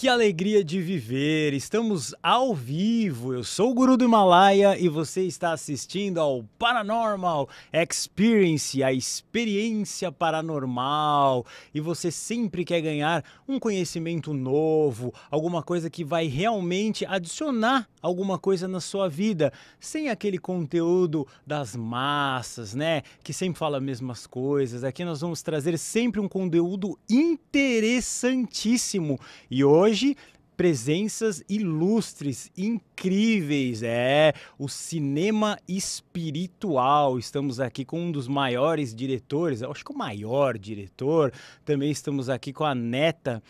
que alegria de viver! Estamos ao vivo. Eu sou o Guru do Himalaia e você está assistindo ao Paranormal Experience, a experiência paranormal. E você sempre quer ganhar um conhecimento novo, alguma coisa que vai realmente adicionar alguma coisa na sua vida, sem aquele conteúdo das massas, né? Que sempre fala as mesmas coisas. Aqui nós vamos trazer sempre um conteúdo interessantíssimo. E hoje presenças ilustres, incríveis. É o cinema espiritual. Estamos aqui com um dos maiores diretores, acho que o maior diretor. Também estamos aqui com a neta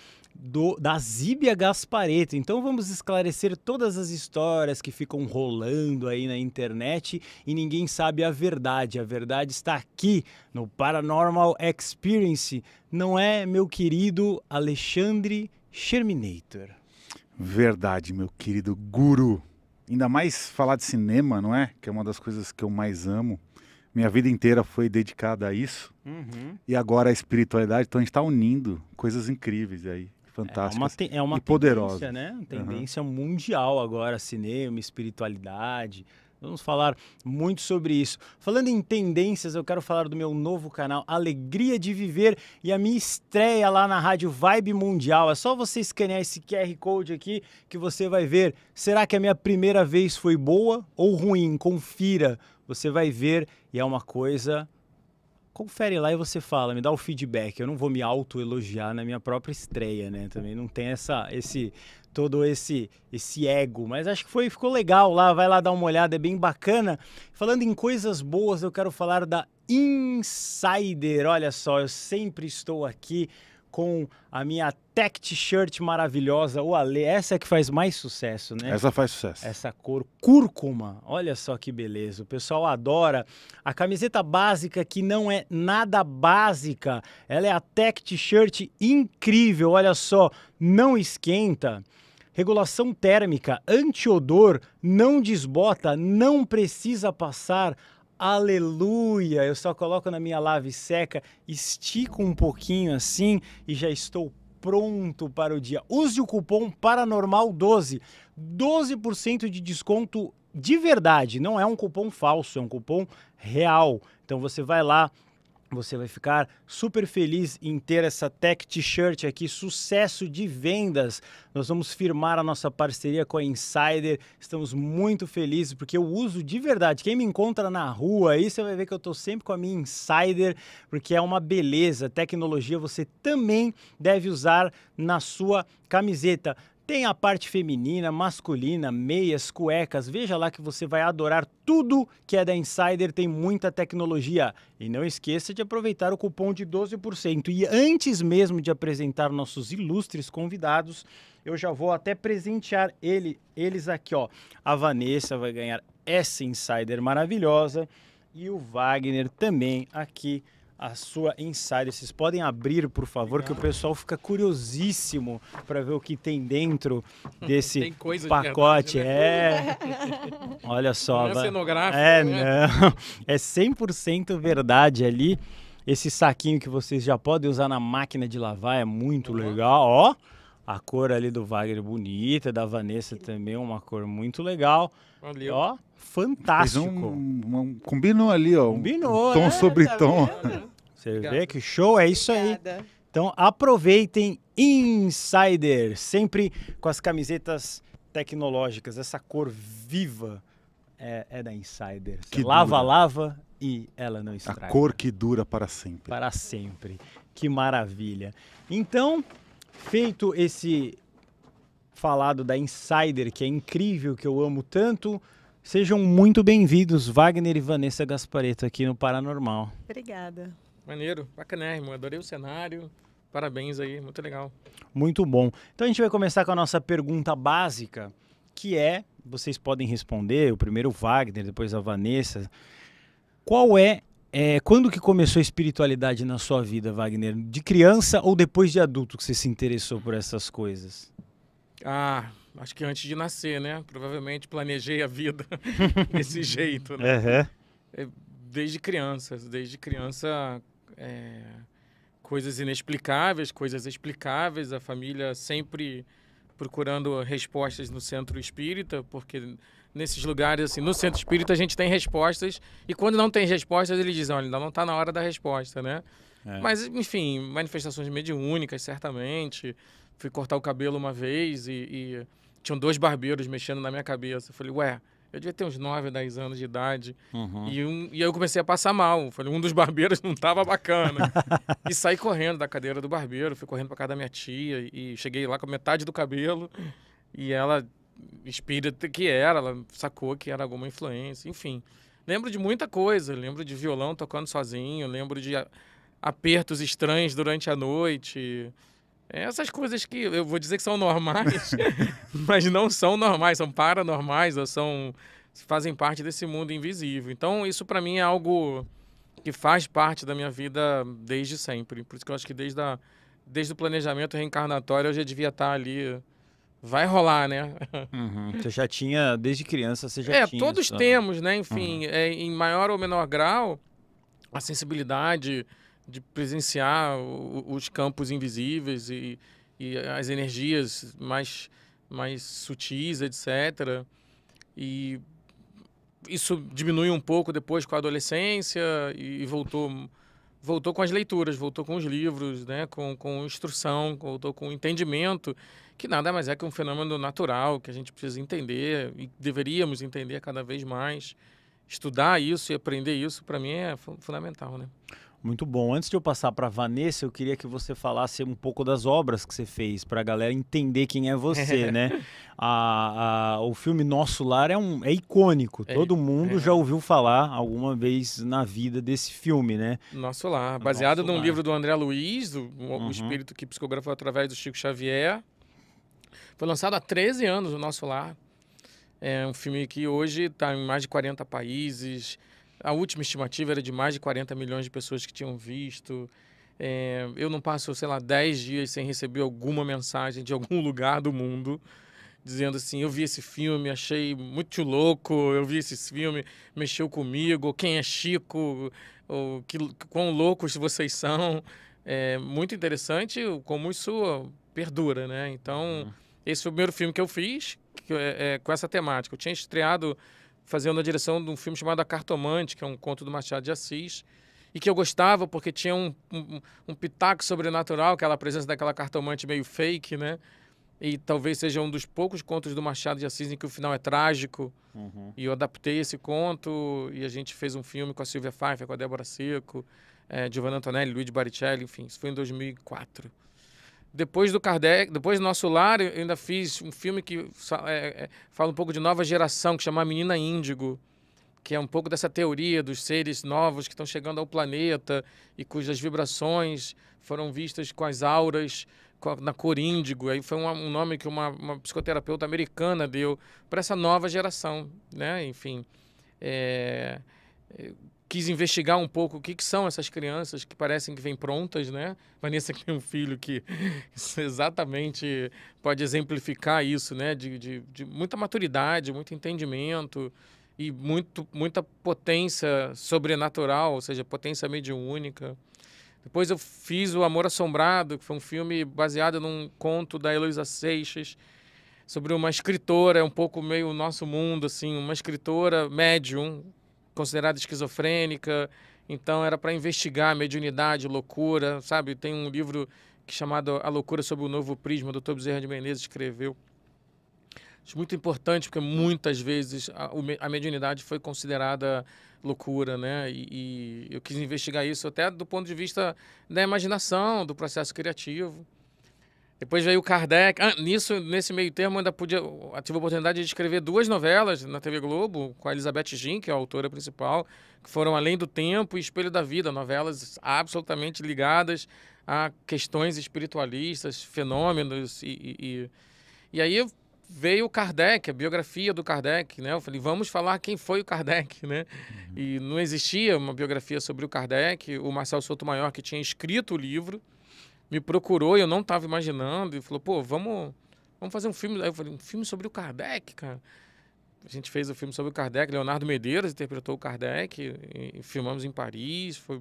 do, da Zíbia Gaspareto. Então vamos esclarecer todas as histórias que ficam rolando aí na internet e ninguém sabe a verdade. A verdade está aqui no Paranormal Experience, não é, meu querido Alexandre Sherminator? Verdade, meu querido guru. Ainda mais falar de cinema, não é? Que é uma das coisas que eu mais amo. Minha vida inteira foi dedicada a isso. Uhum. E agora a espiritualidade. Então a gente está unindo coisas incríveis aí fantásticas é uma, é uma e poderosas. Né? Tendência uhum. mundial agora, cinema, espiritualidade. Vamos falar muito sobre isso. Falando em tendências, eu quero falar do meu novo canal Alegria de Viver e a minha estreia lá na Rádio Vibe Mundial. É só você escanear esse QR Code aqui que você vai ver. Será que a minha primeira vez foi boa ou ruim? Confira. Você vai ver e é uma coisa confere lá e você fala, me dá o feedback. Eu não vou me autoelogiar na minha própria estreia, né? Também não tem essa esse todo esse esse ego, mas acho que foi ficou legal lá, vai lá dar uma olhada, é bem bacana. Falando em coisas boas, eu quero falar da Insider. Olha só, eu sempre estou aqui com a minha tech t-shirt maravilhosa, o Ale. Essa é que faz mais sucesso, né? Essa faz sucesso. Essa cor cúrcuma. Olha só que beleza. O pessoal adora. A camiseta básica que não é nada básica. Ela é a tech t-shirt incrível. Olha só, não esquenta. Regulação térmica, antiodor, não desbota, não precisa passar aleluia, eu só coloco na minha lave seca, estico um pouquinho assim e já estou pronto para o dia. Use o cupom Paranormal12, 12% de desconto de verdade, não é um cupom falso, é um cupom real. Então você vai lá, você vai ficar super feliz em ter essa Tech T-shirt aqui, sucesso de vendas. Nós vamos firmar a nossa parceria com a Insider. Estamos muito felizes porque eu uso de verdade. Quem me encontra na rua aí, você vai ver que eu estou sempre com a minha Insider, porque é uma beleza. Tecnologia você também deve usar na sua camiseta. Tem a parte feminina, masculina, meias, cuecas. Veja lá que você vai adorar tudo que é da Insider, tem muita tecnologia. E não esqueça de aproveitar o cupom de 12%. E antes mesmo de apresentar nossos ilustres convidados, eu já vou até presentear ele, eles aqui, ó. A Vanessa vai ganhar essa Insider maravilhosa e o Wagner também aqui a sua insider. Vocês podem abrir, por favor, Legal. que o pessoal fica curiosíssimo para ver o que tem dentro desse pacote. De verdade, né? é. Olha só. Não é cenográfico. É, né? não. É 100% verdade ali. Esse saquinho que vocês já podem usar na máquina de lavar é muito uhum. legal, ó. A cor ali do Wagner bonita, da Vanessa também, uma cor muito legal. Valeu. Ó, fantástico. Um, um, combinou ali, ó. Combinou. Um tom né? sobre tá tom. Você vê que show, é isso aí. Então aproveitem Insider, sempre com as camisetas tecnológicas, essa cor viva é, é da Insider. Que lava, dura. lava e ela não estraga. A cor que dura para sempre. Para sempre. Que maravilha. Então, feito esse falado da Insider, que é incrível, que eu amo tanto, Sejam muito bem-vindos, Wagner e Vanessa Gaspareto, aqui no Paranormal. Obrigada. Maneiro, bacanérrimo, adorei o cenário. Parabéns aí, muito legal. Muito bom. Então a gente vai começar com a nossa pergunta básica, que é, vocês podem responder, o primeiro o Wagner, depois a Vanessa. Qual é, é, quando que começou a espiritualidade na sua vida, Wagner? De criança ou depois de adulto que você se interessou por essas coisas? Ah, acho que antes de nascer, né? Provavelmente planejei a vida desse jeito, né? Uhum. Desde criança, desde criança, é, coisas inexplicáveis, coisas explicáveis, a família sempre procurando respostas no centro espírita, porque nesses lugares, assim, no centro espírita a gente tem respostas, e quando não tem respostas, eles dizem, olha, ainda não está na hora da resposta, né? É. Mas, enfim, manifestações mediúnicas, certamente. Fui cortar o cabelo uma vez e, e tinham dois barbeiros mexendo na minha cabeça. Eu falei, ué, eu devia ter uns 9, 10 anos de idade. Uhum. E, um, e aí eu comecei a passar mal. Eu falei, um dos barbeiros não tava bacana. e saí correndo da cadeira do barbeiro, fui correndo para casa da minha tia e cheguei lá com metade do cabelo. E ela, espírita que era, ela sacou que era alguma influência, enfim. Lembro de muita coisa, lembro de violão tocando sozinho, lembro de apertos estranhos durante a noite. Essas coisas que eu vou dizer que são normais, mas não são normais, são paranormais, ou são fazem parte desse mundo invisível. Então, isso para mim é algo que faz parte da minha vida desde sempre. Por isso que eu acho que desde, a, desde o planejamento reencarnatório eu já devia estar tá ali. Vai rolar, né? Uhum. Você já tinha, desde criança, você já é, tinha. É, todos isso. temos, né? Enfim, uhum. é, em maior ou menor grau, a sensibilidade de presenciar o, os campos invisíveis e, e as energias mais, mais sutis, etc. E isso diminuiu um pouco depois com a adolescência e, voltou voltou com as leituras, voltou com os livros, né, com, com instrução, voltou com entendimento, que nada mais é que um fenômeno natural que a gente precisa entender e deveríamos entender cada vez mais. Estudar isso e aprender isso, para mim, é fundamental, né? Muito bom. Antes de eu passar para Vanessa, eu queria que você falasse um pouco das obras que você fez para a galera entender quem é você, né? A, a, o filme Nosso Lar é, um, é icônico. É, Todo mundo é. já ouviu falar alguma vez na vida desse filme, né? Nosso Lar, baseado Nosso num Lar. livro do André Luiz, o, o uhum. espírito que psicografou através do Chico Xavier. Foi lançado há 13 anos o Nosso Lar. É um filme que hoje está em mais de 40 países a última estimativa era de mais de 40 milhões de pessoas que tinham visto. É, eu não passo, sei lá, 10 dias sem receber alguma mensagem de algum lugar do mundo dizendo assim: eu vi esse filme, achei muito louco, eu vi esse filme, mexeu comigo, quem é Chico, ou, que, quão loucos vocês são. É muito interessante como isso perdura, né? Então, uhum. esse foi o primeiro filme que eu fiz que, é, é, com essa temática. Eu tinha estreado fazendo a direção de um filme chamado A Cartomante, que é um conto do Machado de Assis, e que eu gostava porque tinha um, um, um pitaco sobrenatural, aquela presença daquela cartomante meio fake, né? E talvez seja um dos poucos contos do Machado de Assis em que o final é trágico. Uhum. E eu adaptei esse conto e a gente fez um filme com a Silvia Pfeiffer, com a Débora Seco, é, Giovanna Antonelli, Luiz Baricelli, enfim, isso foi em 2004. Depois do Kardec, depois do nosso lar, eu ainda fiz um filme que é, é, fala um pouco de nova geração, que chama Menina Índigo, que é um pouco dessa teoria dos seres novos que estão chegando ao planeta e cujas vibrações foram vistas com as auras na cor índigo. Aí foi um, um nome que uma, uma, psicoterapeuta americana deu para essa nova geração, né? Enfim, é, é quis investigar um pouco o que, que, são essas crianças que parecem que vêm prontas, né? Vanessa tem um filho que exatamente pode exemplificar isso, né? De, de, de, muita maturidade, muito entendimento e muito, muita potência sobrenatural, ou seja, potência mediúnica. Depois eu fiz O Amor Assombrado, que foi um filme baseado num conto da Heloísa Seixas, sobre uma escritora, é um pouco meio o nosso mundo, assim, uma escritora médium, considerada esquizofrênica. Então era para investigar mediunidade, loucura, sabe? Tem um livro que, chamado A Loucura sob o Novo Prisma, do Dr. Bezerra de Menezes escreveu. Acho muito importante porque muitas vezes a, a mediunidade foi considerada loucura, né? E, e eu quis investigar isso até do ponto de vista da imaginação, do processo criativo. Depois veio o Kardec. Ah, nisso, nesse meio termo, ainda podia, tive a oportunidade de escrever duas novelas na TV Globo, com a Elizabeth Gin, que é a autora principal, que foram Além do Tempo e Espelho da Vida, novelas absolutamente ligadas a questões espiritualistas, fenômenos. E, e, e, e aí veio o Kardec, a biografia do Kardec, né? Eu falei, vamos falar quem foi o Kardec, né? Uhum. E não existia uma biografia sobre o Kardec. O Marcel Souto Maior, que tinha escrito o livro, me procurou e eu não estava imaginando e falou: pô, vamos, vamos fazer um filme. Aí eu falei: um filme sobre o Kardec, cara. A gente fez o um filme sobre o Kardec, Leonardo Medeiros interpretou o Kardec, filmamos em Paris, foi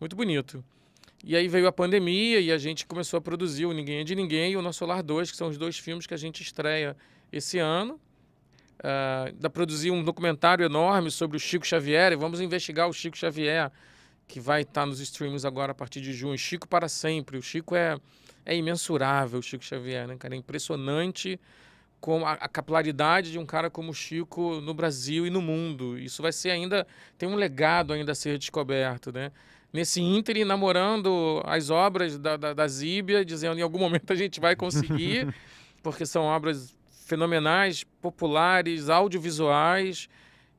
muito bonito. E aí veio a pandemia e a gente começou a produzir o Ninguém é de Ninguém e o Nosso Lar 2, que são os dois filmes que a gente estreia esse ano. Uh, ah, da produzir um documentário enorme sobre o Chico Xavier e vamos investigar o Chico Xavier que vai estar nos streams agora a partir de junho. Chico para sempre. O Chico é, é imensurável, o Chico Xavier, né, cara? É impressionante com a, a, capilaridade de um cara como o Chico no Brasil e no mundo. Isso vai ser ainda. tem um legado ainda a ser descoberto, né? Nesse ínterim, namorando as obras da, da, da Zíbia, dizendo em algum momento a gente vai conseguir, porque são obras fenomenais, populares, audiovisuais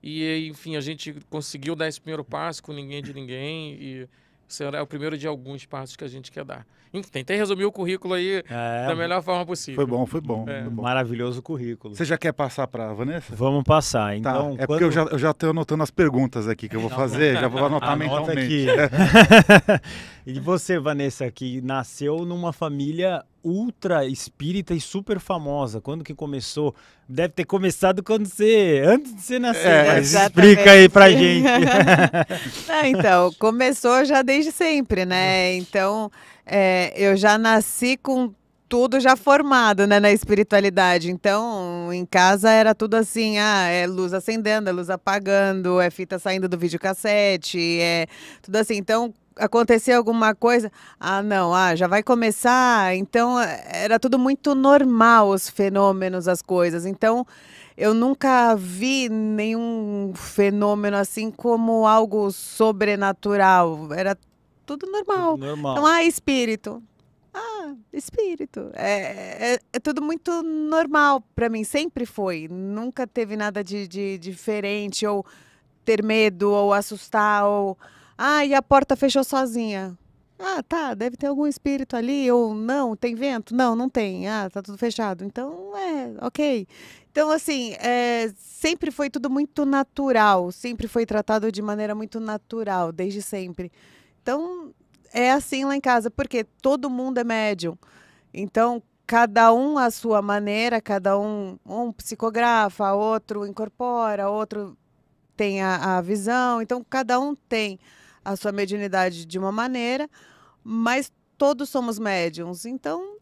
e, enfim, a gente conseguiu dar esse primeiro passo com ninguém de ninguém e será é o primeiro de alguns passos que a gente quer dar. Enfim, tentei resumir o currículo aí é, da melhor forma possível. Foi bom, foi bom. É. Foi bom. Maravilhoso currículo. Você já quer passar para Vanessa? Vamos passar, tá, então. Tá. É quando... porque eu já, eu já tô anotando as perguntas aqui que eu vou fazer, já vou anotar Anota mentalmente. Aqui. E você, Vanessa, que nasceu numa família ultra espírita e super famosa. Quando que começou? Deve ter começado quando você, antes de você nascer. É, né? mas explica aí pra gente. Não, então, começou já desde sempre, né? Então, é, eu já nasci com tudo já formado, né, na espiritualidade. Então, em casa era tudo assim, ah, é luz acendendo, é luz apagando, é fita saindo do videocassete, é tudo assim. Então, acontecer alguma coisa, ah, não, ah, já vai começar. Então, era tudo muito normal os fenômenos, as coisas. Então, eu nunca vi nenhum fenômeno assim como algo sobrenatural. Era tudo normal. Tudo normal. Então, ah, espírito. Ah, espírito. É, é, é tudo muito normal para mim, sempre foi. Nunca teve nada de, de diferente, ou ter medo, ou assustar, ou. Ah, e a porta fechou sozinha. Ah, tá, deve ter algum espírito ali, ou não, tem vento? Não, não tem. Ah, tá tudo fechado. Então, é, ok. Então, assim, é, sempre foi tudo muito natural, sempre foi tratado de maneira muito natural, desde sempre. Então, é assim lá em casa, porque todo mundo é médium. Então, cada um à sua maneira, cada um, um psicografa, outro incorpora, outro tem a, a visão. Então, cada um tem a sua mediunidade de uma maneira, mas todos somos médiums, então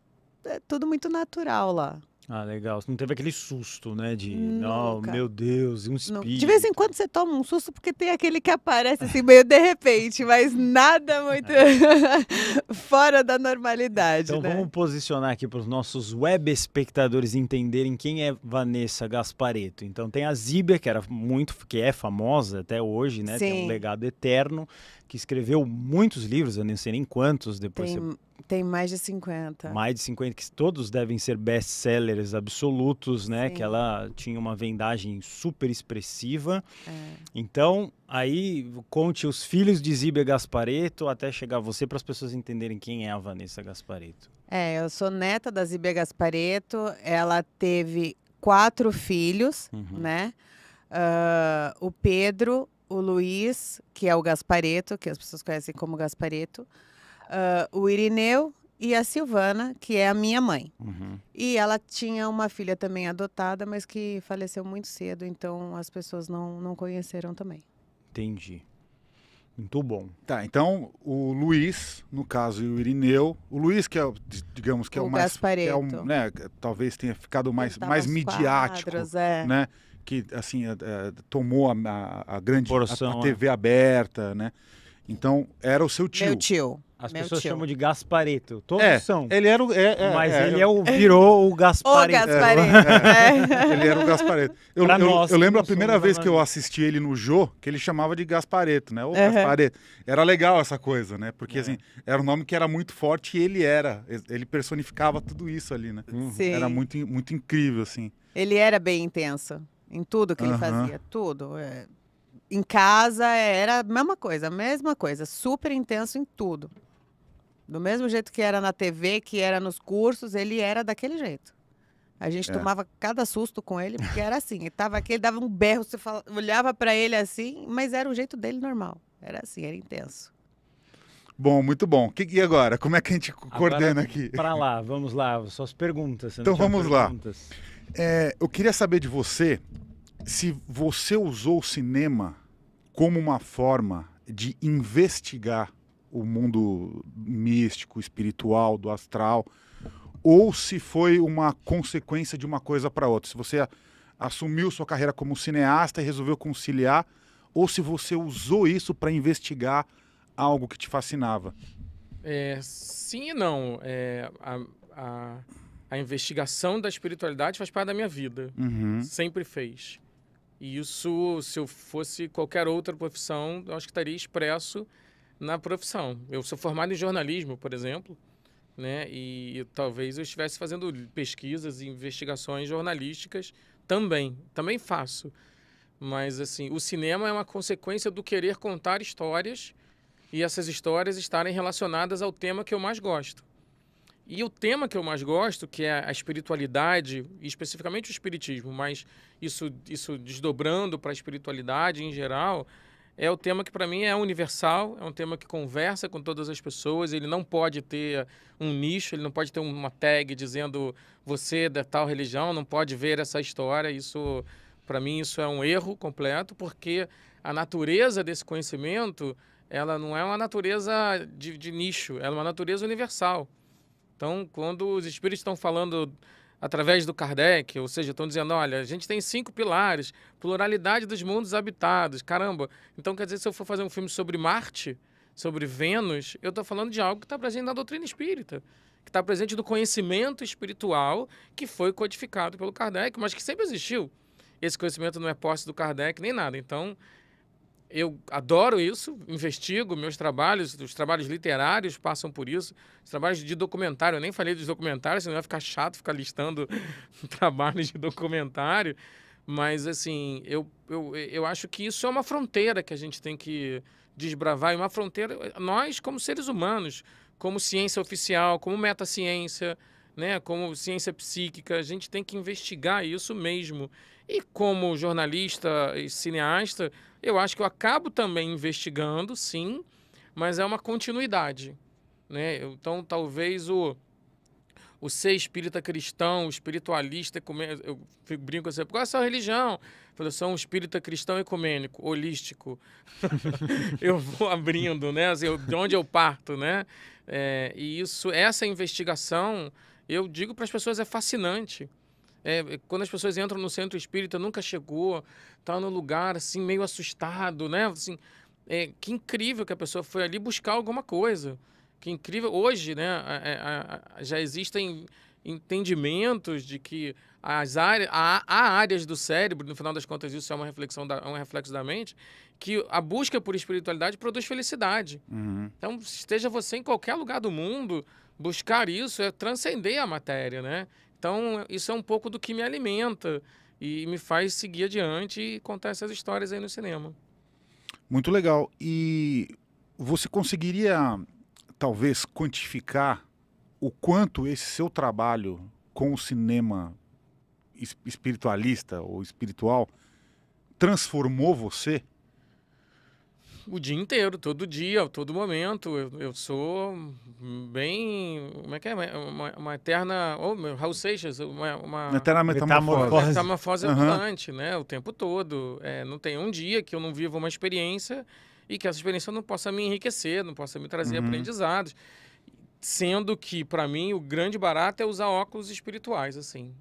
é tudo muito natural lá. Ah, legal. Não teve aquele susto, né? De, não, oh, meu Deus, um espírito. De vez em quando você toma um susto porque tem aquele que aparece assim meio de repente, mas nada muito fora da normalidade. Então né? vamos posicionar aqui para os nossos web espectadores entenderem quem é Vanessa Gaspareto. Então tem a Zíbia, que era muito, que é famosa até hoje, né? Sim. Tem um legado eterno que escreveu muitos livros, eu nem sei nem quantos depois. Tem, você... tem mais de 50. Mais de 50, que todos devem ser best-sellers absolutos, né? Sim. Que ela tinha uma vendagem super expressiva. É. Então, aí conte os filhos de Zíbia Gaspareto até chegar você para as pessoas entenderem quem é a Vanessa Gaspareto. É, eu sou neta da Zíbia Gaspareto. Ela teve quatro filhos, uhum. né? Uh, o Pedro, o Luiz, que é o Gaspareto, que as pessoas conhecem como Gaspareto, uh, o Irineu e a Silvana, que é a minha mãe. Uhum. E ela tinha uma filha também adotada, mas que faleceu muito cedo, então as pessoas não, não conheceram também. Entendi. Muito bom. Tá, então o Luiz, no caso, e o Irineu. O Luiz, que é, digamos, que é o, mais. Gaspareto. Que é né, talvez tenha ficado mais, tá mais midiático. Quadros, é. né? que assim a, é, a, é, tomou a, a grande Porção, TV é. aberta, né? Então era o seu tio. Meu tio. As Meu pessoas tio. chamam de Gasparito. Todos é, são. Ele era o, é, é mas ele é o, virou o Gasparito. O ele era o Gasparito. Eu, eu, nós, eu lembro a primeira vez que eu assisti ele no Jô, que ele chamava de Gasparito, né? O uhum. Era legal essa coisa, né? Porque assim, era um nome que era muito forte e ele era. Ele personificava tudo isso ali, né? Uhum. Era muito, muito incrível, assim. Ele era bem intenso em tudo que uhum. ele fazia, tudo. É, em casa era a mesma coisa, a mesma coisa, super intenso em tudo. Do mesmo jeito que era na TV, que era nos cursos, ele era daquele jeito. A gente é. tomava cada susto com ele, porque era assim, ele tava aqui, ele dava um berro, você falava, olhava para ele assim, mas era o jeito dele normal. Era assim, era intenso. Bom, muito bom. Que, e agora? Como é que a gente agora, coordena aqui? Para lá, vamos lá, suas perguntas. Então vamos perguntas. lá. É, eu queria saber de você se você usou o cinema como uma forma de investigar o mundo místico, espiritual, do astral, ou se foi uma consequência de uma coisa para outra. Se você assumiu sua carreira como cineasta e resolveu conciliar, ou se você usou isso para investigar algo que te fascinava. É, sim e não. É, a, a a investigação da espiritualidade faz parte da minha vida. Uhum. Sempre fez. E isso, se eu fosse qualquer outra profissão, eu acho que estaria expresso na profissão. Eu sou formado em jornalismo, por exemplo, né? E, e talvez eu estivesse fazendo pesquisas e investigações jornalísticas também. Também faço. Mas, assim, o cinema é uma consequência do querer contar histórias e essas histórias estarem relacionadas ao tema que eu mais gosto. E o tema que eu mais gosto, que é a espiritualidade, especificamente o espiritismo, mas isso, isso desdobrando para a espiritualidade em geral, é o tema que para mim é universal, é um tema que conversa com todas as pessoas, ele não pode ter um nicho, ele não pode ter uma tag dizendo você é da tal religião, não pode ver essa história, isso para mim isso é um erro completo, porque a natureza desse conhecimento, ela não é uma natureza de, de nicho, ela é uma natureza universal. Então, quando os espíritos estão falando através do Kardec, ou seja, estão dizendo, olha, a gente tem cinco pilares, pluralidade dos mundos habitados, caramba. Então, quer dizer, se eu for fazer um filme sobre Marte, sobre Vênus, eu estou falando de algo que está presente na doutrina espírita, que está presente no conhecimento espiritual que foi codificado pelo Kardec, mas que sempre existiu. Esse conhecimento não é posse do Kardec nem nada. Então, eu adoro isso, investigo meus trabalhos, os trabalhos literários passam por isso, os trabalhos de documentário, eu nem falei dos documentários, senão vai ficar chato ficar listando trabalhos de documentário, mas assim, eu, eu, eu acho que isso é uma fronteira que a gente tem que desbravar, e uma fronteira, nós como seres humanos, como ciência oficial, como metaciência, né, como ciência psíquica, a gente tem que investigar isso mesmo. E como jornalista e cineasta, eu acho que eu acabo também investigando, sim, mas é uma continuidade. Né? Então, talvez o, o ser espírita cristão, espiritualista, eu brinco com assim, qual é a sua religião? Eu sou um espírita cristão ecumênico, holístico. eu vou abrindo, né? Assim, de onde eu parto, né? É, e isso, essa investigação, eu digo para as pessoas, é fascinante. É, quando as pessoas entram no centro espírita, nunca chegou, tá no lugar assim, meio assustado, né? Assim, é, que incrível que a pessoa foi ali buscar alguma coisa. Que incrível. Hoje, né, a, a, a, já existem entendimentos de que as áreas, há, há, áreas do cérebro, no final das contas isso é uma reflexão, da, é um reflexo da mente, que a busca por espiritualidade produz felicidade. Uhum. Então, esteja você em qualquer lugar do mundo, buscar isso é transcender a matéria, né? Então, isso é um pouco do que me alimenta e me faz seguir adiante e contar essas histórias aí no cinema. Muito legal. E você conseguiria, talvez, quantificar o quanto esse seu trabalho com o cinema espiritualista ou espiritual transformou você? O dia inteiro, todo dia, todo momento. Eu, eu sou bem. Como é que é? Uma, uma eterna. Ou oh, Raul Seixas, uma. uma eterna metamorfose. Uma metamorfose uhum. né? O tempo todo. É, não tem um dia que eu não viva uma experiência e que essa experiência não possa me enriquecer, não possa me trazer uhum. aprendizados. Sendo que, para mim, o grande barato é usar óculos espirituais, assim.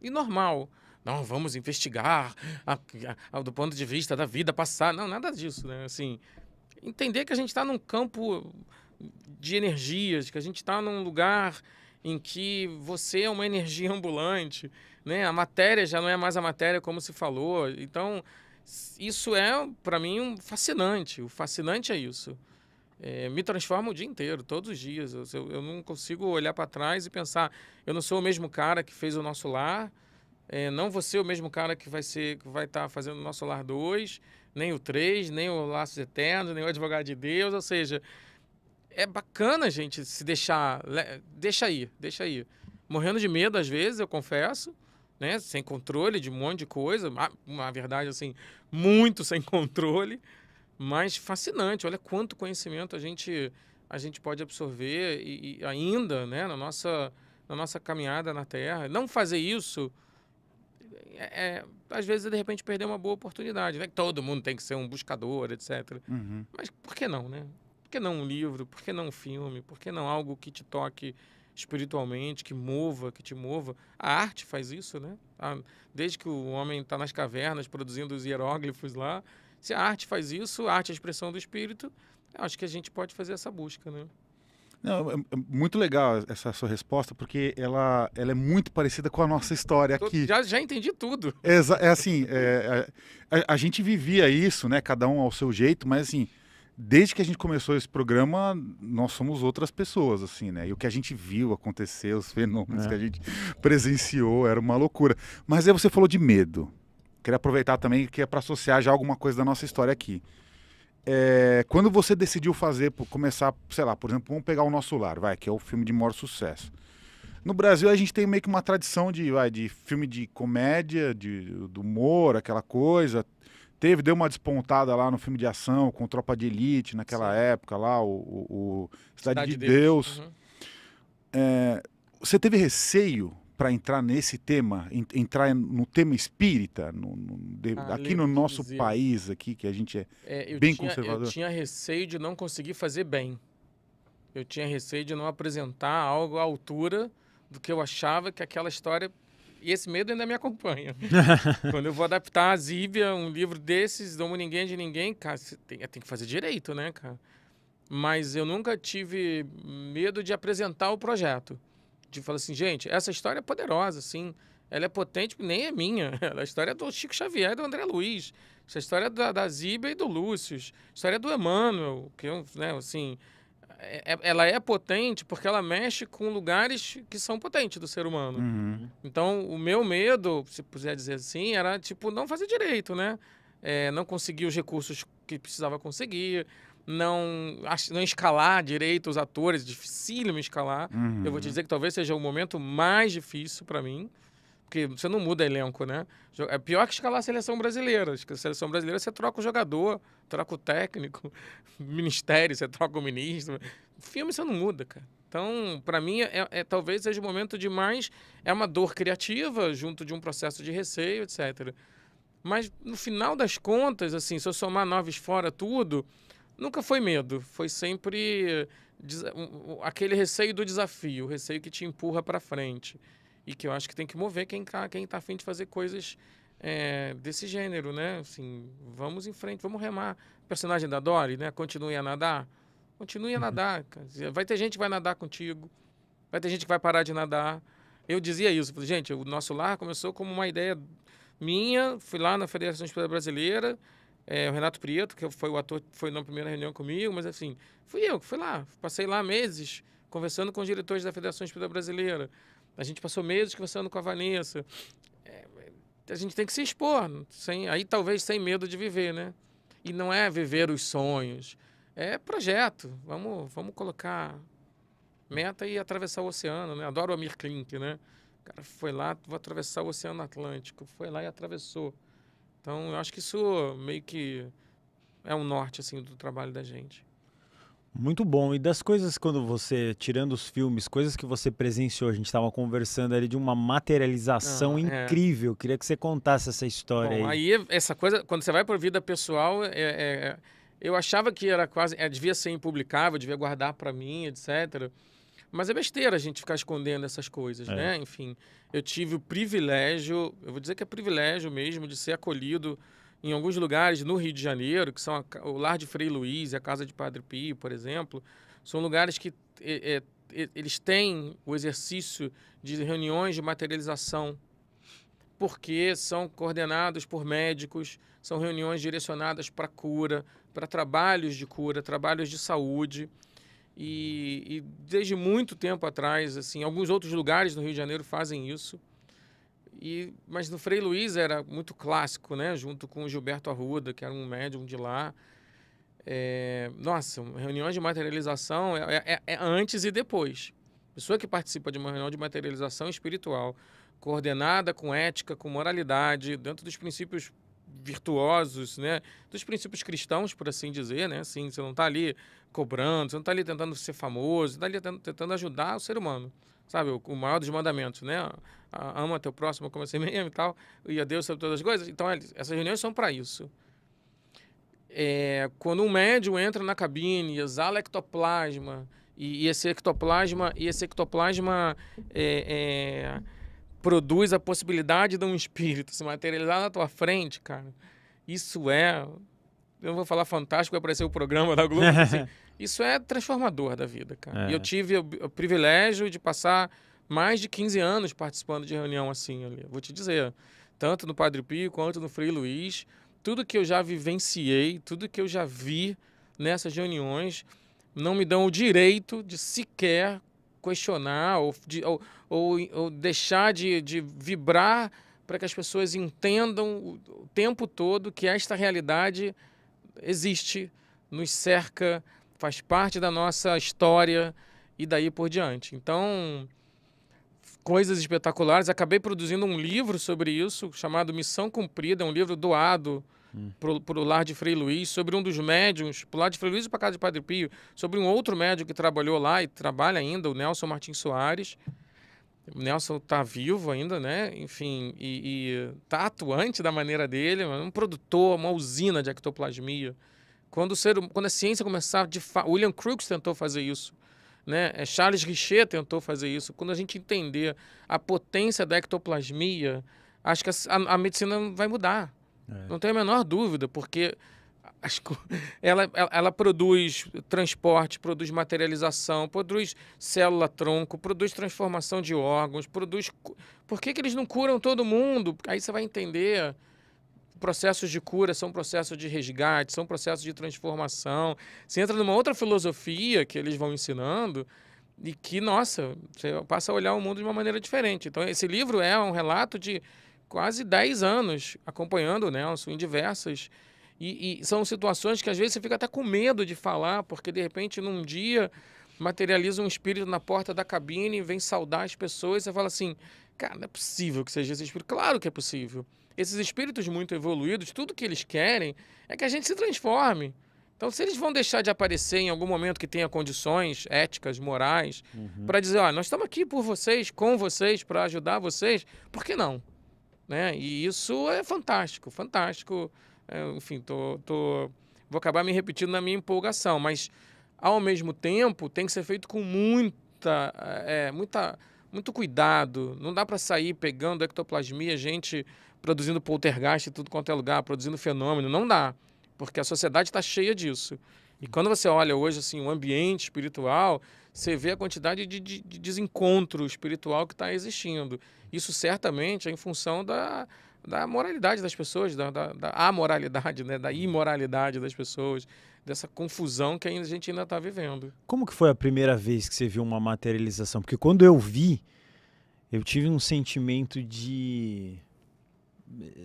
E normal não, vamos investigar a, a, a, do ponto de vista da vida passada. Não, nada disso, né? Assim, entender que a gente está num campo de energias, que a gente está num lugar em que você é uma energia ambulante, né? A matéria já não é mais a matéria como se falou. Então, isso é, para mim, um fascinante. O fascinante é isso. É, me transforma o dia inteiro, todos os dias. Eu, eu não consigo olhar para trás e pensar, eu não sou o mesmo cara que fez o nosso lar, é, não você o mesmo cara que vai ser que vai estar tá fazendo o nosso lar 2, nem o 3, nem o Laços Eternos, nem o Advogado de Deus, ou seja, é bacana gente se deixar, deixa aí, deixa aí. Morrendo de medo às vezes, eu confesso, né, sem controle de um monte de coisa, na verdade assim, muito sem controle, mas fascinante, olha quanto conhecimento a gente a gente pode absorver e, e ainda, né, na nossa na nossa caminhada na Terra. Não fazer isso é, é, às vezes, de repente, perder uma boa oportunidade. Não é que todo mundo tem que ser um buscador, etc. Uhum. Mas por que não, né? Por que não um livro? Por que não um filme? Por que não algo que te toque espiritualmente, que mova, que te mova. A arte faz isso, né? desde que o homem está nas cavernas produzindo os hieróglifos lá, se a arte faz isso, a arte é a expressão do espírito, acho que a gente pode fazer essa busca, né? Não, é, é muito legal essa sua resposta, porque ela, ela é muito parecida com a nossa história aqui. Já, já entendi tudo. É, é assim, é, é, a, a, gente vivia isso, né? Cada um ao seu jeito, mas assim, desde que a gente começou esse programa, nós somos outras pessoas, assim, né? E o que a gente viu acontecer, os fenômenos é. que a gente presenciou, era uma loucura. Mas aí você falou de medo. Queria aproveitar também que é para associar já alguma coisa da nossa história aqui é, quando você decidiu fazer, começar, sei lá, por exemplo, vamos pegar o nosso lar, vai, que é o filme de maior sucesso. No Brasil a gente tem meio que uma tradição de, vai, de filme de comédia, de, do humor, aquela coisa. Teve, deu uma despontada lá no filme de ação com Tropa de Elite naquela Sim. época lá, o, o, o Cidade, Cidade, de Deus. Deus. Uhum. É, você teve receio para entrar nesse tema, entrar no tema espírita, no, no, de, ah, aqui no nosso dizer. país, aqui que a gente é, é bem tinha, conservador? Eu tinha receio de não conseguir fazer bem. Eu tinha receio de não apresentar algo à altura do que eu achava que aquela história. E esse medo ainda me acompanha. Quando eu vou adaptar a Zíbia, um livro desses, Domo Ninguém de Ninguém, cara, tem, tem que fazer direito, né, cara? Mas eu nunca tive medo de apresentar o projeto de falar assim, gente, essa história é poderosa, assim. Ela é potente, nem é minha. Ela é a história do Chico Xavier e do André Luiz. Essa é história da, da Ziba e do Lúcio. É história do Emmanuel, que eu, né, assim... É, ela é potente porque ela mexe com lugares que são potentes do ser humano. Uhum. Então, o meu medo, se puder dizer assim, era, tipo, não fazer direito, né? É, não conseguir os recursos que precisava conseguir, não, não escalar direito os atores, é difícil me escalar. Uhum. Eu vou te uhum. dizer que talvez seja o momento mais difícil para mim, porque você não muda elenco, né? É pior que escalar a seleção brasileira. A seleção brasileira você troca o jogador, troca o técnico, ministério, você troca o ministro. Filme você não muda, cara. Então, para mim, é, é, talvez seja o momento de mais. É uma dor criativa, junto de um processo de receio, etc. Mas, no final das contas, assim, se eu somar noves fora tudo, Nunca foi medo, foi sempre aquele receio do desafio, o receio que te empurra para frente. E que eu acho que tem que mover quem está quem tá afim de fazer coisas é, desse gênero, né? Assim, vamos em frente, vamos remar. personagem da Dory, né? Continue a nadar. Continue a uhum. nadar. Vai ter gente que vai nadar contigo. Vai ter gente que vai parar de nadar. Eu dizia isso. Gente, o nosso lar começou como uma ideia minha. Fui lá na Federação Brasileira é, o Renato Prieto, que foi o ator que foi na primeira reunião comigo, mas assim, fui eu que fui lá, passei lá meses conversando com os diretores da Federação Espírita Brasileira. A gente passou meses conversando com a Vanessa. É, a gente tem que se expor, sem, aí talvez sem medo de viver, né? E não é viver os sonhos, é projeto. Vamos, vamos colocar meta e atravessar o oceano, né? Adoro o Amir Klink, né? O cara foi lá, vou atravessar o Oceano Atlântico. Foi lá e atravessou. Então, eu acho que isso meio que é um norte assim do trabalho da gente. Muito bom. E das coisas quando você, tirando os filmes, coisas que você presenciou, a gente estava conversando ali de uma materialização ah, é. incrível. É. Queria que você contasse essa história bom, aí. aí. essa coisa, quando você vai para a vida pessoal, é, é, é, eu achava que era quase, é, devia ser impublicável, devia guardar para mim, etc. Mas é besteira a gente ficar escondendo essas coisas, é. né? Enfim, eu tive o privilégio, eu vou dizer que é privilégio mesmo, de ser acolhido em alguns lugares no Rio de Janeiro, que são a, o Lar de Frei Luiz e a Casa de Padre Pio, por exemplo, são lugares que é, é, eles têm o exercício de reuniões de materialização, porque são coordenados por médicos, são reuniões direcionadas para cura, para trabalhos de cura, trabalhos de saúde. E, e, desde muito tempo atrás, assim, alguns outros lugares no Rio de Janeiro fazem isso. E, mas no Frei Luiz era muito clássico, né? Junto com o Gilberto Arruda, que era um médium de lá. É, nossa, reuniões de materialização é, é, é, é antes e depois. pessoa que participa de uma reunião de materialização espiritual, coordenada com ética, com moralidade, dentro dos princípios virtuosos, né, dos princípios cristãos, por assim dizer, né, assim, você não está ali cobrando, você não está ali tentando ser famoso, está ali tentando ajudar o ser humano, sabe, o, maior dos mandamentos, né, ama teu próximo como a si mesmo e tal, e a Deus sobre todas as coisas, então essas reuniões são para isso. É, quando um médium entra na cabine, exala ectoplasma, e, e esse ectoplasma, e esse ectoplasma é, é produz a possibilidade de um espírito se materializar na tua frente, cara. Isso é. Eu não vou falar fantástico, vai aparecer o programa da Globo. assim, isso é transformador da vida, cara. É. E eu é. tive o, o, privilégio de passar mais de 15 anos participando de reunião assim ali. Vou te dizer, tanto no Padre Pio quanto no Frei Luiz, tudo que eu já vivenciei, tudo que eu já vi nessas reuniões, não me dão o direito de sequer questionar ou, de, ou, ou, ou deixar de, de vibrar para que as pessoas entendam o, tempo todo que esta realidade existe, nos cerca, faz parte da nossa história e daí por diante. Então, coisas espetaculares. Acabei produzindo um livro sobre isso, chamado Missão Cumprida, um livro doado hum. para o Lar de Frei Luiz, sobre um dos médiums, para o Lar de Frei Luiz e para casa de Padre Pio, sobre um outro médium que trabalhou lá e trabalha ainda, o Nelson Martins Soares. O Nelson está vivo ainda, né? Enfim, e, está atuante da maneira dele, um produtor, uma usina de ectoplasmia. Quando, o ser, hum, quando a ciência começar de fa... William Crookes tentou fazer isso, né? É, Charles Richer tentou fazer isso. Quando a gente entender a potência da ectoplasmia, acho que a, a medicina vai mudar. É. Não tenho a menor dúvida, porque ela, ela, ela, produz transporte, produz materialização, produz célula-tronco, produz transformação de órgãos, produz. Por que, que eles não curam todo mundo? Aí você vai entender processos de cura são processos de resgate, são processos de transformação. Você entra numa outra filosofia que eles vão ensinando e que, nossa, você passa a olhar o mundo de uma maneira diferente. Então, esse livro é um relato de quase 10 anos acompanhando né, o Nelson em diversas. E, e, são situações que às vezes você fica até com medo de falar, porque de repente num dia materializa um espírito na porta da cabine, e vem saudar as pessoas, você fala assim: cara, não é possível que seja esse espírito. Claro que é possível. Esses espíritos muito evoluídos, tudo que eles querem é que a gente se transforme. Então, se eles vão deixar de aparecer em algum momento que tenha condições éticas, morais, uhum. para dizer, ó, nós estamos aqui por vocês, com vocês, para ajudar vocês, por que não? Né? E isso é fantástico, fantástico. É, enfim, tô, tô, vou acabar me repetindo na minha empolgação, mas ao mesmo tempo tem que ser feito com muita, é, muita, muito cuidado. Não dá para sair pegando ectoplasmia, gente produzindo poltergeist e tudo quanto é lugar, produzindo fenômeno. Não dá, porque a sociedade está cheia disso. E quando você olha hoje assim o ambiente espiritual, você vê a quantidade de, de, de desencontro espiritual que está existindo. Isso certamente é em função da, da moralidade das pessoas, da, da, da amoralidade, né? da imoralidade das pessoas, dessa confusão que a gente ainda está vivendo. Como que foi a primeira vez que você viu uma materialização? Porque quando eu vi, eu tive um sentimento de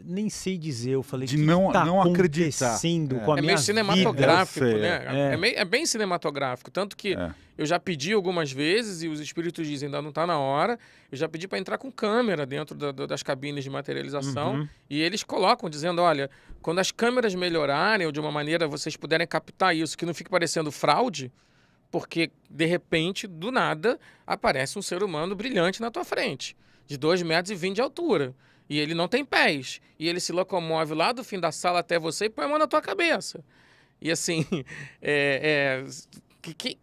nem sei dizer, eu falei de não, tá não acreditar. É. é. meio cinematográfico, né? É. É, meio, é. bem cinematográfico. Tanto que é. eu já pedi algumas vezes e os espíritos dizem ainda não está na hora. Eu já pedi para entrar com câmera dentro da, das cabines de materialização uhum. e eles colocam dizendo: olha, quando as câmeras melhorarem ou de uma maneira vocês puderem captar isso, que não fique parecendo fraude. Porque, de repente, do nada, aparece um ser humano brilhante na tua frente, de 2 metros e de altura. E ele não tem pés. E ele se locomove lá do fim da sala até você e põe a mão na tua cabeça. E assim, é, é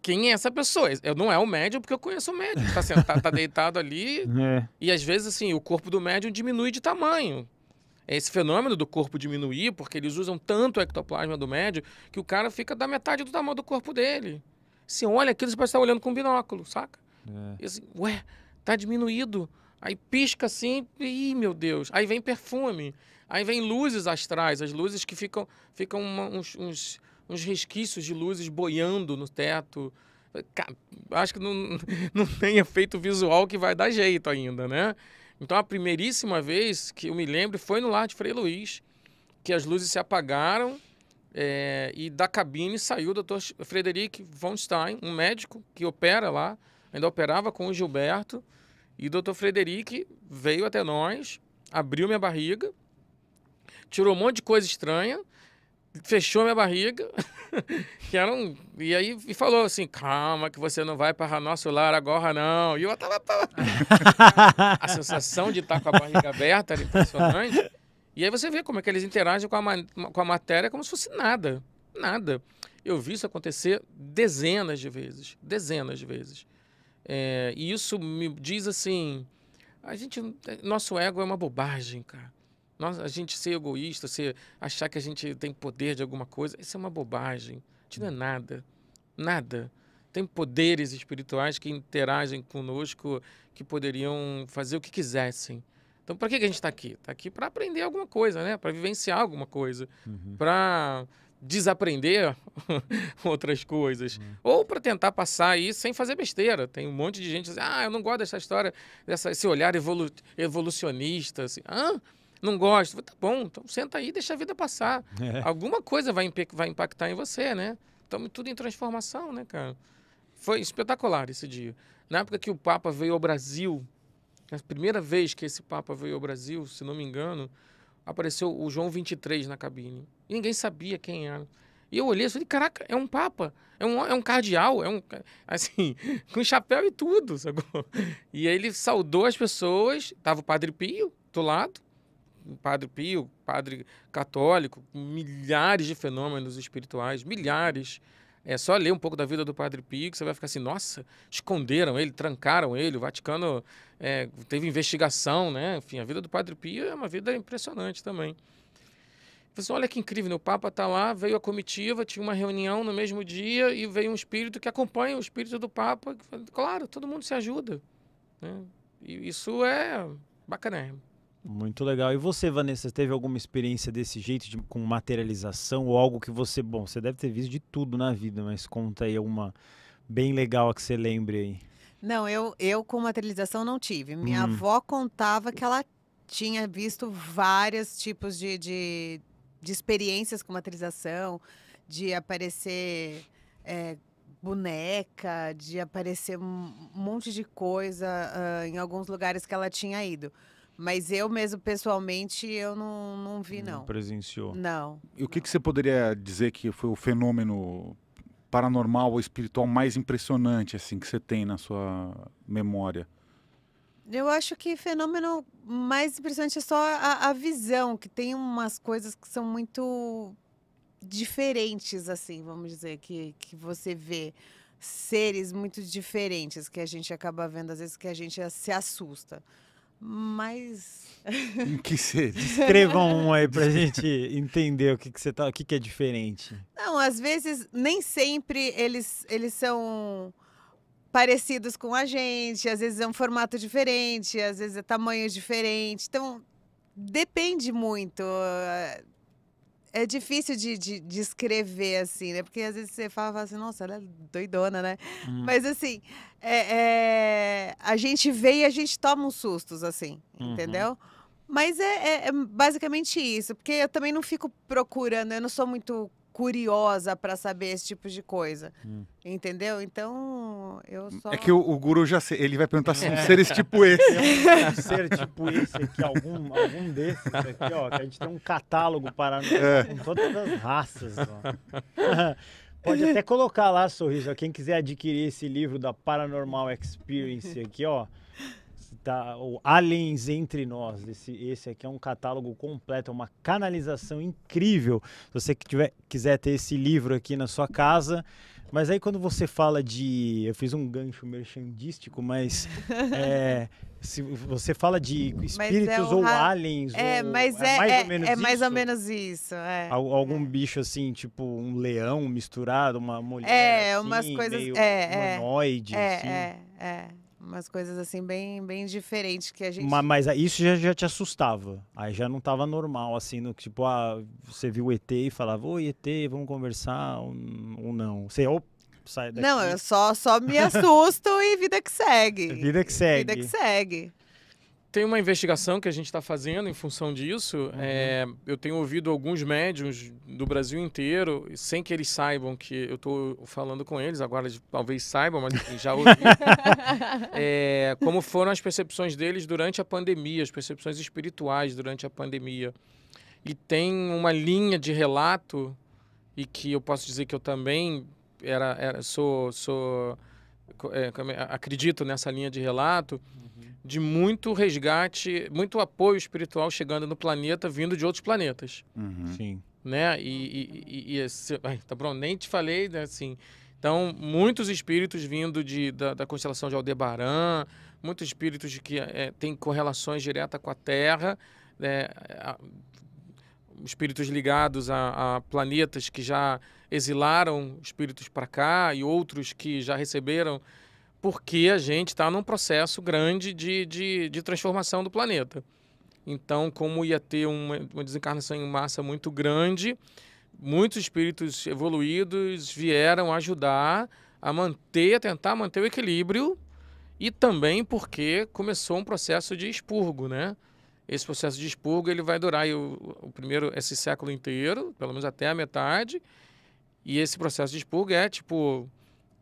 quem é essa pessoa? Eu não é o médium, porque eu conheço o médium. Tá, sentado, tá deitado ali. É. E às vezes, assim, o corpo do médium diminui de tamanho. é Esse fenômeno do corpo diminuir, porque eles usam tanto o ectoplasma do médium, que o cara fica da metade do tamanho do corpo dele. Se assim, olha aquilo, você pode estar tá olhando com um binóculo, saca? É. E assim, ué, tá diminuído. Aí pisca assim, e, ih, meu Deus. Aí vem perfume. Aí vem luzes astrais, as luzes que ficam, ficam uma, uns, uns, uns, resquícios de luzes boiando no teto. Acho que não, não tem efeito visual que vai dar jeito ainda, né? Então a primeiríssima vez que eu me lembro foi no lar de Frei Luiz, que as luzes se apagaram é, e da cabine saiu o doutor Frederic von Stein, um médico que opera lá, ainda operava com o Gilberto. E o doutor Frederic veio até nós, abriu minha barriga, tirou um monte de coisa estranha, fechou minha barriga, que era um, e aí e falou assim: calma, que você não vai para nosso lar agora, não. E eu tava. a sensação de estar com a barriga aberta era impressionante. E aí você vê como é que eles interagem com a, com a matéria como se fosse nada. Nada. Eu vi isso acontecer dezenas de vezes. Dezenas de vezes. É, e isso me diz assim: a gente, nosso ego é uma bobagem, cara. Nós, a gente ser egoísta, ser, achar que a gente tem poder de alguma coisa, isso é uma bobagem. A gente não é hum. nada. Nada. Tem poderes espirituais que interagem conosco, que poderiam fazer o que quisessem. Então, para que, que a gente está aqui? Está aqui para aprender alguma coisa, né? Para vivenciar alguma coisa. Uhum. Para desaprender outras coisas. Hum. Ou para tentar passar isso sem fazer besteira. Tem um monte de gente que assim, diz, ah, eu não gosto dessa história, dessa, esse olhar evolu evolucionista. Assim. Hã? Não gosto. Tá bom, então senta aí e deixa a vida passar. É. Alguma coisa vai, vai impactar em você, né? Estamos tudo em transformação, né, cara? Foi espetacular esse dia. Na época que o Papa veio ao Brasil, a primeira vez que esse Papa veio ao Brasil, se não me engano, apareceu o João 23 na cabine. E ninguém sabia quem era. E eu olhei e falei, caraca, é um papa, é um, é um cardeal, é um, assim, com chapéu e tudo, sacou? E aí ele saudou as pessoas, tava o Padre Pio do lado, o Padre Pio, Padre Católico, milhares de fenômenos espirituais, milhares, é só ler um pouco da vida do Padre Pio que você vai ficar assim, nossa, esconderam ele, trancaram ele, o Vaticano é, teve investigação, né? Enfim, a vida do Padre Pio é uma vida impressionante também. Assim, olha que incrível, né? o Papa está lá, veio a comitiva, tinha uma reunião no mesmo dia e veio um espírito que acompanha o espírito do Papa. Claro, todo mundo se ajuda. Né? E isso é bacana. Muito legal. E você, Vanessa, teve alguma experiência desse jeito de, com materialização ou algo que você, bom, você deve ter visto de tudo na vida, mas conta aí alguma bem legal que você lembre aí. Não, eu, eu com materialização não tive. Minha hum. avó contava que ela tinha visto vários tipos de, de, de experiências com materialização, de aparecer é, boneca, de aparecer um monte de coisa uh, em alguns lugares que ela tinha ido. Mas eu mesmo, pessoalmente, eu não, não vi, não. Não presenciou. Não. E o que, que você poderia dizer que foi o fenômeno paranormal ou espiritual mais impressionante, assim, que você tem na sua memória? Eu acho que fenômeno mais impressionante é só a, a, visão, que tem umas coisas que são muito diferentes, assim, vamos dizer, que, que você vê seres muito diferentes que a gente acaba vendo, às vezes que a gente se assusta. Mas. escrevam que um aí pra gente entender o que, que você tá. O que, que é diferente. Não, às vezes, nem sempre eles, eles são parecidos com a gente, às vezes é um formato diferente, às vezes é tamanho diferente. Então, depende muito. Eh, é difícil de, de, de, escrever, assim, né? Porque às vezes você fala, fala assim, nossa, ela é doidona, né? Hum. Mas assim, é, é, a gente vê e a gente toma uns sustos, assim, uhum. entendeu? Mas é, é, é basicamente isso, porque eu também não fico procurando, eu não sou muito curiosa para saber esse tipo de coisa. Hum. Entendeu? Então, eu é só. É que o, o guru já sei, ele vai perguntar se assim, é. um ser tipo esse. É um ser tipo esse aqui, algum, algum desses aqui, ó. Que a gente tem um catálogo para é. com todas as raças, ó. Pode até colocar lá, sorriso. Quem quiser adquirir esse livro da Paranormal Experience aqui, ó tá, o Aliens Entre Nós. Esse, esse aqui é um catálogo completo, é uma canalização incrível. Se você tiver, quiser ter esse livro aqui na sua casa. Mas aí quando você fala de. Eu fiz um gancho merchandístico, mas. é, se você fala de é espíritos é ou ra... aliens, é, ou, mas é, é mais, é, ou, menos é mais ou menos isso. É. Algum bicho assim, tipo um leão misturado, uma mulher. É, assim, umas coisas. Meio é, humanoide, assim. é, é. Umas coisas assim bem, bem diferentes que a gente. Mas, mas isso já, já te assustava. Aí já não estava normal, assim, no tipo, ah, você viu o ET e falava, oi, ET, vamos conversar ou, ou não. Você, ou sai daqui. Não, eu só, só me assusto e vida que segue. Vida que segue. Vida que segue tem uma investigação que a gente está fazendo em função disso. Uhum. É, eu tenho ouvido alguns médiums do Brasil inteiro, sem que eles saibam que eu estou falando com eles, agora talvez saibam, mas já ouvi. é, como foram as percepções deles durante a pandemia, as percepções espirituais durante a pandemia. E tem uma linha de relato, e que eu posso dizer que eu também era, era sou, sou é, é, acredito nessa linha de relato. Uhum de muito resgate, muito apoio espiritual chegando no planeta, vindo de outros planetas. Uhum. Sim. Né? E, e, e, e esse, ai, tá bom, nem te falei, né, assim... Então, muitos espíritos vindo de, da, da constelação de Aldebaran, muitos espíritos que é, é têm correlações diretas com a Terra, né, a, espíritos ligados a, a, planetas que já exilaram espíritos para cá e outros que já receberam porque a gente está num processo grande de, de, de, transformação do planeta. Então, como ia ter uma, uma desencarnação em massa muito grande, muitos espíritos evoluídos vieram ajudar a manter, a tentar manter o equilíbrio e também porque começou um processo de expurgo, né? Esse processo de expurgo ele vai durar o, o, primeiro esse século inteiro, pelo menos até a metade. E esse processo de expurgo é tipo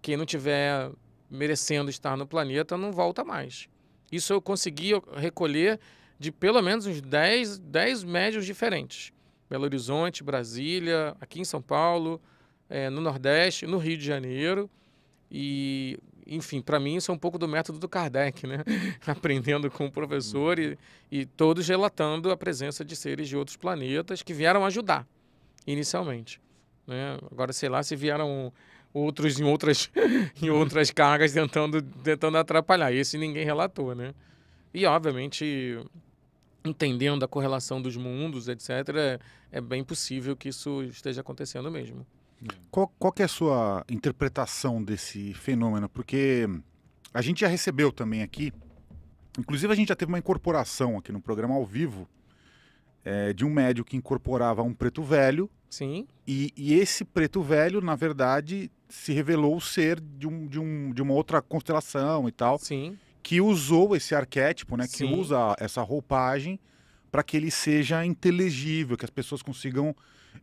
quem não tiver merecendo estar no planeta, não volta mais. Isso eu consegui recolher de pelo menos uns 10, 10 médios diferentes. Belo Horizonte, Brasília, aqui em São Paulo, é, no Nordeste, no Rio de Janeiro. E, enfim, para mim isso é um pouco do método do Kardec, né? Aprendendo com o professor e, e todos relatando a presença de seres de outros planetas que vieram ajudar inicialmente. Né? Agora, sei lá, se vieram outros em outras, em outras cargas tentando, tentando atrapalhar. Esse ninguém relatou, né? E, obviamente, entendendo a correlação dos mundos, etc., é, é, bem possível que isso esteja acontecendo mesmo. Qual, qual é a sua interpretação desse fenômeno? Porque a gente já recebeu também aqui, inclusive a gente já teve uma incorporação aqui no programa ao vivo é, de um médio que incorporava um preto velho. Sim. E, e, esse preto velho, na verdade, se revelou ser de, um, de, um, de uma outra constelação e tal. Sim. Que usou esse arquétipo, né? Sim. Que usa essa roupagem para que ele seja inteligível, que as pessoas consigam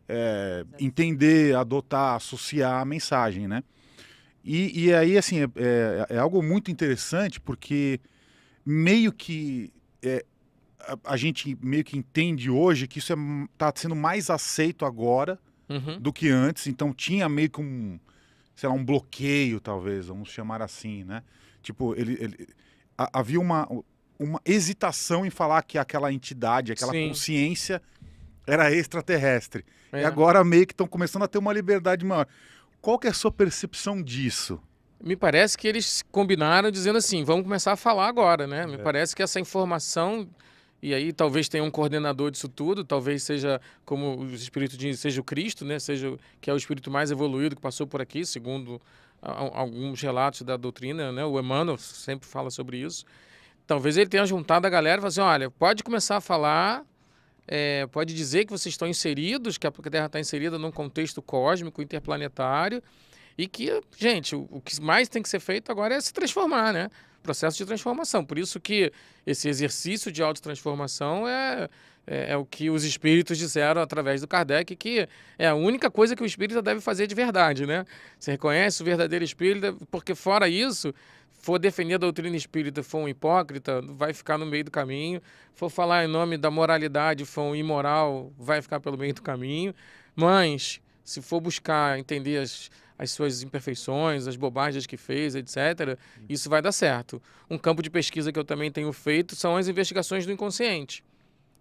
é, entender, adotar, associar a mensagem, né? E, e aí, assim, é, é, é, algo muito interessante porque meio que é, a, a, gente meio que entende hoje que isso está é, sendo mais aceito agora uhum. do que antes. Então tinha meio que um, sei lá, um bloqueio, talvez, vamos chamar assim, né? Tipo, ele, ele a, havia uma, uma hesitação em falar que aquela entidade, aquela Sim. consciência era extraterrestre. É. E agora meio que estão começando a ter uma liberdade maior. Qual que é a sua percepção disso? Me parece que eles combinaram dizendo assim, vamos começar a falar agora, né? Me é. parece que essa informação e aí talvez tenha um coordenador disso tudo, talvez seja como o espírito de seja o Cristo, né? Seja que é o espírito mais evoluído que passou por aqui, segundo alguns relatos da doutrina, né? O Emmanuel sempre fala sobre isso. Talvez ele tenha juntado a galera e falado assim, olha, pode começar a falar, é, pode dizer que vocês estão inseridos, que a Terra está inserida num contexto cósmico, interplanetário, e que, gente, o, o que mais tem que ser feito agora é se transformar, né? processo de transformação. Por isso que esse exercício de autotransformação é, é, é o que os espíritos disseram através do Kardec, que é a única coisa que o espírita deve fazer de verdade, né? Você reconhece o verdadeiro espírita, porque fora isso, for defender a doutrina espírita, for um hipócrita, vai ficar no meio do caminho. For falar em nome da moralidade, for um imoral, vai ficar pelo meio do caminho. Mas, se for buscar entender as as suas imperfeições, as bobagens que fez, etc., uhum. isso vai dar certo. Um campo de pesquisa que eu também tenho feito são as investigações do inconsciente,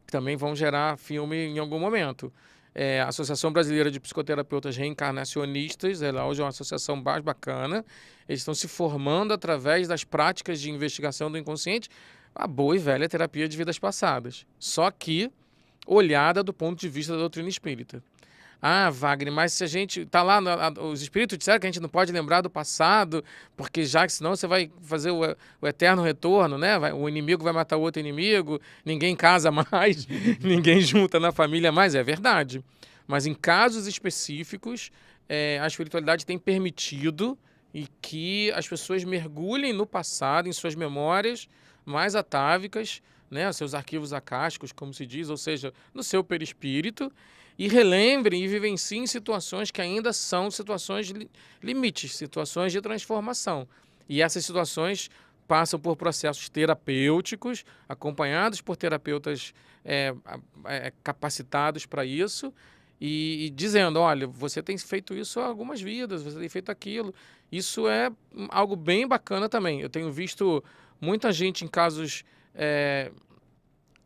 que também vão gerar filme em algum momento. É, a Associação Brasileira de Psicoterapeutas Reencarnacionistas, ela hoje é uma associação mais bacana. Eles estão se formando através das práticas de investigação do inconsciente, a boa e velha terapia de vidas passadas. Só que olhada do ponto de vista da doutrina espírita. Ah, Wagner, mas se a gente. Tá lá, os espíritos disseram que a gente não pode lembrar do passado, porque já que senão você vai fazer o, o eterno retorno, né? Vai, o inimigo vai matar o outro inimigo, ninguém casa mais, ninguém junta na família mais. É verdade. Mas em casos específicos, é, a espiritualidade tem permitido e que as pessoas mergulhem no passado, em suas memórias mais atávicas, né, seus arquivos acásticos, como se diz, ou seja, no seu perispírito, e relembrem e vivenciem situações que ainda são situações li limites, situações de transformação. E essas situações passam por processos terapêuticos, acompanhados por terapeutas é, é, capacitados para isso, e, e, dizendo: olha, você tem feito isso há algumas vidas, você tem feito aquilo. Isso é algo bem bacana também. Eu tenho visto muita gente em casos é,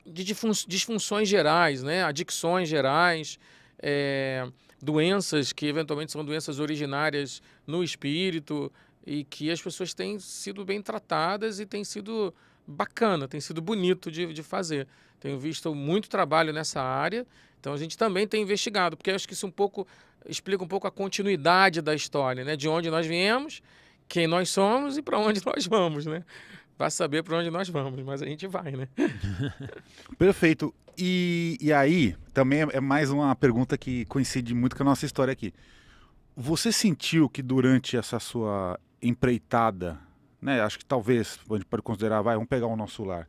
de disfunções gerais, né? adicções gerais, é, doenças que eventualmente são doenças originárias no espírito e que as pessoas têm sido bem tratadas e têm sido bacana, tem sido bonito de, de fazer. Tenho visto muito trabalho nessa área, então a gente também tem investigado, porque acho que isso um pouco explica um pouco a continuidade da história, né? De onde nós viemos, quem nós somos e para onde nós vamos, né? Vai saber para onde nós vamos, mas a gente vai, né? Perfeito. E, e aí, também é, é mais uma pergunta que coincide muito com a nossa história aqui. Você sentiu que durante essa sua empreitada, né, acho que talvez a gente pode considerar, vai, vamos pegar o nosso lar,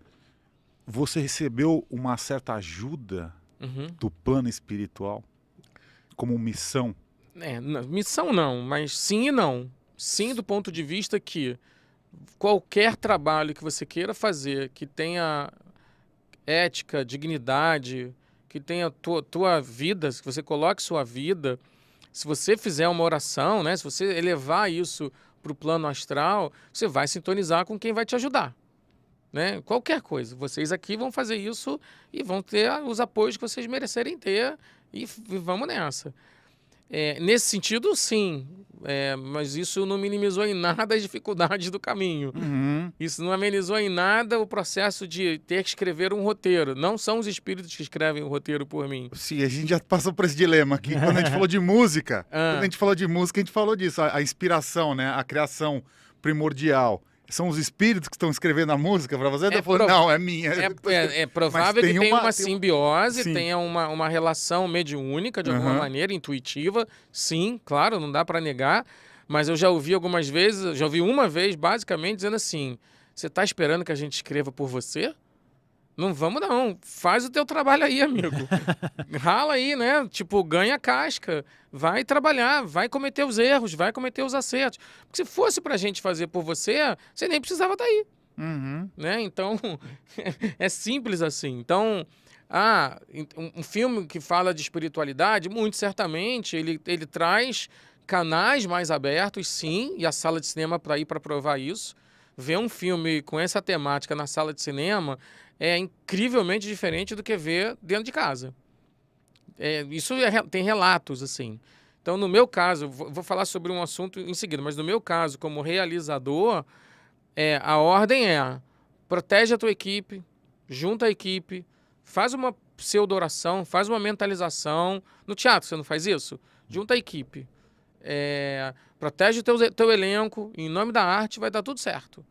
você recebeu uma certa ajuda uhum. do plano espiritual como missão? É, missão não, mas sim e não. Sim do ponto de vista que qualquer trabalho que você queira fazer que tenha ética, dignidade, que tenha tua, tua vida, que você coloque sua vida, se você fizer uma oração, né, se você elevar isso para o plano astral, você vai sintonizar com quem vai te ajudar. Né? Qualquer coisa. Vocês aqui vão fazer isso e vão ter os apoios que vocês merecerem ter e, e vamos nessa. É, nesse sentido, sim. É, mas isso não minimizou em nada as dificuldades do caminho. Uhum. Isso não amenizou em nada o processo de ter que escrever um roteiro. Não são os espíritos que escrevem o roteiro por mim. Sim, a gente já passou por esse dilema aqui. Quando a gente falou de música, ah. quando a gente falou de música, a gente falou disso, a, a inspiração, né? a criação primordial são os espíritos que estão escrevendo a música para você? É prov... Não, é minha. É, é, é provável que tenha uma, uma simbiose, sim. tenha uma, uma relação mediúnica, de alguma uhum. maneira, intuitiva. Sim, claro, não dá para negar. Mas eu já ouvi algumas vezes, já ouvi uma vez, basicamente, dizendo assim: você está esperando que a gente escreva por você? Não vamos não, faz o teu trabalho aí, amigo. Rala aí, né? Tipo, ganha casca, vai trabalhar, vai cometer os erros, vai cometer os acertos. Porque se fosse pra gente fazer por você, você nem precisava estar tá aí. Uhum. Né? Então, é simples assim. Então, ah, um filme que fala de espiritualidade, muito certamente, ele, ele traz canais mais abertos, sim, e a sala de cinema para ir para provar isso. Ver um filme com essa temática na sala de cinema é incrivelmente diferente do que ver dentro de casa. É, isso é, tem relatos, assim. Então, no meu caso, vou falar sobre um assunto em seguida, mas no meu caso, como realizador, é, a ordem é protege a tua equipe, junta a equipe, faz uma pseudo-oração, faz uma mentalização. No teatro você não faz isso? Junta a equipe. É, protege o teu, teu elenco, em nome da arte vai dar tudo certo.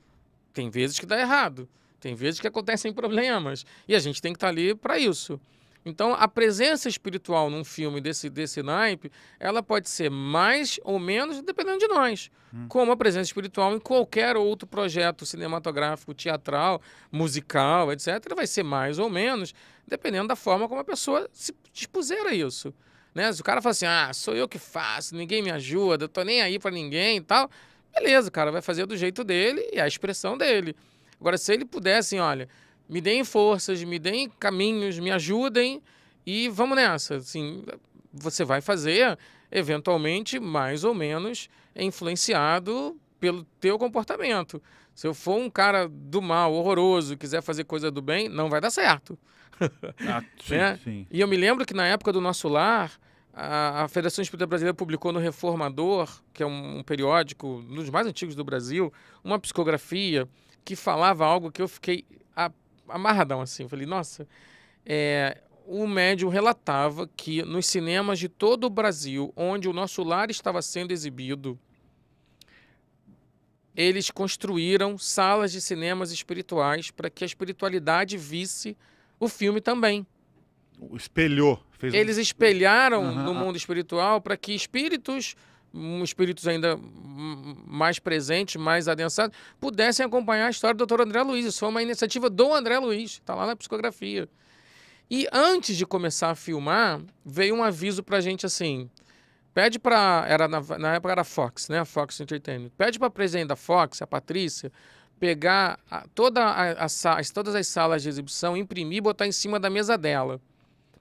Tem vezes que dá errado. Tem vezes que acontecem problemas e a gente tem que estar tá ali para isso. Então, a presença espiritual num filme desse, desse naipe, ela pode ser mais ou menos dependendo de nós. Hum. Como a presença espiritual em qualquer outro projeto cinematográfico, teatral, musical, etc., vai ser mais ou menos dependendo da forma como a pessoa se dispuser a isso. Né? Se o cara fala assim, ah, sou eu que faço, ninguém me ajuda, tô nem aí para ninguém e tal, beleza, o cara vai fazer do jeito dele e a expressão dele. Agora, se ele pudesse, assim, olha, me deem forças, me deem caminhos, me ajudem e vamos nessa. Assim, você vai fazer, eventualmente, mais ou menos é influenciado pelo teu comportamento. Se eu for um cara do mal, horroroso, quiser fazer coisa do bem, não vai dar certo. Ah, sim, né? sim. E eu me lembro que na época do nosso lar, a, a Federação Espírita Brasileira publicou no Reformador, que é um, um periódico, um dos mais antigos do Brasil, uma psicografia que falava algo que eu fiquei amarradão assim. Eu falei, nossa, é, o médium relatava que nos cinemas de todo o Brasil, onde o nosso lar estava sendo exibido, eles construíram salas de cinemas espirituais para que a espiritualidade visse o filme também. Espelhou. Fez... Eles espelharam uhum. no mundo espiritual para que espíritos um espíritos ainda mais presentes, mais adensados, pudessem acompanhar a história do Dr. André Luiz. Isso foi uma iniciativa do André Luiz, está lá na psicografia. E antes de começar a filmar, veio um aviso para a gente assim: pede para era na, na, época era Fox, né? Fox Entertainment. Pede para a presidente da Fox, a Patrícia, pegar a, toda a, a, todas as salas de exibição, imprimir e botar em cima da mesa dela.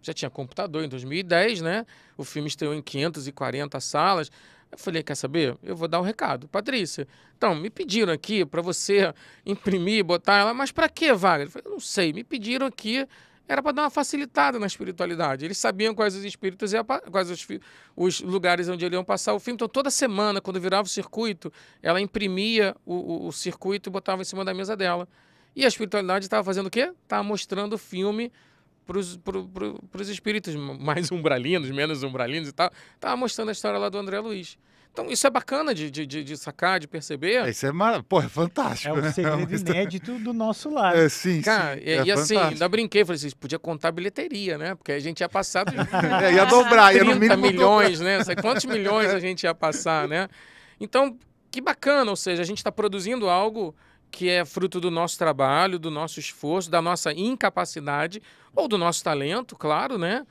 Já tinha computador em 2010, né? O filme estreou em 540 salas. Eu falei, quer saber? Eu vou dar um recado. Patrícia, então, me pediram aqui para você imprimir, botar ela, mas para que, Wagner? Eu falei, não sei, me pediram aqui, era para dar uma facilitada na espiritualidade. Eles sabiam quais os espíritos e quais os, os, lugares onde eles iam passar o filme. Então, toda semana, quando virava o circuito, ela imprimia o, o, o circuito e botava em cima da mesa dela. E a espiritualidade estava fazendo o quê? Estava mostrando o filme para os espíritos mais umbralinos, menos umbralinos e tal, estava tá mostrando a história lá do André Luiz. Então, isso é bacana de, de, de, sacar, de perceber. É, isso é, mar... Pô, é fantástico. É um né? é segredo inédito do nosso lado. É, sim, Cara, sim. E, é e assim, ainda brinquei, falei assim, podia contar bilheteria, né? Porque a gente ia passar... De... é, ia dobrar, ia no mínimo milhões, dobrar. né? quantos milhões a gente ia passar, né? Então, que bacana, ou seja, a gente está produzindo algo que é fruto do nosso trabalho, do nosso esforço, da nossa incapacidade ou do nosso talento, claro, né?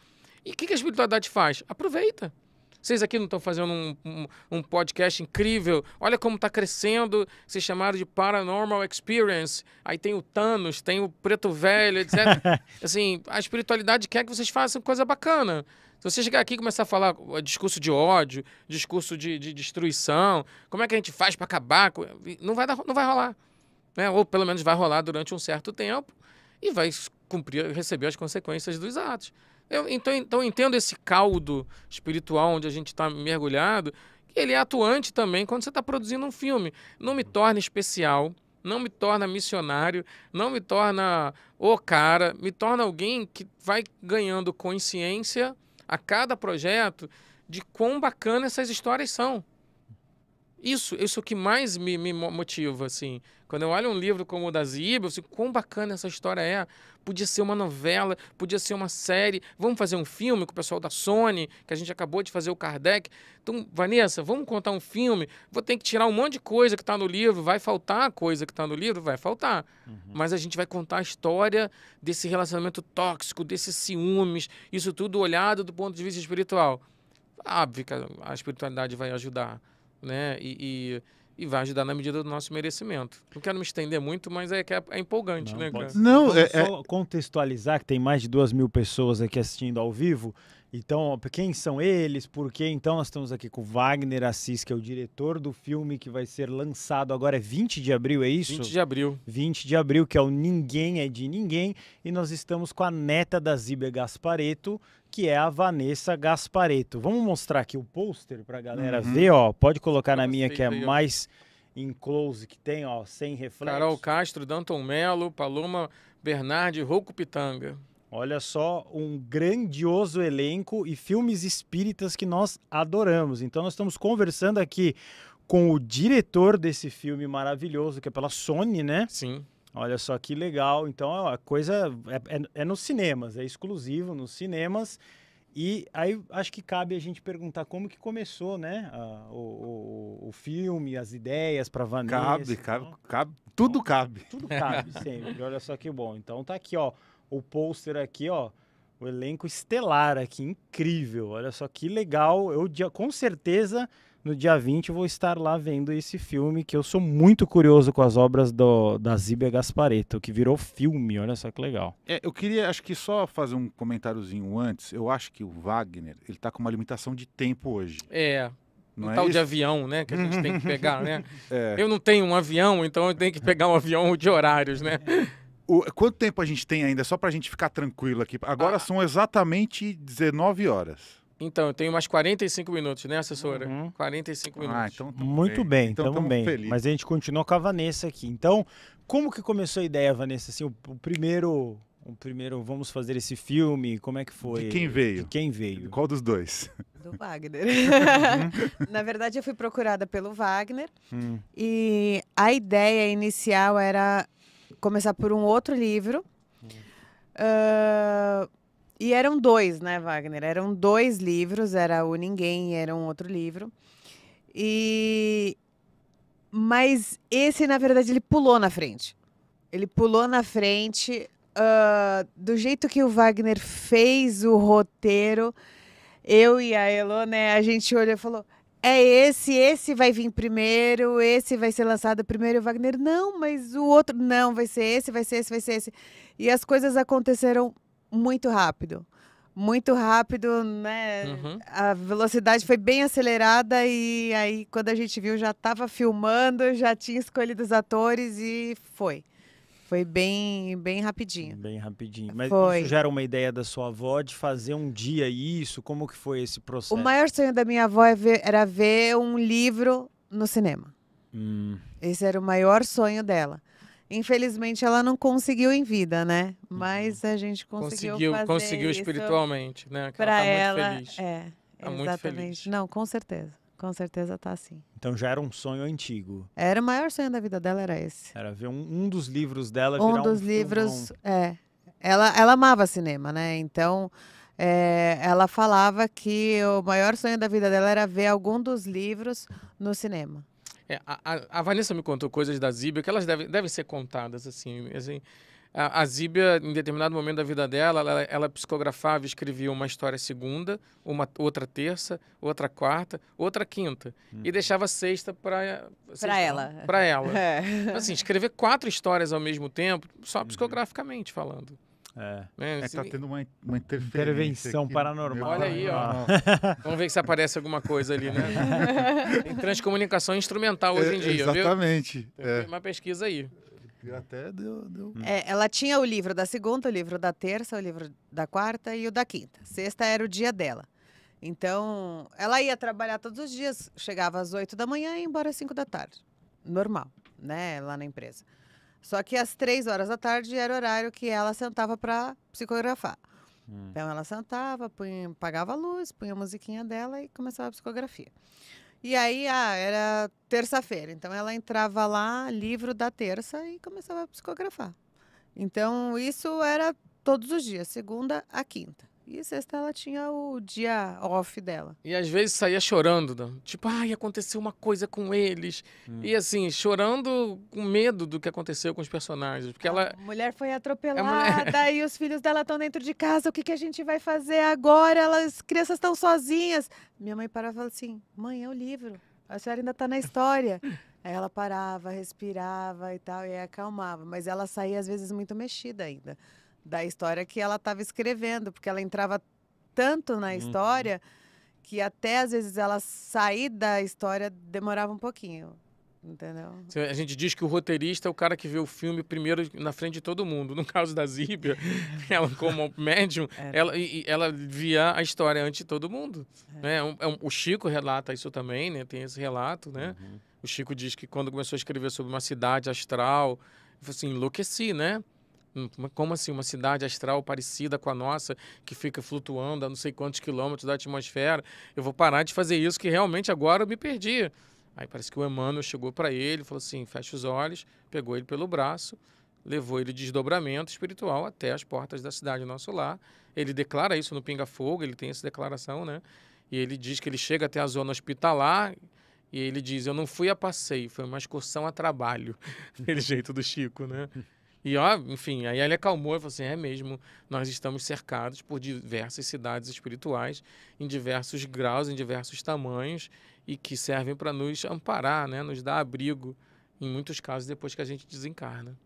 E o que, que a espiritualidade faz? Aproveita. Vocês aqui não estão fazendo um, um, um, podcast incrível? Olha como está crescendo. Se chamaram de Paranormal Experience. Aí tem o Thanos, tem o Preto Velho, etc. assim, a espiritualidade quer que vocês façam coisa bacana. Se você chegar aqui e começar a falar discurso de ódio, discurso de, de destruição, como é que a gente faz para acabar? Não vai, dar, não vai rolar né? ou pelo menos vai rolar durante um certo tempo e vai cumprir, receber as consequências dos atos. Eu, então, então entendo esse caldo espiritual onde a gente está mergulhado, que ele é atuante também quando você está produzindo um filme. Não me torna especial, não me torna missionário, não me torna o cara, me torna alguém que vai ganhando consciência a cada projeto de quão bacana essas histórias são. Isso, isso é o que mais me, me motiva, assim. Quando eu olho um livro como o da Ziba, eu fico, quão bacana essa história é. Podia ser uma novela, podia ser uma série. Vamos fazer um filme com o pessoal da Sony, que a gente acabou de fazer o Kardec. Então, Vanessa, vamos contar um filme. Vou ter que tirar um monte de coisa que está no livro. Vai faltar coisa que está no livro? Vai faltar. Uhum. Mas a gente vai contar a história desse relacionamento tóxico, desses ciúmes, isso tudo olhado do ponto de vista espiritual. Óbvio que a espiritualidade vai ajudar né? E, e, e, vai ajudar na medida do nosso merecimento. Não quero me estender muito, mas é que é, é empolgante, não, né, Não, é, é... contextualizar que tem mais de duas mil pessoas aqui assistindo ao vivo. Então, quem são eles? Por que então nós estamos aqui com Wagner Assis, que é o diretor do filme que vai ser lançado agora, é 20 de abril, é isso? 20 de abril. 20 de abril, que é o Ninguém é de Ninguém. E nós estamos com a neta da Zíbia Gaspareto, que é a Vanessa Gaspareto. Vamos mostrar aqui o pôster para a galera uhum. ver, ó. Pode colocar Eu na tá minha que é aí, mais em close, que tem, ó, sem reflexo. Carol Castro, Danton Melo, Paloma Bernardi, Rouco Pitanga. Olha só um grandioso elenco e filmes espíritas que nós adoramos. Então nós estamos conversando aqui com o diretor desse filme maravilhoso, que é pela Sony, né? Sim. Olha só que legal. Então é a coisa é, é, é nos cinemas, é exclusivo nos cinemas. E aí acho que cabe a gente perguntar como que começou, né? A, o, o, o, filme, as ideias para Vanessa. Cabe, cabe, então. cabe, tudo cabe. Tudo cabe sempre. Olha só que bom. Então tá aqui, ó o pôster aqui, ó. O elenco estelar aqui, incrível. Olha só que legal. Eu com certeza no dia 20 vou estar lá vendo esse filme, que eu sou muito curioso com as obras do, da Zíbia Gaspareto, que virou filme, olha só que legal. É, eu queria, acho que só fazer um comentáriozinho antes, eu acho que o Wagner, ele tá com uma limitação de tempo hoje. É, não um é tal de avião, né? Que a gente tem que pegar, né? É. Eu não tenho um avião, então eu tenho que pegar um avião de horários, né? O, quanto tempo a gente tem ainda, só para a gente ficar tranquilo aqui? Agora ah. são exatamente 19 horas. Então, eu tenho mais 45 minutos, né, assessora? Uhum. 45 ah, minutos. Ah, então Muito bem, bem então tamo bem. Feliz. Mas a gente continua com a Vanessa aqui. Então, como que começou a ideia, Vanessa? Assim, o, o primeiro o primeiro vamos fazer esse filme, como é que foi? De quem veio? De quem veio? Qual dos dois? Do Wagner. Uhum. Na verdade, eu fui procurada pelo Wagner hum. e a ideia inicial era começar por um outro livro. Uh, e eram dois, né, Wagner? Eram dois livros, era o Ninguém e era um outro livro. E mas esse, na verdade, ele pulou na frente. Ele pulou na frente uh, do jeito que o Wagner fez o roteiro. Eu e a Elo, né? A gente olhou e falou: é esse, esse vai vir primeiro, esse vai ser lançado primeiro. O Wagner, não, mas o outro, não, vai ser esse, vai ser esse, vai ser esse. E as coisas aconteceram muito rápido. Muito rápido, né? Uhum. A velocidade foi bem acelerada e aí, quando a gente viu, já estava filmando, já tinha escolhido os atores e foi. Foi bem, bem rapidinho. Bem rapidinho. Mas foi. isso já era uma ideia da sua avó de fazer um dia isso? Como que foi esse processo? O maior sonho da minha avó é era ver um livro no cinema. Hum. Esse era o maior sonho dela. Infelizmente ela não conseguiu em vida, né? Uhum. Mas a gente conseguiu, conseguiu fazer Conseguiu espiritualmente, né? Para ela, tá, é, tá muito feliz. é, tá exatamente. Muito feliz. Não, com certeza. Com certeza tá assim. Então já era um sonho antigo. Era o maior sonho da vida dela, era esse. Era ver um, um dos livros dela um virar dos livros, é. Ela, ela amava cinema, né? Então é, ela falava que o maior sonho da vida dela era ver algum dos livros no cinema. É, a, a, Vanessa me contou coisas da Zíbia que elas devem, devem ser contadas, assim, assim a, a Zíbia, em determinado momento da vida dela, ela, ela psicografava e escrevia uma história segunda, uma outra terça, outra quarta, outra quinta. Hum. E deixava sexta para ela. Para ela. É. Então, assim, escrever quatro histórias ao mesmo tempo, só uhum. psicograficamente falando. É. está né, é assim, tá tendo uma, uma intervenção aqui, paranormal. Olha aí, ó. Vamos ver se aparece alguma coisa ali, né? Tem transcomunicação instrumental hoje em é, dia, é, exatamente. viu? Exatamente. É. Uma pesquisa aí. E até deu. deu... É, ela tinha o livro da segunda, o livro da terça, o livro da quarta e o da quinta. Sexta era o dia dela. Então, ela ia trabalhar todos os dias, chegava às oito da manhã e ia embora às cinco da tarde. Normal, né? Lá na empresa. Só que às três horas da tarde era o horário que ela sentava para psicografar. Hum. Então, ela sentava, punha, pagava a luz, punha a musiquinha dela e começava a psicografia. E aí, ah, era terça-feira. Então ela entrava lá, livro da terça, e começava a psicografar. Então isso era todos os dias, segunda a quinta. E sexta ela tinha o dia off dela. E às vezes saía chorando, né? tipo, ai, aconteceu uma coisa com eles. Hum. E assim, chorando com medo do que aconteceu com os personagens. Porque a ela. mulher foi é atropelada mulher... e os filhos dela estão dentro de casa. O que, que a gente vai fazer agora? Elas, as crianças estão sozinhas. Minha mãe parava e falava assim: mãe, é o livro. A senhora ainda está na história. Aí ela parava, respirava e tal, e acalmava. Mas ela saía, às vezes, muito mexida ainda da história que ela estava escrevendo, porque ela entrava tanto na uhum. história uhum. que até às vezes ela sair da história demorava um pouquinho. Entendeu? A gente diz que o roteirista é o cara que vê o filme primeiro na frente de todo mundo. No caso da Zíbia, ela como médium, é. ela, ela via a história antes de todo mundo. É. Né? É é o Chico relata isso também, né? Tem esse relato, né? Uhum. O Chico diz que quando começou a escrever sobre uma cidade astral, assim, enlouqueci, né? Hum, como assim? Uma cidade astral parecida com a nossa, que fica flutuando a não sei quantos quilômetros da atmosfera. Eu vou parar de fazer isso, que realmente agora eu me perdi. Aí parece que o Emmanuel chegou para ele, falou assim: fecha os olhos, pegou ele pelo braço, levou ele de desdobramento espiritual até as portas da cidade, nosso lar. Ele declara isso no Pinga Fogo, ele tem essa declaração, né? E ele diz que ele chega até a zona hospitalar, e ele diz: Eu não fui a passeio, foi uma excursão a trabalho. Aquele jeito do Chico, né? E, ó, enfim, aí ele acalmou e falou assim: é mesmo, nós estamos cercados por diversas cidades espirituais, em diversos graus, em diversos tamanhos, e que servem para nos amparar, né? nos dar abrigo, em muitos casos, depois que a gente desencarna.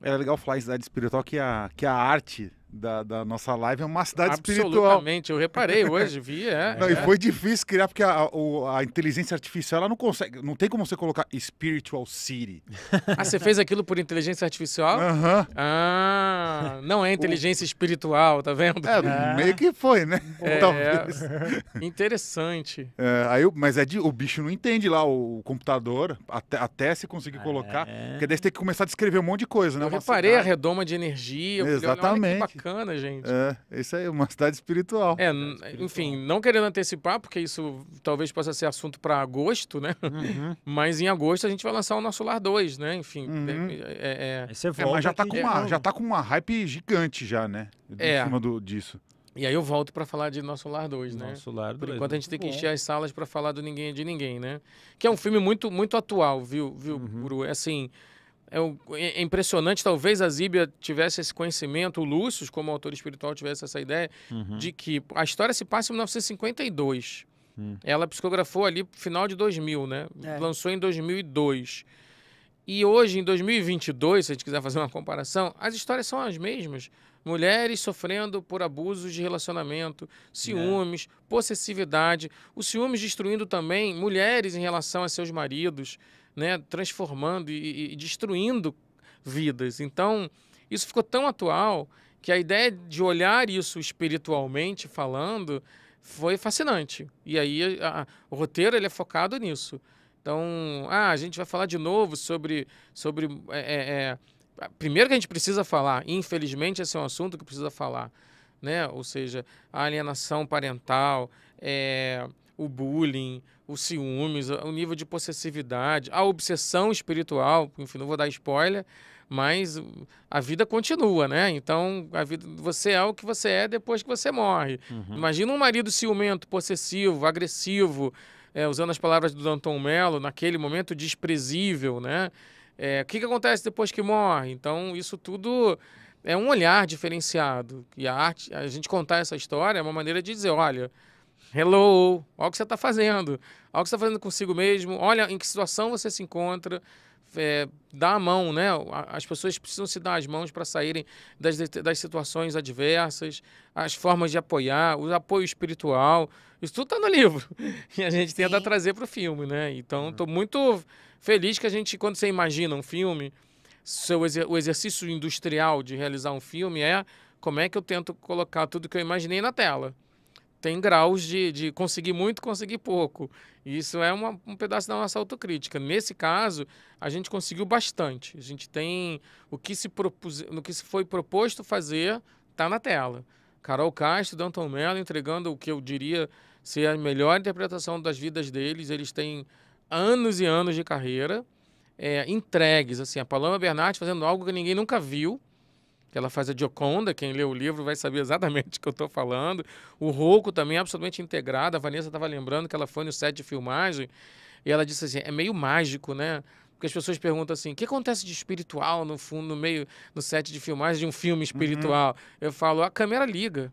Era legal falar em cidade espiritual que a, que a arte da, da, nossa live é uma cidade espiritual. Absolutamente, eu reparei hoje, vi, é. Não, é. E foi difícil criar, porque a, a, a, inteligência artificial ela não consegue, não tem como você colocar Spiritual City. Ah, você fez aquilo por inteligência artificial? Aham. Uh -huh. Ah, não é inteligência o... espiritual, tá vendo? É, é, meio que foi, né? É, Talvez. É. Interessante. É, aí, mas é de, o bicho não entende lá o, computador, até, até se conseguir colocar, é. porque daí você tem que começar a descrever um monte de coisa, né? Eu uma reparei cidade. a redoma de energia. Exatamente. Falei, bacana, gente. É, isso aí, uma cidade espiritual. É, espiritual. enfim, não querendo antecipar, porque isso talvez possa ser assunto para agosto, né? Uhum. Mas em agosto a gente vai lançar o nosso Lar 2, né? Enfim, uhum. é, é, é... é. você é, volta. mas já tá, com uma, já tá com uma hype gigante já, né? Em é. cima do, disso. E aí eu volto para falar de Nosso Lar 2, né? Nosso Lar 2. Por enquanto a gente tem que encher as salas para falar do Ninguém de Ninguém, né? Que é um filme muito muito atual, viu, viu, uhum. É assim, é, é, é, impressionante, talvez a Zíbia tivesse esse conhecimento, o Lúcio, como autor espiritual, tivesse essa ideia uhum. de que a história se passa em 1952. Uhum. Ela psicografou ali no final de 2000, né? É. Lançou em 2002. E hoje, em 2022, se a gente quiser fazer uma comparação, as histórias são as mesmas. Mulheres sofrendo por abusos de relacionamento, ciúmes, é. possessividade. O ciúmes destruindo também mulheres em relação a seus maridos né, transformando e, e destruindo vidas. Então, isso ficou tão atual que a ideia de olhar isso espiritualmente falando foi fascinante. E aí a, a, o roteiro ele é focado nisso. Então, ah, a gente vai falar de novo sobre. sobre é, é, é primeiro que a gente precisa falar, infelizmente, esse é um assunto que precisa falar. Né? Ou seja, a alienação parental, é, o bullying, os ciúmes, o nível de possessividade, a obsessão espiritual, enfim, não vou dar spoiler, mas a vida continua, né? Então, a vida, você é o que você é depois que você morre. Uhum. Imagina um marido ciumento, possessivo, agressivo, é, usando as palavras do Danton Mello, naquele momento desprezível, né? É, o que, que acontece depois que morre? Então, isso tudo é um olhar diferenciado. E a arte, a gente contar essa história é uma maneira de dizer, olha, hello, olha o que você está fazendo. Olha o que você está fazendo consigo mesmo, olha em que situação você se encontra, é, dá a mão, né? As pessoas precisam se dar as mãos para saírem das, das situações adversas, as formas de apoiar, o apoio espiritual. Isso tudo está no livro. E a gente Sim. tenta trazer para o filme, né? Então, estou uhum. muito feliz que a gente, quando você imagina um filme, seu o exercício industrial de realizar um filme é como é que eu tento colocar tudo que eu imaginei na tela tem graus de, de conseguir muito, conseguir pouco. Isso é uma, um pedaço da nossa autocrítica. Nesse caso, a gente conseguiu bastante. A gente tem o que se, propus, no que se foi proposto fazer, está na tela. Carol Castro, Danton Mello entregando o que eu diria ser a melhor interpretação das vidas deles. Eles têm anos e anos de carreira é, entregues. assim A Paloma Bernardes fazendo algo que ninguém nunca viu que ela faz a Gioconda, quem lê o livro vai saber exatamente o que eu estou falando. O Rouco também é absolutamente integrado. A Vanessa estava lembrando que ela foi no set de filmagem e ela disse assim: é meio mágico, né? Porque as pessoas perguntam assim: o que acontece de espiritual no fundo, no meio, no set de filmagem de um filme uhum. espiritual? Uhum. Eu falo: a câmera liga.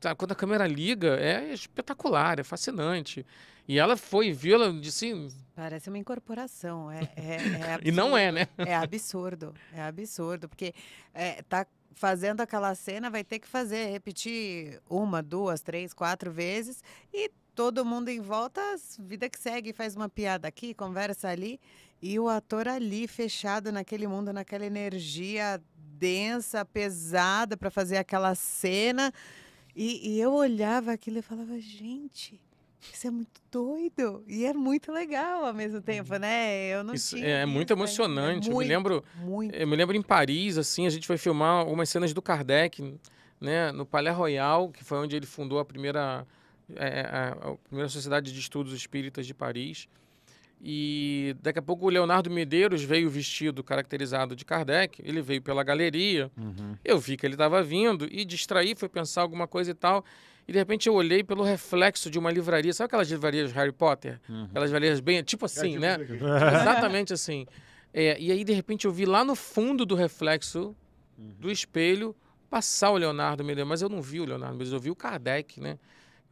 Sabe, quando a câmera liga, é espetacular, é fascinante. E ela foi vê-la de sim. Parece uma incorporação. É, é, é e não é, né? É absurdo. É absurdo, porque é, tá fazendo aquela cena, vai ter que fazer, repetir uma, duas, três, quatro vezes e todo mundo em volta, vida que segue, faz uma piada aqui, conversa ali. E o ator ali, fechado naquele mundo, naquela energia densa, pesada, para fazer aquela cena. E, e eu olhava aquilo e falava, gente, isso é muito doido e é muito legal ao mesmo tempo, uhum. né? Eu não isso é tinha, é muito né? emocionante. É muito, eu me lembro, muito. eu me lembro em Paris, assim, a gente foi filmar algumas cenas do Kardec, né, no Palais Royal, que foi onde ele fundou a primeira é, a, é, é, a primeira sociedade de estudos espíritas de Paris. E daqui a pouco o Leonardo Medeiros veio vestido, caracterizado de Kardec. Ele veio pela galeria. Uhum. Eu vi que ele estava vindo e distraí, fui pensar alguma coisa e tal. E de repente eu olhei pelo reflexo de uma livraria. Sabe aquelas livrarias Harry Potter? Uhum. Aquelas livrarias bem. Tipo é, assim, é, né? Tipo Exatamente assim. É, e aí de repente eu vi lá no fundo do reflexo uhum. do espelho passar o Leonardo Medeiros. Mas eu não vi o Leonardo Medeiros, eu vi o Kardec, né?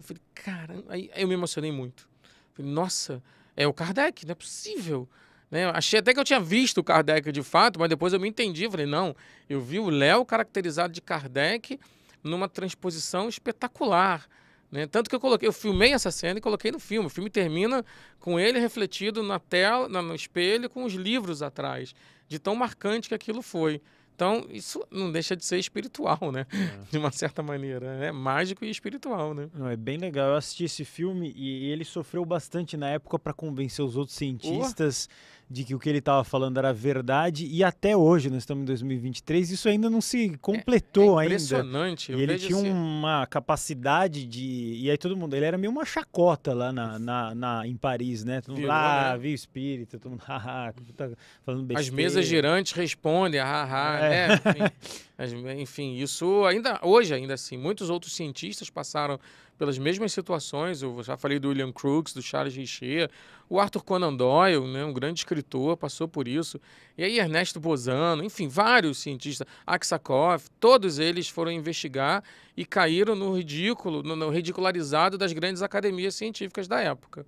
Eu falei, caramba. Aí eu me emocionei muito. Falei, nossa é o Kardec, não é possível. Né? Achei até que eu tinha visto o Kardec de fato, mas depois eu me entendi. Falei, não, eu vi o Léo caracterizado de Kardec numa transposição espetacular. Né? Tanto que eu coloquei, eu filmei essa cena e coloquei no filme. O filme termina com ele refletido na tela, no espelho, com os livros atrás, de tão marcante que aquilo foi. Então, isso não deixa de ser espiritual, né? É. De uma certa maneira. É né? mágico e espiritual, né? Não, é bem legal. Eu assisti esse filme e ele sofreu bastante na época para convencer os outros cientistas. Oh de que o que ele estava falando era verdade e até hoje, nós estamos em 2023, isso ainda não se completou é, é impressionante, ainda. Ele tinha assim. uma capacidade de... E aí todo mundo... Ele era meio uma chacota lá na, uhum. na, na em Paris, né? Todo mundo lá, ah, né? viu espírita, todo mundo... Haha, tá falando besteira. As mesas girantes respondem, haha, é. né? Enfim, enfim, isso ainda... Hoje, ainda assim, muitos outros cientistas passaram pelas mesmas situações. Eu já falei do William Crookes, do Charles Richer, o Arthur Conan Doyle, né, um grande escritor, passou por isso. E aí Ernesto Bozano, enfim, vários cientistas, Aksakov, todos eles foram investigar e caíram no ridículo, no, no ridicularizado das grandes academias científicas da época.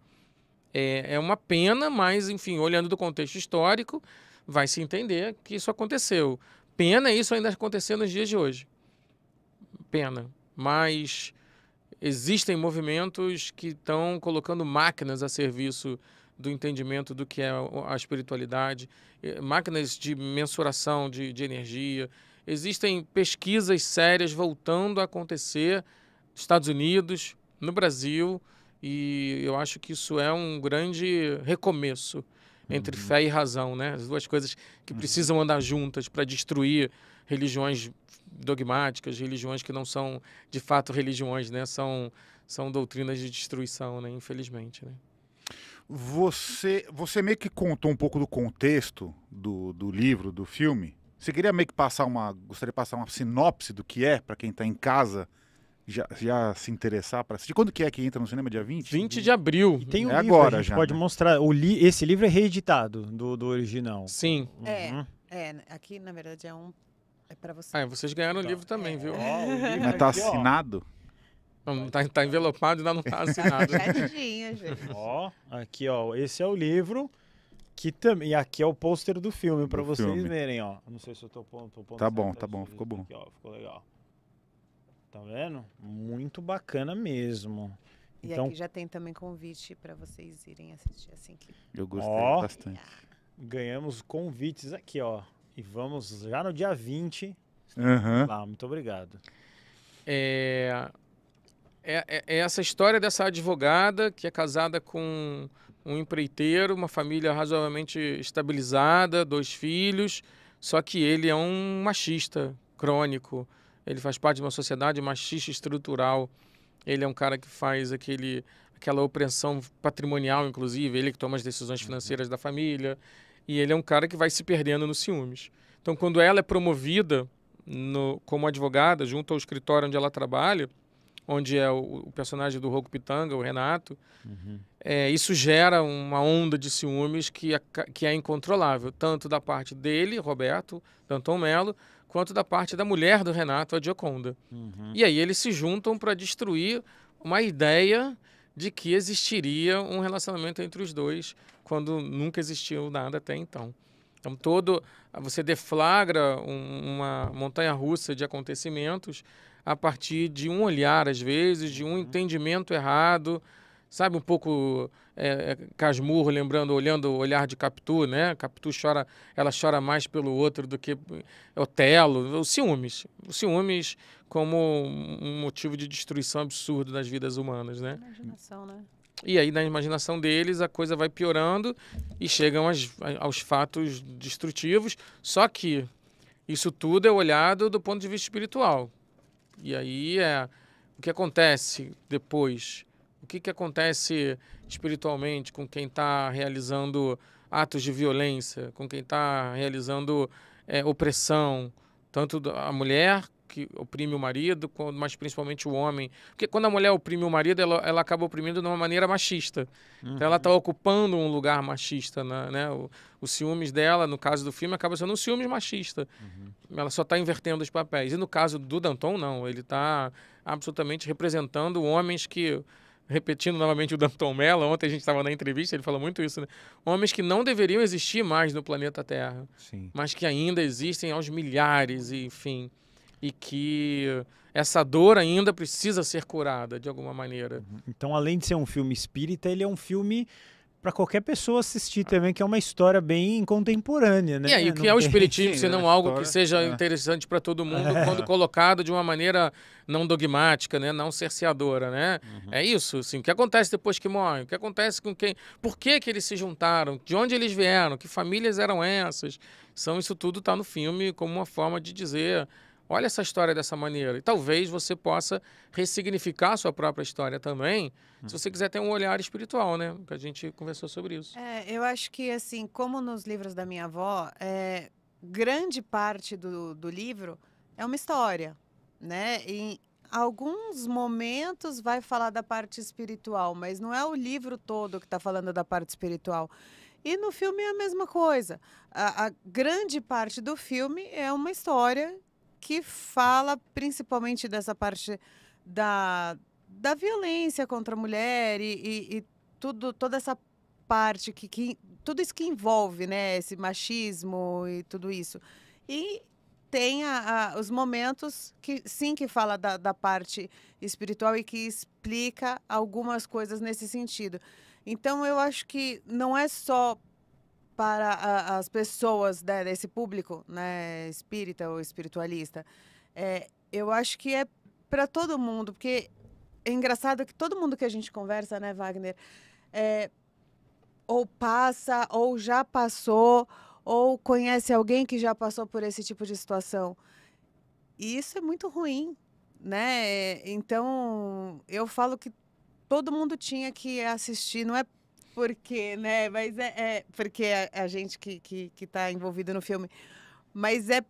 É, é uma pena, mas, enfim, olhando do contexto histórico, vai se entender que isso aconteceu. Pena isso ainda acontecer nos dias de hoje. Pena. Mas existem movimentos que estão colocando máquinas a serviço do entendimento do que é a espiritualidade, eh, máquinas de mensuração de, de energia. Existem pesquisas sérias voltando a acontecer nos Estados Unidos, no Brasil, e eu acho que isso é um grande recomeço entre uhum. fé e razão, né? As duas coisas que uhum. precisam andar juntas para destruir religiões dogmáticas, religiões que não são de fato religiões, né? São, são doutrinas de destruição, né? Infelizmente, né? Você, você meio que contou um pouco do contexto do, do livro, do filme. Você queria meio que passar uma, gostaria de passar uma sinopse do que é para quem está em casa já, já, se interessar para De Quando que é que entra no cinema? Dia 20? 20 de abril. E tem um é livro, agora, a gente já, pode né? mostrar. O li, esse livro é reeditado do, do original. Sim. É, uhum. É, é, aqui na verdade é um é para você. Ah, vocês ganharam o livro então, também, é, viu? É, o Mas tá assinado? Não, tá, tá envelopado e ainda não tá assinado. Fechadinho, tá gente. Ó, aqui, ó. Esse é o livro. Que tam... E aqui é o pôster do filme para vocês filme. verem, ó. Não sei se eu tô pondo. Tô tá, tá bom, tá bom, ficou bom. Aqui, ó, ficou legal. Tá vendo? Muito bacana mesmo. E então... aqui já tem também convite para vocês irem assistir assim que. Eu gostei bastante. Ganhamos convites aqui, ó. E vamos já no dia 20. Uhum. Lá, muito obrigado. É, é, é, é, essa história dessa advogada que é casada com um empreiteiro, uma família razoavelmente estabilizada, dois filhos, só que ele é um machista crônico. Ele faz parte de uma sociedade machista estrutural. Ele é um cara que faz aquele, aquela opressão patrimonial, inclusive. Ele que toma as decisões financeiras da família e ele é um cara que vai se perdendo nos ciúmes. Então, quando ela é promovida no, como advogada junto ao escritório onde ela trabalha, onde é o, o personagem do Roku Pitanga, o Renato, uhum. é, isso gera uma onda de ciúmes que, é, que é incontrolável, tanto da parte dele, Roberto Danton Melo, quanto da parte da mulher do Renato, a Gioconda. Uhum. E aí eles se juntam para destruir uma ideia de que existiria um relacionamento entre os dois quando nunca existiu nada até então. Então todo você deflagra um, uma montanha russa de acontecimentos a partir de um olhar às vezes, de um uhum. entendimento errado, sabe um pouco é, é, Casmurro lembrando, olhando o olhar de Capitu, né? Capitu chora, ela chora mais pelo outro do que é, Otelo, os ciúmes, os ciúmes como um motivo de destruição absurdo das vidas humanas, né? Imaginação, né? E aí, na imaginação deles, a coisa vai piorando e chegam aos, aos fatos destrutivos. Só que isso tudo é olhado do ponto de vista espiritual. E aí é o que acontece depois. O que, que acontece espiritualmente com quem está realizando atos de violência, com quem está realizando é, opressão, tanto a mulher que oprime o marido, mas principalmente o homem. Porque quando a mulher oprime o marido, ela, ela acaba oprimindo de uma maneira machista. Uhum. Então ela está uhum. ocupando um lugar machista, na, né, né? O, o, ciúmes dela, no caso do filme, acaba sendo um ciúmes machista. Uhum. Ela só está invertendo os papéis. E no caso do Danton, não. Ele está absolutamente representando homens que repetindo novamente o Danton Mello, ontem a gente estava na entrevista, ele falou muito isso, né? Homens que não deveriam existir mais no planeta Terra, Sim. mas que ainda existem aos milhares, e, enfim e que essa dor ainda precisa ser curada de alguma maneira. Uhum. Então, além de ser um filme espírita, ele é um filme para qualquer pessoa assistir também, que é uma história bem contemporânea, né? E aí, o que é o espiritismo, se não é algo que seja é. interessante para todo mundo, é. quando colocado de uma maneira não dogmática, né? Não cerceadora, né? Uhum. É isso, assim, o que acontece depois que morrem O que acontece com quem? Por que que eles se juntaram? De onde eles vieram? Que famílias eram essas? São isso tudo está no filme como uma forma de dizer olha essa história dessa maneira. E talvez você possa ressignificar a sua própria história também, hum. se você quiser ter um olhar espiritual, né? Que a gente conversou sobre isso. É, eu acho que, assim, como nos livros da minha avó, é, grande parte do, do livro é uma história, né? E, alguns momentos vai falar da parte espiritual, mas não é o livro todo que está falando da parte espiritual. E no filme é a mesma coisa. A, a, grande parte do filme é uma história que fala principalmente dessa parte da, da violência contra a mulher e, e, e tudo, toda essa parte que, que, tudo isso que envolve, né, esse machismo e tudo isso. E tem a, a, os momentos que sim que fala da, da parte espiritual e que explica algumas coisas nesse sentido. Então eu acho que não é só para a, as pessoas né, desse público né, espírita ou espiritualista. É, eu acho que é para todo mundo, porque é engraçado que todo mundo que a gente conversa, né, Wagner, é, ou passa, ou já passou, ou conhece alguém que já passou por esse tipo de situação. E isso é muito ruim, né? Então, eu falo que todo mundo tinha que assistir, não é porque, né? Mas é, é porque a, a, gente que, que, que tá envolvido no filme. Mas é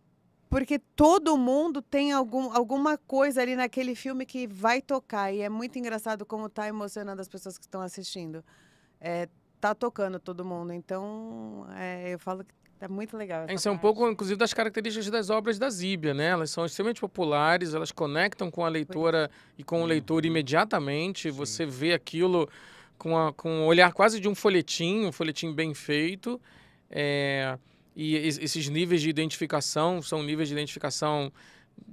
porque todo mundo tem algum, alguma coisa ali naquele filme que vai tocar. E é muito engraçado como tá emocionando as pessoas que estão assistindo. É, tá tocando todo mundo. Então, é, eu falo que tá muito legal. É, isso é um pouco, inclusive, das características das obras da Zíbia, né? Elas são extremamente populares, elas conectam com a leitora é. e com o leitor uhum. imediatamente. Sim. Você vê aquilo com, a, com olhar quase de um folhetim, um folhetim bem feito. É, e esses níveis de identificação são níveis de identificação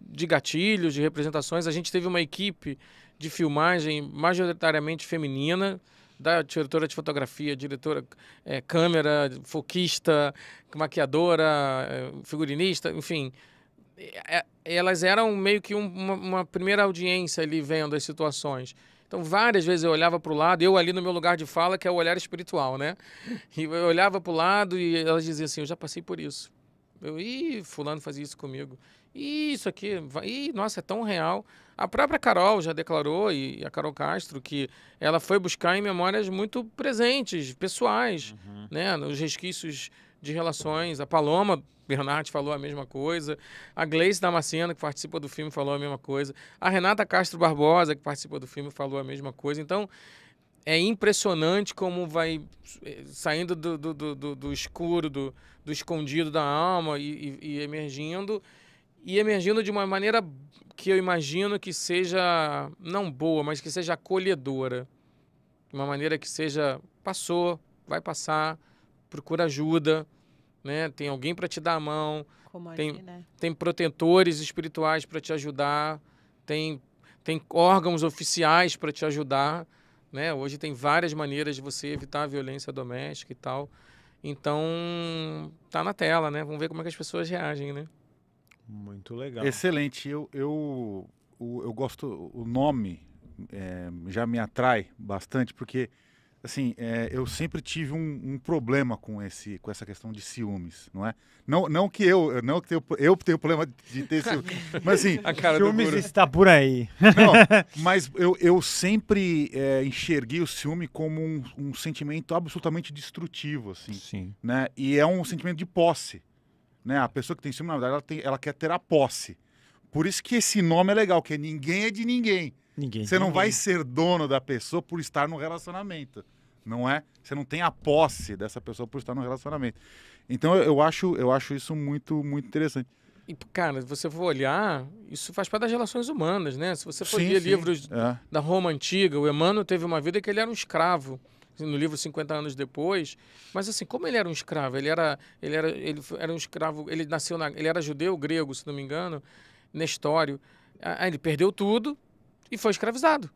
de gatilhos, de representações. A gente teve uma equipe de filmagem majoritariamente feminina, da diretora de fotografia, diretora é, câmera, foquista, maquiadora, é, figurinista, enfim. É, é, elas eram meio que um, uma, uma primeira audiência ali vendo as situações. Então, várias vezes eu olhava para o lado, eu ali no meu lugar de fala, que é o olhar espiritual, né? E eu olhava para o lado e elas diziam assim: Eu já passei por isso. Eu, ih, Fulano fazia isso comigo. Ih, isso aqui, ih, nossa, é tão real. A própria Carol já declarou, e a Carol Castro, que ela foi buscar em memórias muito presentes, pessoais, uhum. né? Nos resquícios de relações. A Paloma Bernardes falou a mesma coisa. A Gleice Damasceno, que participa do filme, falou a mesma coisa. A Renata Castro Barbosa, que participa do filme, falou a mesma coisa. Então, é impressionante como vai eh, saindo do, do, do, do escuro, do, do escondido da alma e, e, e emergindo. E emergindo de uma maneira que eu imagino que seja, não boa, mas que seja acolhedora. De uma maneira que seja, passou, vai passar, procura ajuda, né? Tem alguém para te dar a mão, tem, né? tem protetores espirituais para te ajudar, tem, tem órgãos oficiais para te ajudar, né? Hoje tem várias maneiras de você evitar a violência doméstica e tal. Então, tá na tela, né? Vamos ver como é que as pessoas reagem, né? Muito legal. Excelente. Eu, eu, eu, eu gosto, o nome é, já me atrai bastante, porque assim, é, eu sempre tive um, um, problema com esse, com essa questão de ciúmes, não é? Não, não que eu, não que eu, eu tenho problema de ter ciúmes, mas assim, ciúmes está por aí. Não, mas eu, eu sempre é, enxerguei o ciúme como um, um, sentimento absolutamente destrutivo, assim, Sim. né? E é um sentimento de posse, né? A pessoa que tem ciúme, na verdade, ela, tem, ela quer ter a posse. Por isso que esse nome é legal, que é ninguém é de ninguém. Ninguém. Você não vai ser dono da pessoa por estar no relacionamento não é? Você não tem a posse dessa pessoa por estar no relacionamento. Então eu, acho, eu acho isso muito, muito interessante. E, cara, se você for olhar, isso faz parte das relações humanas, né? Se você for sim, ler sim, livros é. da Roma Antiga, o Emmanuel teve uma vida que ele era um escravo assim, no livro 50 anos depois, mas assim, como ele era um escravo, ele era ele era ele era um escravo, ele nasceu na, ele era judeu grego, se não me engano, nestório. Aí ah, ele perdeu tudo e foi escravizado.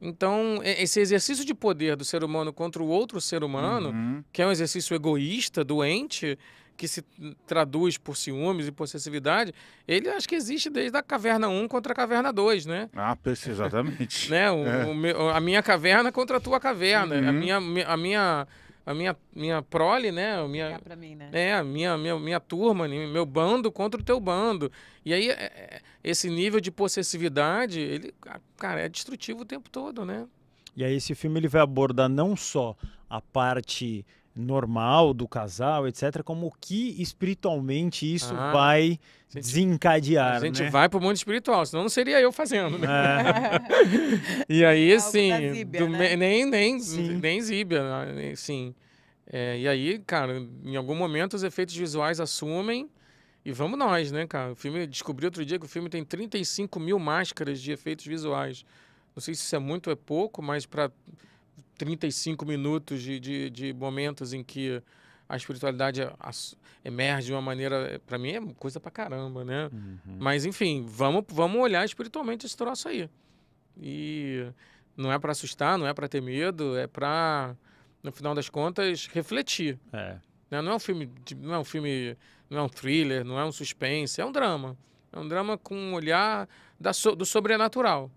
Então, esse exercício de poder do ser humano contra o outro ser humano, uhum. que é um exercício egoísta, doente, que se traduz por ciúmes e possessividade, ele acho que existe desde a caverna 1 contra a caverna 2, né? Ah, exatamente. né? O, é. o, a minha caverna contra a tua caverna, uhum. a, minha, a minha a minha, minha prole, né? Minha, é, mim, né? é a minha, minha, minha turma, né? meu bando contra o teu bando. E aí, é, é, esse nível de possessividade, ele, cara, é destrutivo o tempo todo, né? E aí esse filme ele vai abordar não só a parte normal do casal, etc., como que espiritualmente isso ah, vai desencadear. A gente né? vai para o mundo espiritual, senão não seria eu fazendo, né? É. e aí, é assim, Zíbia, né? nem, nem, sim. nem Zíbia, né? sim. É, e aí, cara, em algum momento os efeitos visuais assumem e vamos nós, né, cara? O filme, descobri outro dia que o filme tem 35 mil máscaras de efeitos visuais. Não sei se isso é muito ou é pouco, mas para 35 minutos de, de, de momentos em que a espiritualidade emerge de uma maneira. Eh, para mim é coisa pra caramba, né? Uhum. Mas, enfim, vamos, vamos olhar espiritualmente esse troço aí. E não é para assustar, não é para ter medo, é para, no final das contas, refletir. É. Né? Não é um filme. De, não é um filme. Não é um thriller, não é um suspense, é um drama. É um drama com um olhar da, do sobrenatural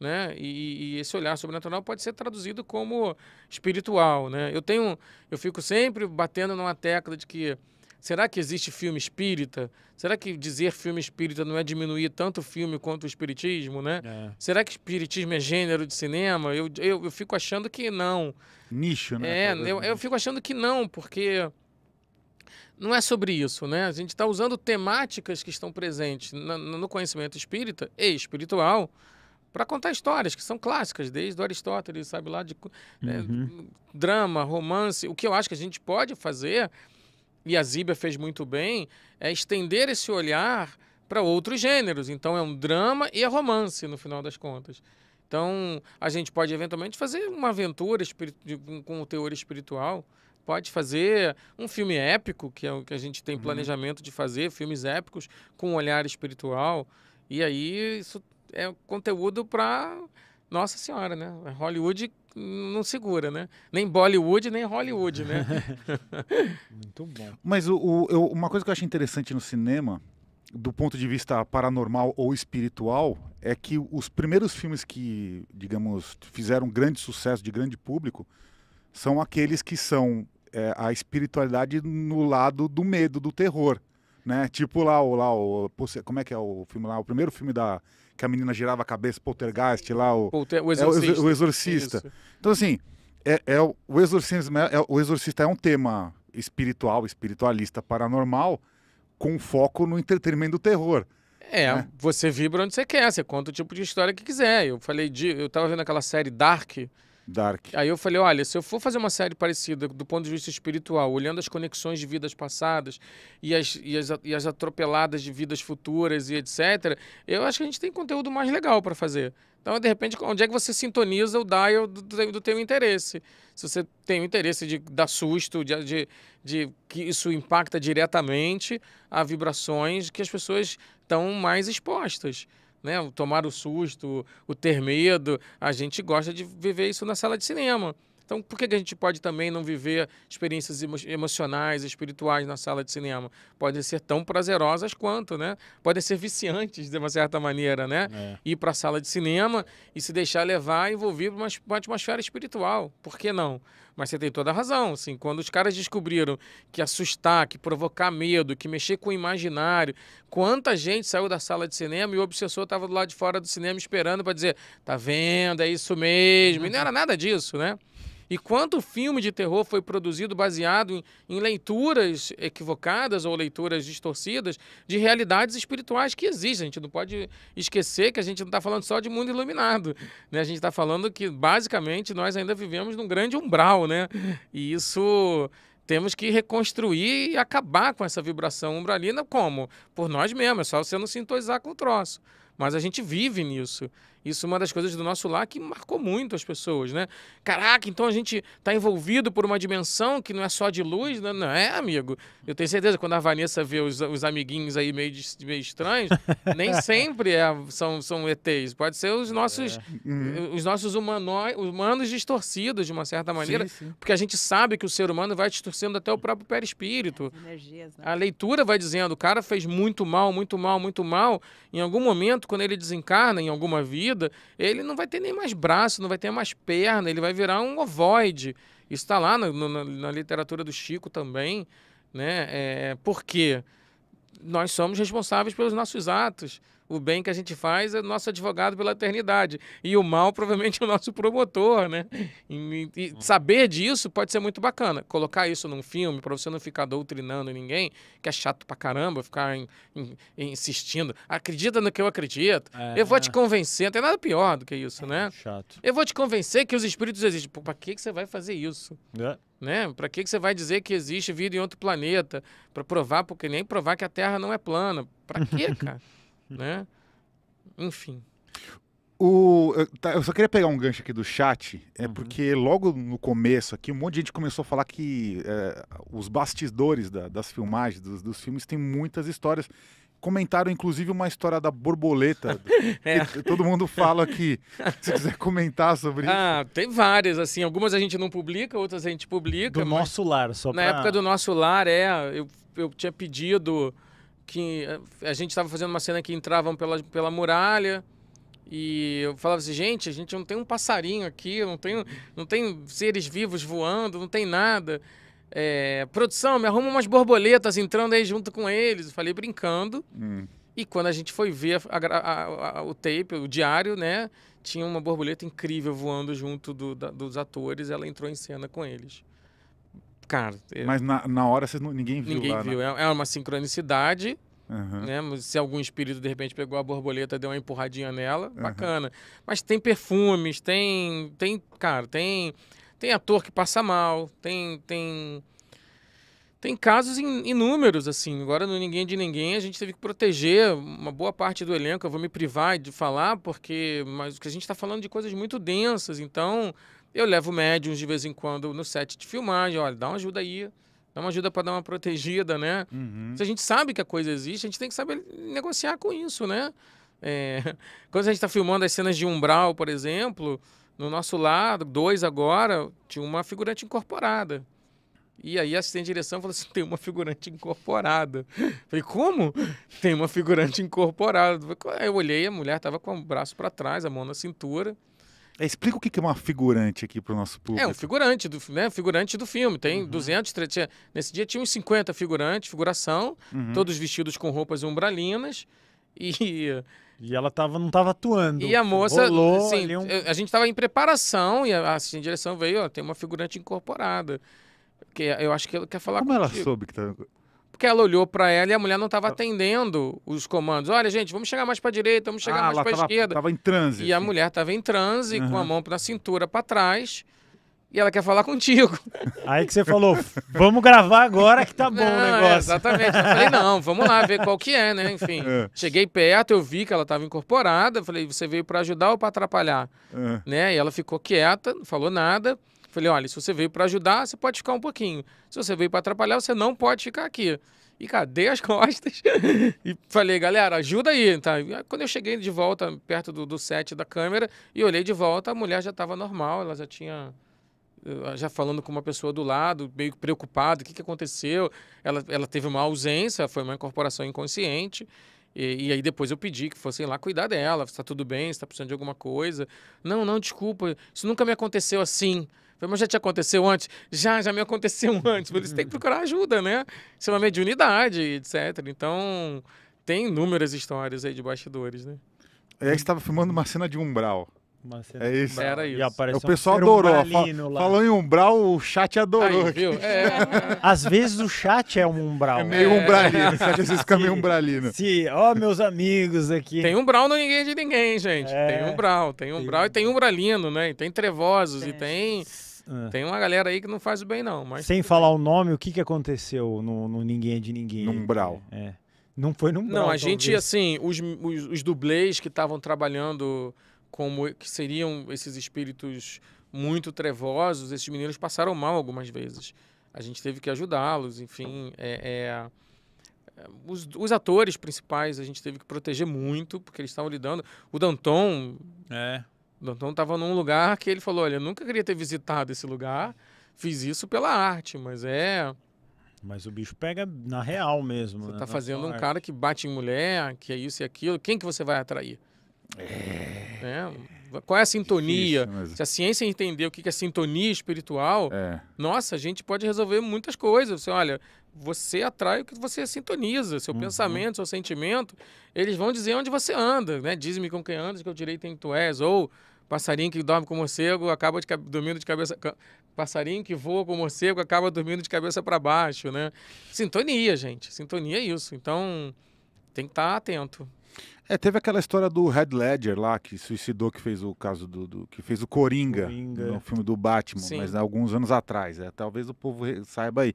né? E, e, esse olhar sobrenatural pode ser traduzido como espiritual, né? Eu tenho, eu fico sempre batendo numa tecla de que será que existe filme espírita? Será que dizer filme espírita não é diminuir tanto o filme quanto o espiritismo, né? É. Será que espiritismo é gênero de cinema? Eu, eu, eu fico achando que não. Nicho, né? É, eu, eu fico achando que não, porque não é sobre isso, né? A gente está usando temáticas que estão presentes no conhecimento espírita e espiritual para contar histórias que são clássicas, desde o Aristóteles, sabe lá, de né, uhum. é, drama, romance. O que eu acho que a gente pode fazer, e a Zíbia fez muito bem, é estender esse olhar para outros gêneros. Então é um drama e é romance, no final das contas. Então a gente pode eventualmente fazer uma aventura com o teor espiritual. Pode fazer um filme épico, que é o que a gente tem uhum. planejamento de fazer, filmes épicos com um olhar espiritual. E aí isso é conteúdo para Nossa Senhora, né? Hollywood não segura, né? Nem Bollywood, nem Hollywood, né? Muito bom. Mas o, o, eu, uma coisa que eu acho interessante no cinema, do ponto de vista paranormal ou espiritual, é que os primeiros filmes que, digamos, fizeram grande sucesso de grande público são aqueles que são é, a espiritualidade no lado do medo, do terror. Né? Tipo lá, o, lá o, como é que é o filme lá? O primeiro filme da que a menina girava a cabeça, poltergeist lá, o, Polter, o exorcista. É o, o exorcista. Então, assim, é, é o, exorcismo, é, é, o exorcista é um tema espiritual, espiritualista, paranormal, com foco no entretenimento do terror. É, né? você vibra onde você quer, você conta o tipo de história que quiser. Eu falei de. Eu tava vendo aquela série Dark Dark. Aí eu falei, olha, se eu for fazer uma série parecida do ponto de vista espiritual, olhando as conexões de vidas passadas e as, e as, e as atropeladas de vidas futuras e etc., eu acho que a gente tem conteúdo mais legal para fazer. Então, de repente, onde é que você sintoniza o dial do, do, do teu interesse? Se você tem o interesse de dar susto, de, de, de que isso impacta diretamente a vibrações que as pessoas estão mais expostas né? O tomar o susto, o ter medo. A gente gosta de viver isso na sala de cinema. Então, por que, a gente pode também não viver experiências emocionais, espirituais na sala de cinema? Podem ser tão prazerosas quanto, né? Podem ser viciantes, de uma certa maneira, né? É. Ir para a sala de cinema e se deixar levar envolvido numa uma atmosfera espiritual. Por que não? Mas você tem toda a razão, assim, quando os caras descobriram que assustar, que provocar medo, que mexer com o imaginário, quanta gente saiu da sala de cinema e o obsessor estava do lado de fora do cinema esperando para dizer, tá vendo, é isso mesmo, e não era nada disso, né? E quanto filme de terror foi produzido baseado em, em leituras equivocadas ou leituras distorcidas de realidades espirituais que existem. A gente não pode esquecer que a gente não está falando só de mundo iluminado. Né? A gente está falando que, basicamente, nós ainda vivemos num grande umbral, né? E isso temos que reconstruir e acabar com essa vibração umbralina como? Por nós mesmos, é só você não sintonizar com o troço. Mas a gente vive nisso. Isso é uma das coisas do nosso lar que marcou muito as pessoas, né? Caraca, então a gente está envolvido por uma dimensão que não é só de luz, né? não é, amigo? Eu tenho certeza quando a Vanessa vê os, os amiguinhos aí meio, meio estranhos, nem sempre é, são, são ETs. Pode ser os nossos, é. uhum. Eh, os nossos humano, humanos distorcidos, de uma certa maneira, sim, sim. porque a gente sabe que o ser humano vai distorcendo até o próprio perispírito. Energias, né? A leitura vai dizendo, o cara fez muito mal, muito mal, muito mal. Em algum momento, quando ele desencarna, em alguma vida, vida, ele não vai ter nem mais braço, não vai ter mais perna, ele vai virar um ovoide. Isso está lá no, no, na literatura do Chico também. Né? É, Nós somos responsáveis pelos nossos atos o bem que a gente faz é nosso advogado pela eternidade. E o mal, provavelmente, é o nosso promotor, né? E, e saber disso pode ser muito bacana. Colocar isso num filme, para você não ficar doutrinando ninguém, que é chato pra caramba ficar insistindo. Acredita no que eu acredito. É, eu vou é. te convencer. Não tem nada pior do que isso, né? Chato. Eu vou te convencer que os espíritos existem. Pô, pra que, que você vai fazer isso? É. Né? Para que, que você vai dizer que existe vida em outro planeta? Para provar, porque nem provar que a Terra não é plana. Para quê, cara? né? Enfim. O, tá, eu só queria pegar um gancho aqui do chat, é uhum. porque logo no começo aqui um monte de gente começou a falar que é, os bastidores da, das filmagens, dos, dos filmes, tem muitas histórias comentaram inclusive uma história da borboleta. é. Todo mundo fala aqui. Se quiser comentar sobre ah, isso. tem várias, assim. Algumas a gente não publica, outras a gente publica. Do nosso lar, só Na época do nosso lar, é. Eu, eu tinha pedido que eh, a gente estava fazendo uma cena que entravam pela, pela muralha e eu falava assim, gente, a gente não tem um passarinho aqui, não tem, não tem seres vivos voando, não tem nada. É, produção, me arruma umas borboletas entrando aí junto com eles. Eu falei brincando. Hum. E quando a gente foi ver a, a, a, o tape, o diário, né? Tinha uma borboleta incrível voando junto do, da, dos atores. Ela entrou em cena com eles. É. Mas na, na hora vocês não, ninguém viu. Ninguém lá, né? viu. Né? É, é uma sincronicidade. Uhum. Né? Se algum espírito de repente pegou a borboleta, deu uma empurradinha nela, uhum. bacana. Mas tem perfumes, tem, tem, cara, tem, tem ator que passa mal, tem, tem, tem casos in, inúmeros assim. Agora no ninguém de ninguém a gente teve que proteger uma boa parte do elenco. Eu vou me privar de falar porque, mas que a gente está falando de coisas muito densas, então eu levo médiums de vez em quando no set de filmagem, olha, dá uma ajuda aí, dá uma ajuda para dar uma protegida, né? Uhum. Se a gente sabe que a coisa existe, a gente tem que saber negociar com isso, né? É... Quando a gente está filmando as cenas de umbral, por exemplo, no nosso lado, dois agora, tinha uma figurante incorporada. E aí a assistente de direção falou assim: tem uma figurante incorporada. Falei, como? Tem uma figurante incorporada. Eu olhei, a mulher estava com o braço para trás, a mão na cintura. É, explica o que é uma figurante aqui para o nosso público. É, um figurante do, né, figurante do filme. Tem uhum. 200, 300, nesse dia tinha uns 50 figurantes, figuração, uhum. todos vestidos com roupas umbralinas. E, e ela tava, não estava atuando. E a moça, Rolou assim, um... É, a gente estava em preparação e a assistente de direção veio, ó, tem uma figurante incorporada. Que é, eu acho que ela quer falar Como contigo. ela soube que tá porque ela olhou para ela e a mulher não estava tá. atendendo os comandos. Olha, gente, vamos chegar mais para a direita, vamos chegar ah, mais para a esquerda. Tava em transe. E a assim. mulher estava em transe, uhum. com a mão na cintura para trás. E ela quer falar contigo. Aí que você falou, vamos gravar agora que tá bom o é, negócio. É, exatamente. Eu falei, não, vamos lá ver qual que é, né? Enfim, é. cheguei perto, eu vi que ela estava incorporada. Falei, você veio para ajudar ou para atrapalhar? É. Né? E ela ficou quieta, não falou nada. Falei, olha, se você veio para ajudar, você pode ficar um pouquinho. Se você veio para atrapalhar, você não pode ficar aqui. E cadê as costas? e falei, galera, ajuda aí, então Quando eu cheguei de volta perto do, do set da câmera e olhei de volta, a mulher já estava normal, ela já tinha eh, já falando com uma pessoa do lado, meio preocupado, o que, que aconteceu? Ela, ela teve uma ausência, foi uma incorporação inconsciente. E, e aí depois eu pedi que fossem lá cuidar dela, está tudo bem, está precisando de alguma coisa. Não, não, desculpa, isso nunca me aconteceu assim mas já te aconteceu antes? Já, já me aconteceu antes. você tem que procurar ajuda, né? Isso é uma mediunidade, etc. Então, tem inúmeras histórias aí de bastidores, né? É e aí você estava filmando uma cena de umbral. É isso. Era isso. E o pessoal um adorou. Fal lá. Falou em umbral, o chat adorou. Aí, viu? É, Às vezes o chat é um umbral. É meio é. umbralino. O chat às vezes fica meio umbralino. Sim, ó, oh, meus amigos aqui. Tem umbral no ninguém de ninguém, gente. É. Tem umbral, tem umbral tem... e tem umbralino, né? E tem trevosos e tem é. Tem uma galera aí que não faz o bem, não. Mas Sem falar o nome, o que, que aconteceu no, no Ninguém é de Ninguém? Num Brau. É. Não foi num Brau. Não, a gente, assim, os, os, os dublês que estavam trabalhando como que seriam esses espíritos muito trevosos, esses meninos passaram mal algumas vezes. A gente teve que ajudá-los, enfim. É, é, os, os, atores principais a gente teve que proteger muito, porque eles estavam lidando. O Danton. É. Danton estava num lugar que ele falou: olha, eu nunca queria ter visitado esse lugar, fiz isso pela arte, mas é. Mas o bicho pega na real mesmo. Você está né? Tá fazendo um arte. cara que bate em mulher, que é isso e aquilo, quem que você vai atrair? É. é qual é a sintonia? Difícil, Se a ciência entender o que é sintonia espiritual, é. nossa, a gente pode resolver muitas coisas. Você, olha, você atrai o que você sintoniza, seu uhum. pensamento, seu sentimento, eles vão dizer onde você anda, né? Diz-me com quem andas, que eu direito em tu és, ou Passarinho que dorme com morcego acaba de, dormindo de cabeça. Passarinho que voa com morcego acaba dormindo de cabeça para baixo, né? Sintonia, gente. Sintonia é isso. Então tem que estar tá atento. É, teve aquela história do Red Ledger lá, que suicidou, que fez o caso do. do que fez o Coringa, Coringa, no filme do Batman, Sim. mas alguns anos atrás. É, talvez o povo saiba aí.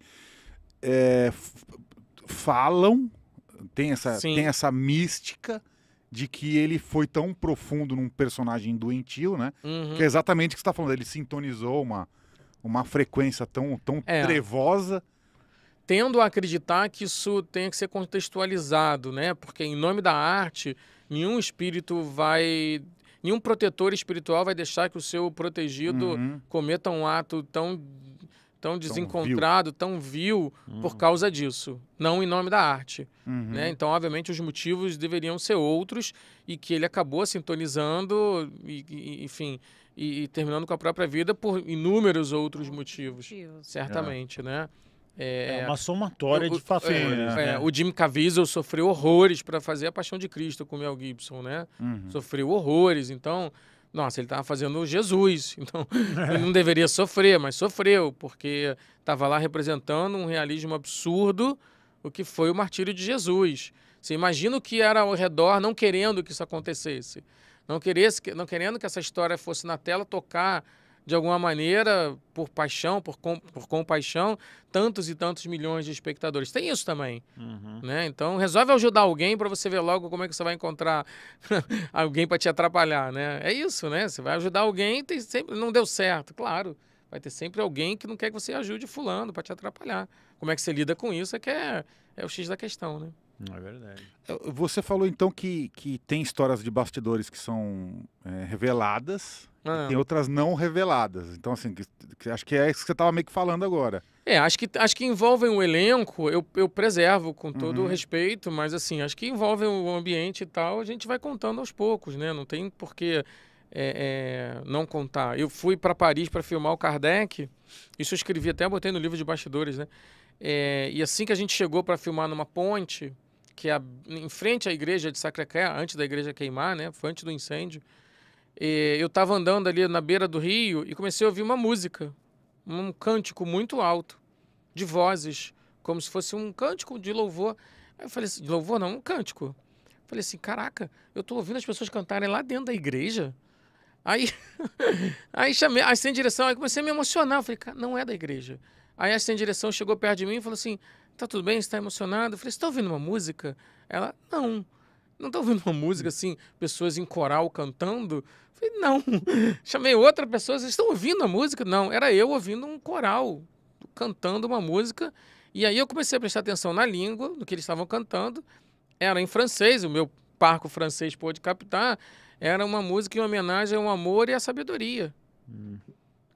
É, falam, tem essa, tem essa mística de que ele foi tão profundo num personagem doentio, né? Uhum. Que é exatamente o que você está falando. Ele sintonizou uma, uma frequência tão, tão é. trevosa. Tendo a acreditar que isso tenha que ser contextualizado, né? Porque em nome da arte, nenhum espírito vai nenhum protetor espiritual vai deixar que o seu protegido uhum. cometa um ato tão tão desencontrado, tão vil, uhum. por hum. causa disso, não em nome da arte. Uhum. Né? Então, obviamente, os motivos deveriam ser outros e que ele acabou sintonizando, e, e enfim, e, e, terminando com a própria vida por inúmeros outros motivos, motivos. certamente, é. né? É, é, uma somatória o, de fatores. É, né? é, o Jim Caviezel sofreu horrores para fazer A Paixão de Cristo com o Mel Gibson, né? Uhum. Sofreu horrores, então nossa, ele estava fazendo Jesus, então ele não deveria sofrer, mas sofreu, porque estava lá representando um realismo absurdo, o que foi o martírio de Jesus. Você imagina o que era ao redor, não querendo que isso acontecesse, não, queresse, não querendo que essa história fosse na tela tocar de alguma maneira, por paixão, por, com, por compaixão, tantos e tantos milhões de espectadores. Tem isso também. Uhum. Né? Então, resolve ajudar alguém para você ver logo como é que você vai encontrar alguém para te atrapalhar. Né? É isso, né? Você vai ajudar alguém e sempre não deu certo, claro. Vai ter sempre alguém que não quer que você ajude fulano para te atrapalhar. Como é que você lida com isso é que é, é o X da questão, né? É verdade. Você falou então que, que tem histórias de bastidores que são é, reveladas ah. e tem outras não reveladas. Então, assim, que, que, acho que é isso que você estava meio que falando agora. É, acho que, acho que envolvem o elenco, eu, eu preservo com todo uhum. respeito, mas assim, acho que envolvem o ambiente e tal, a gente vai contando aos poucos, né? Não tem por é, é, não contar. Eu fui para Paris para filmar o Kardec, isso eu escrevi até, botei no livro de bastidores, né? É, e assim que a gente chegou para filmar numa ponte, que é em frente à igreja de Sacré-Cœur, antes da igreja queimar, né? Foi antes do incêndio. E eu estava andando ali na beira do rio e comecei a ouvir uma música, um cântico muito alto, de vozes, como se fosse um cântico de louvor. Aí eu falei assim, de louvor não, um cântico. Eu falei assim, caraca, eu estou ouvindo as pessoas cantarem lá dentro da igreja. Aí, aí chamei, aí sem direção, aí comecei a me emocionar. Eu falei, não é da igreja. Aí assim, a sem direção chegou perto de mim e falou assim: tá tudo bem? Está emocionado? Eu falei, você tá ouvindo uma música? Ela, não. Não tá ouvindo uma música assim, pessoas em coral cantando? Eu falei, não. Chamei outra pessoa, vocês estão ouvindo a música? Não, era eu ouvindo um coral cantando uma música. E aí eu comecei a prestar atenção na língua, no que eles estavam cantando. Era em francês, o meu parco francês pôde captar. Era uma música em homenagem ao amor e à sabedoria. Hum.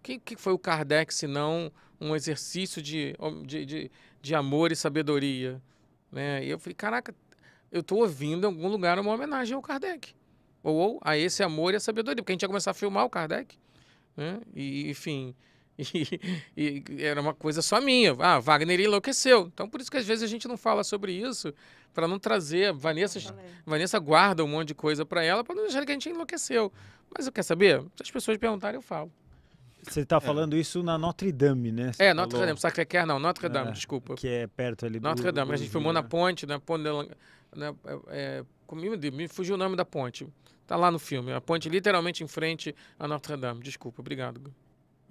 Que, que foi o Kardec, se não um exercício de, de, de de amor e sabedoria. Né? E eu falei, caraca, eu estou ouvindo em algum lugar uma homenagem ao Kardec. Ou, ou, a esse amor e a sabedoria, porque a gente ia começar a filmar o Kardec. Né? E, enfim, e, e era uma coisa só minha. Ah, Wagner enlouqueceu. Então, por isso que às vezes a gente não fala sobre isso, para não trazer. Vanessa, Vanessa guarda um monte de coisa para ela, para não deixar que a gente enlouqueceu. Mas eu quero saber? Se as pessoas perguntarem, eu falo. Você está é. falando é. isso na Notre Dame, né? Você é, falou. Notre Dame, Sacré-Cœur não, Notre Dame, é, desculpa. Que é perto ali do... Notre Dame, do a gente filmou na ponte, na ponte... Na, é, é me fugiu o nome da ponte. Está lá no filme, a ponte literalmente em frente a Notre Dame, desculpa, obrigado.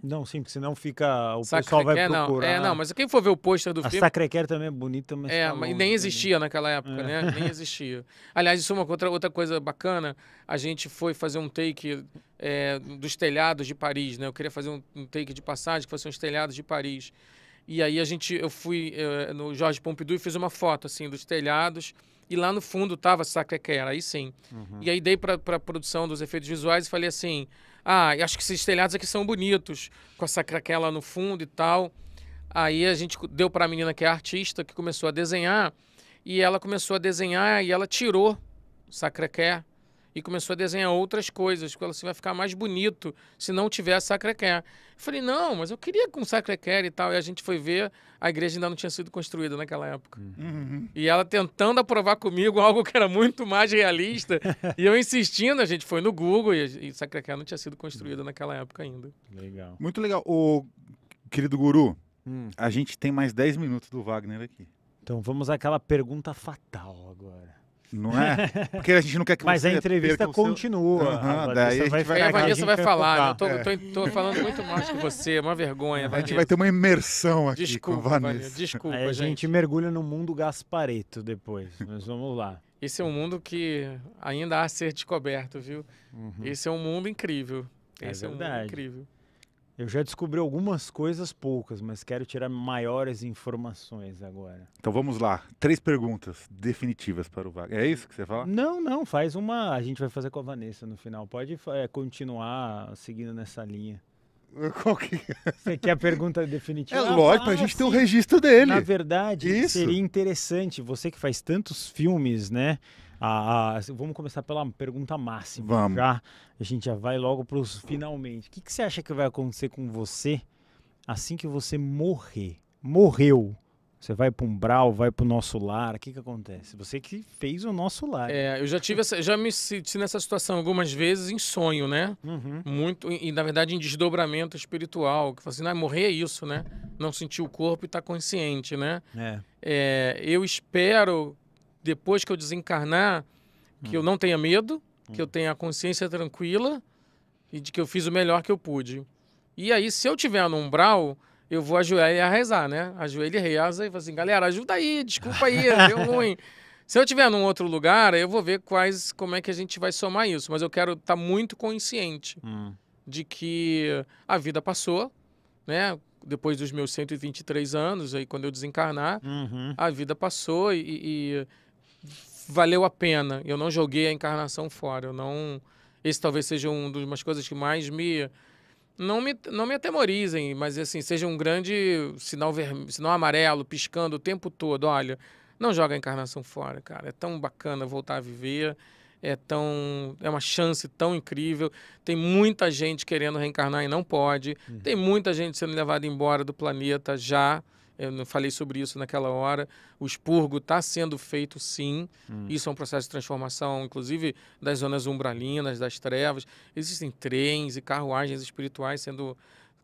Não, sim, porque senão fica. O pessoal vai é, procurar. Não, é, não, mas quem for ver o pôster do a filme. Sacrequer também é bonita, mas. É, tá mas nem existia também. naquela época, é. né? Nem existia. Aliás, isso é uma outra, outra coisa bacana. A gente foi fazer um take é, dos telhados de Paris, né? Eu queria fazer um, um take de passagem que fossem os telhados de Paris. E aí a gente, eu fui é, no Jorge Pompidou e fiz uma foto, assim, dos telhados. E lá no fundo tava Sacrequer, aí sim. Uhum. E aí dei para a produção dos efeitos visuais e falei assim ah, acho que esses telhados aqui são bonitos, com essa craquela no fundo e tal. Aí a gente deu para a menina que é artista, que começou a desenhar, e ela começou a desenhar e ela tirou o sacrequé e começou a desenhar outras coisas, que ela assim, vai ficar mais bonito se não tiver Sacré-Cœur. falei, não, mas eu queria com Sacré-Cœur e tal. E a gente foi ver, a igreja ainda não tinha sido construída naquela época. Uhum. E ela tentando aprovar comigo algo que era muito mais realista. e eu insistindo, a gente foi no Google e, Sacré-Cœur não tinha sido construída naquela época ainda. Legal. Muito legal. O querido guru, hum. a gente tem mais 10 minutos do Wagner aqui. Então vamos àquela pergunta fatal agora. Não é? Porque a gente não quer que Mas você a entrevista o seu- continua. a a gente vai- Aí a Vanessa vai falar. Eu tô, tô- é. tô falando muito mais que você. É uma vergonha, A gente vai ter uma imersão aqui Desculpa, com Vanessa. Vanessa. Desculpa, Aí a gente mergulha no mundo Gaspareto depois. Mas vamos lá. Esse é um mundo que ainda há a ser descoberto, viu? Uhum. Esse é um mundo incrível. É Esse é, um mundo verdade. incrível. Eu já descobri algumas coisas poucas, mas quero tirar maiores informações agora. Então vamos lá. Três perguntas definitivas para o Wagner. É isso que você fala? Não, não. Faz uma. A gente vai fazer com a Vanessa no final. Pode é, continuar seguindo nessa linha. Qual que... É? Você quer a pergunta definitiva? É lógico, ah, a gente sim. tem o um registro dele. Na verdade, isso. seria interessante. Você que faz tantos filmes, né? a, ah, a, ah, assim, vamos começar pela pergunta máxima. Vamos. Já, a gente já vai logo para os finalmente. O que, que você acha que vai acontecer com você assim que você morrer? Morreu. Você vai para um brau, vai para o nosso lar. O que, que acontece? Você que fez o nosso lar. É, eu já tive essa, já me senti nessa situação algumas vezes em sonho, né? Uhum. Muito e na verdade em desdobramento espiritual, que assim, ah, morrer é isso, né? Não sentir o corpo e estar tá consciente, né? É. É, eu espero depois que eu desencarnar, que hum. eu não tenha medo, hum. que eu hum. tenha a consciência tranquila e de que eu fiz o melhor que eu pude. E aí, se eu tiver no umbral, eu vou ajoelhar e rezar, né? Ajoelho e reza e falo assim, galera, ajuda aí, desculpa aí, deu é ruim. Se eu tiver num outro lugar, eu vou ver quais, como é que a gente vai somar isso. Mas eu quero estar tá muito consciente hum. de que a vida passou, né? Depois dos meus 123 anos, aí quando eu desencarnar, uhum. a vida passou e, e valeu a pena. Eu não joguei a encarnação fora. Eu não. Esse talvez seja um dos umas coisas que mais me não me, não me atemorizem, mas assim, seja um grande sinal vermelho, sinal amarelo piscando o tempo todo. Olha, não joga a encarnação fora, cara. É tão bacana voltar a viver. É tão é uma chance tão incrível. Tem muita gente querendo reencarnar e não pode. Uhum. Tem muita gente sendo levada embora do planeta já. Eu falei sobre isso naquela hora. O expurgo está sendo feito sim. Hum. Isso é um processo de transformação, inclusive das zonas umbralinas, das trevas. Existem trens e carruagens espirituais sendo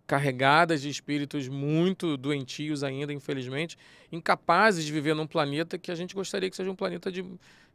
carregadas de espíritos muito doentios ainda, infelizmente, incapazes de viver num planeta que a gente gostaria que seja um planeta de,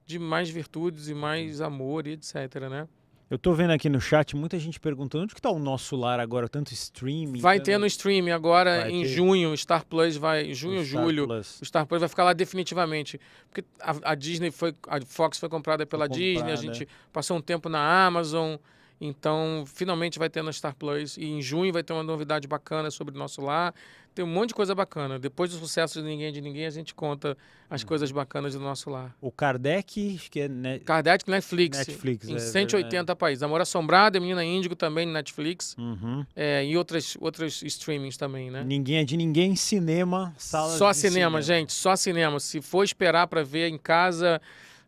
de mais virtudes e mais amor e etc, né? Eu tô vendo aqui no chat muita gente perguntando onde que tá o nosso lar agora, tanto streaming. Vai ter no streaming agora vai em ter... junho, o Star Plus vai em junho, Star julho. Plus. O Star Plus vai ficar lá definitivamente, porque a, a Disney foi a Fox foi comprada pela foi Disney, a gente passou um tempo na Amazon, então finalmente vai ter no Star Plus e em junho vai ter uma novidade bacana sobre o nosso lar. Tem um monte de coisa bacana. Depois do sucesso de Ninguém é de Ninguém, a gente conta as uhum. coisas bacanas do nosso lar. O Kardec, que é. Net... Kardec Netflix. Netflix. Em é, 180 é, é, países. Amor Assombrado, e Menina Índigo também Netflix. Uhum. É, e outras, outros streamings também, né? Ninguém é de ninguém, cinema, sala Só cinema, cinema, gente, só cinema. Se for esperar para ver em casa,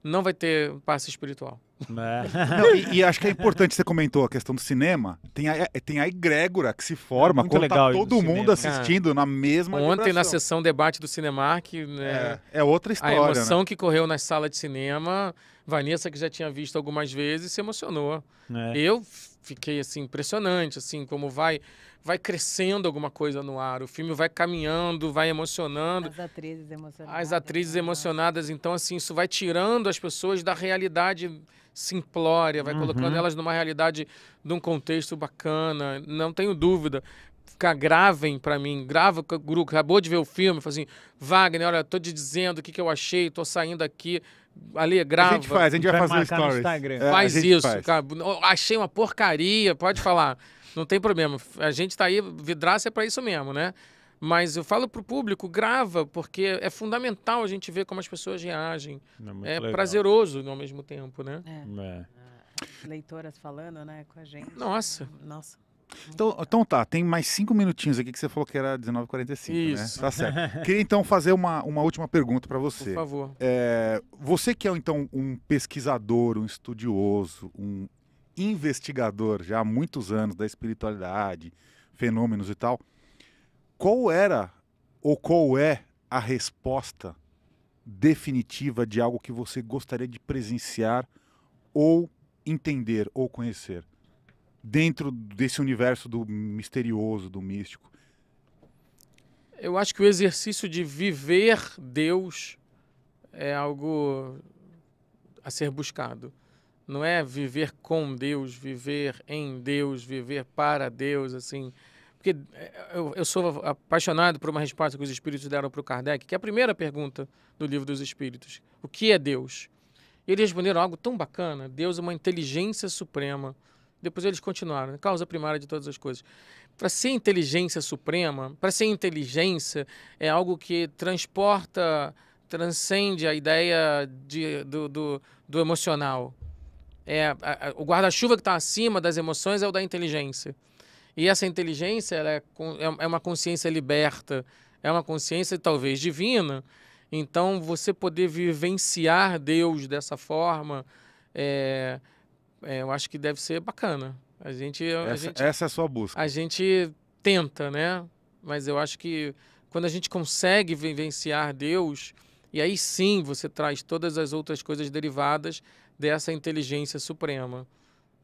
não vai ter passe espiritual. Né? Não, e, e, acho que é importante, você comentou a questão do cinema. Tem a, é, tem a egrégora que se forma com tá todo mundo cinema. assistindo na mesma Ontem, vibração. na sessão debate do Cinemark, né, é, é outra história. A emoção né? que correu na sala de cinema, Vanessa, que já tinha visto algumas vezes, se emocionou. É. Eu fiquei assim impressionante assim como vai vai crescendo alguma coisa no ar o filme vai caminhando vai emocionando as atrizes emocionadas as atrizes emocionadas então assim isso vai tirando as pessoas da realidade simplória, vai uhum. colocando elas numa realidade num contexto bacana. Não tenho dúvida. Ficar gravem para mim, grava o grupo, acabou de ver o filme, assim, Wagner, olha, tô te dizendo o que, que eu achei, tô saindo aqui, Ali, grava. A gente faz, a gente vai, vai fazer stories. No É, faz isso, faz. cara. Achei uma porcaria, pode falar. Não tem problema. A gente tá aí, vidraça é pra isso mesmo, né? Mas eu falo pro público, grava, porque é fundamental a gente ver como as pessoas reagem. É, é prazeroso ao mesmo tempo, né? É. É. Ah, leitoras falando, né, com a gente. Nossa. Nossa. Então, então tá, tem mais cinco minutinhos aqui que você falou que era 19h45, né? Tá certo. Queria então fazer uma, uma última pergunta para você. Por favor. É, você que é então um pesquisador, um estudioso, um investigador já há muitos anos da espiritualidade, fenômenos e tal, qual era ou qual é a resposta definitiva de algo que você gostaria de presenciar ou entender ou conhecer dentro desse universo do misterioso, do místico? Eu acho que o exercício de viver Deus é algo a ser buscado. Não é viver com Deus, viver em Deus, viver para Deus, assim. Porque é, eu, eu sou apaixonado por uma resposta que os espíritos deram para o Kardec, que é a primeira pergunta do livro dos espíritos: O que é Deus? E eles responderam algo tão bacana: Deus é uma inteligência suprema. Depois eles continuaram, causa primária de todas as coisas. Para ser inteligência suprema, para ser inteligência, é algo que transporta, transcende a ideia de, do, do, do emocional. É, a, a, o guarda-chuva que está acima das emoções é o da inteligência. E essa inteligência ela é, é, é uma consciência liberta, é uma consciência talvez divina. Então, você poder vivenciar Deus dessa forma, é, é, eu acho que deve ser bacana. A gente, essa, a gente, essa é a sua busca. A gente tenta, né? Mas eu acho que quando a gente consegue vivenciar Deus, e aí sim você traz todas as outras coisas derivadas dessa inteligência suprema.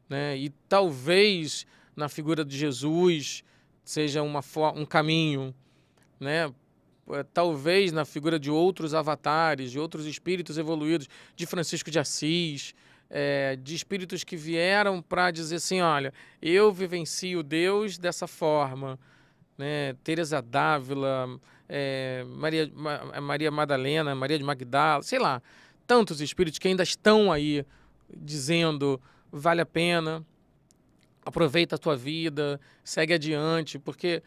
Né? E talvez na figura de Jesus seja uma, um caminho, né? É, talvez na figura de outros avatares, de outros espíritos evoluídos, de Francisco de Assis, é, de espíritos que vieram para dizer assim, olha, eu vivencio Deus dessa forma, né? Teresa Dávila, é, Maria, Ma, Maria Madalena, Maria de Magdala, sei lá, tantos espíritos que ainda estão aí dizendo vale a pena, aproveita a tua vida, segue adiante, porque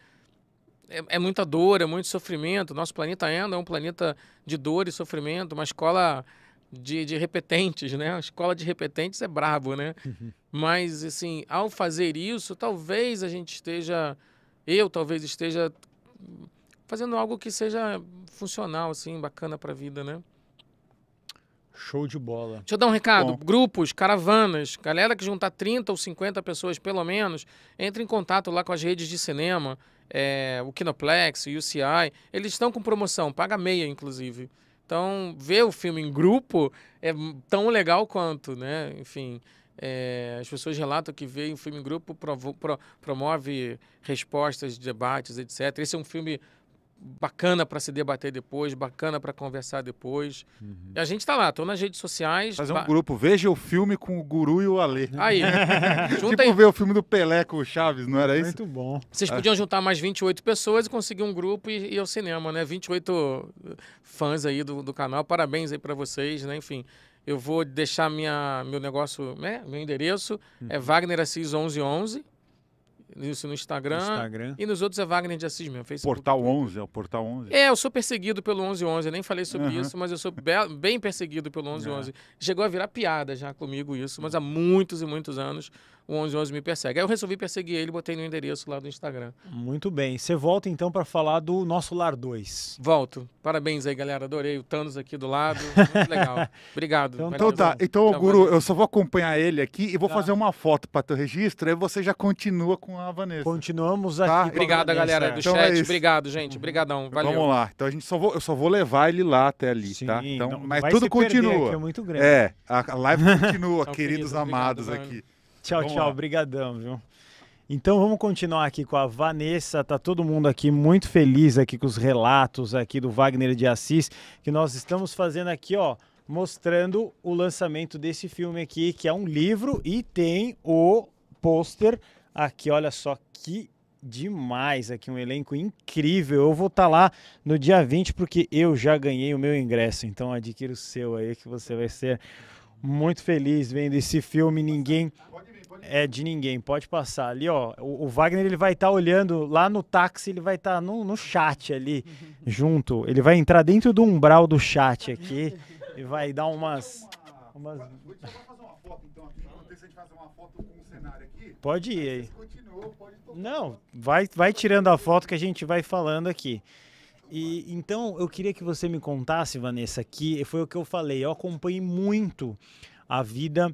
é, é, muita dor, é muito sofrimento. Nosso planeta ainda é um planeta de dor e sofrimento, uma escola de, de repetentes, né? A escola de repetentes é brabo, né? Uhum. Mas, assim, ao fazer isso, talvez a gente esteja, eu talvez esteja fazendo algo que seja funcional, assim, bacana para a vida, né? Show de bola. Deixa eu dar um recado. Bom. Grupos, caravanas, galera que juntar 30 ou 50 pessoas, pelo menos, entre em contato lá com as redes de cinema, é, o Kinoplex, o UCI. Eles estão com promoção, paga meia, inclusive. Então, ver o filme em grupo é tão legal quanto, né? Enfim, é, as pessoas relatam que ver o um filme em grupo provo, pro, promove respostas, debates, etc. Esse é um filme bacana para se debater depois, bacana para conversar depois. Uhum. A gente está lá, tô nas redes sociais. Fazer um ba... grupo, veja o filme com o Guru e o Alê. Aí. junta tipo ver o filme do Pelé com o Chaves, não era isso? Muito bom. Vocês é. podiam juntar mais 28 pessoas e conseguir um grupo e, e ir ao cinema, né? 28 fãs aí do, do canal, parabéns aí para vocês, né? Enfim, eu vou deixar minha, meu negócio, né? meu endereço, é uhum. é Wagner Assis 1111, isso no Instagram, Instagram. E nos outros é Wagner de Assis mesmo. Facebook. Portal 11, é o Portal 11. É, eu sou perseguido pelo 1111. Eu nem falei sobre uhum. isso, mas eu sou bem perseguido pelo 1111. É. Chegou a virar piada já comigo isso, mas há muitos e muitos anos o 1111 me persegue. Aí eu resolvi perseguir ele, botei no endereço lá do Instagram. Muito bem. Você volta então para falar do nosso Lar 2. Volto. Parabéns aí, galera. Adorei o Thanos aqui do lado. Muito legal. Obrigado. Então, tá. então tá. Então, tá Guru, eu só vou acompanhar ele aqui e vou tá. fazer uma foto para teu registro. Aí você já continua com a Vanessa. Continuamos tá? aqui. Tá? Obrigado, galera do então é chat. É Obrigado, gente. Obrigadão. Valeu. Vamos lá. Então a gente só vou, eu só vou levar ele lá até ali, Sim, tá? Então, mas tudo continua. Perder, é, é, a live continua, queridos, amados aqui. Mano. Tchau, vamos tchau. Brigadão, viu? Então vamos continuar aqui com a Vanessa. Tá todo mundo aqui muito feliz aqui com os relatos aqui do Wagner de Assis que nós estamos fazendo aqui, ó, mostrando o lançamento desse filme aqui, que é um livro e tem o pôster aqui. Olha só que demais aqui, um elenco incrível. Eu vou estar tá lá no dia 20 porque eu já ganhei o meu ingresso, então adquira o seu aí que você vai ser muito feliz vendo esse filme. Ninguém Pode é de ninguém, pode passar. Ali, ó, o, o Wagner ele vai estar tá olhando lá no táxi, ele vai estar tá no, no chat ali, junto. Ele vai entrar dentro do umbral do chat aqui e vai dar umas. umas... Então, pode ir aí. Não, vai, vai tirando a foto que a gente vai falando aqui. E, então, eu queria que você me contasse, Vanessa, que foi o que eu falei. Eu acompanhei muito a vida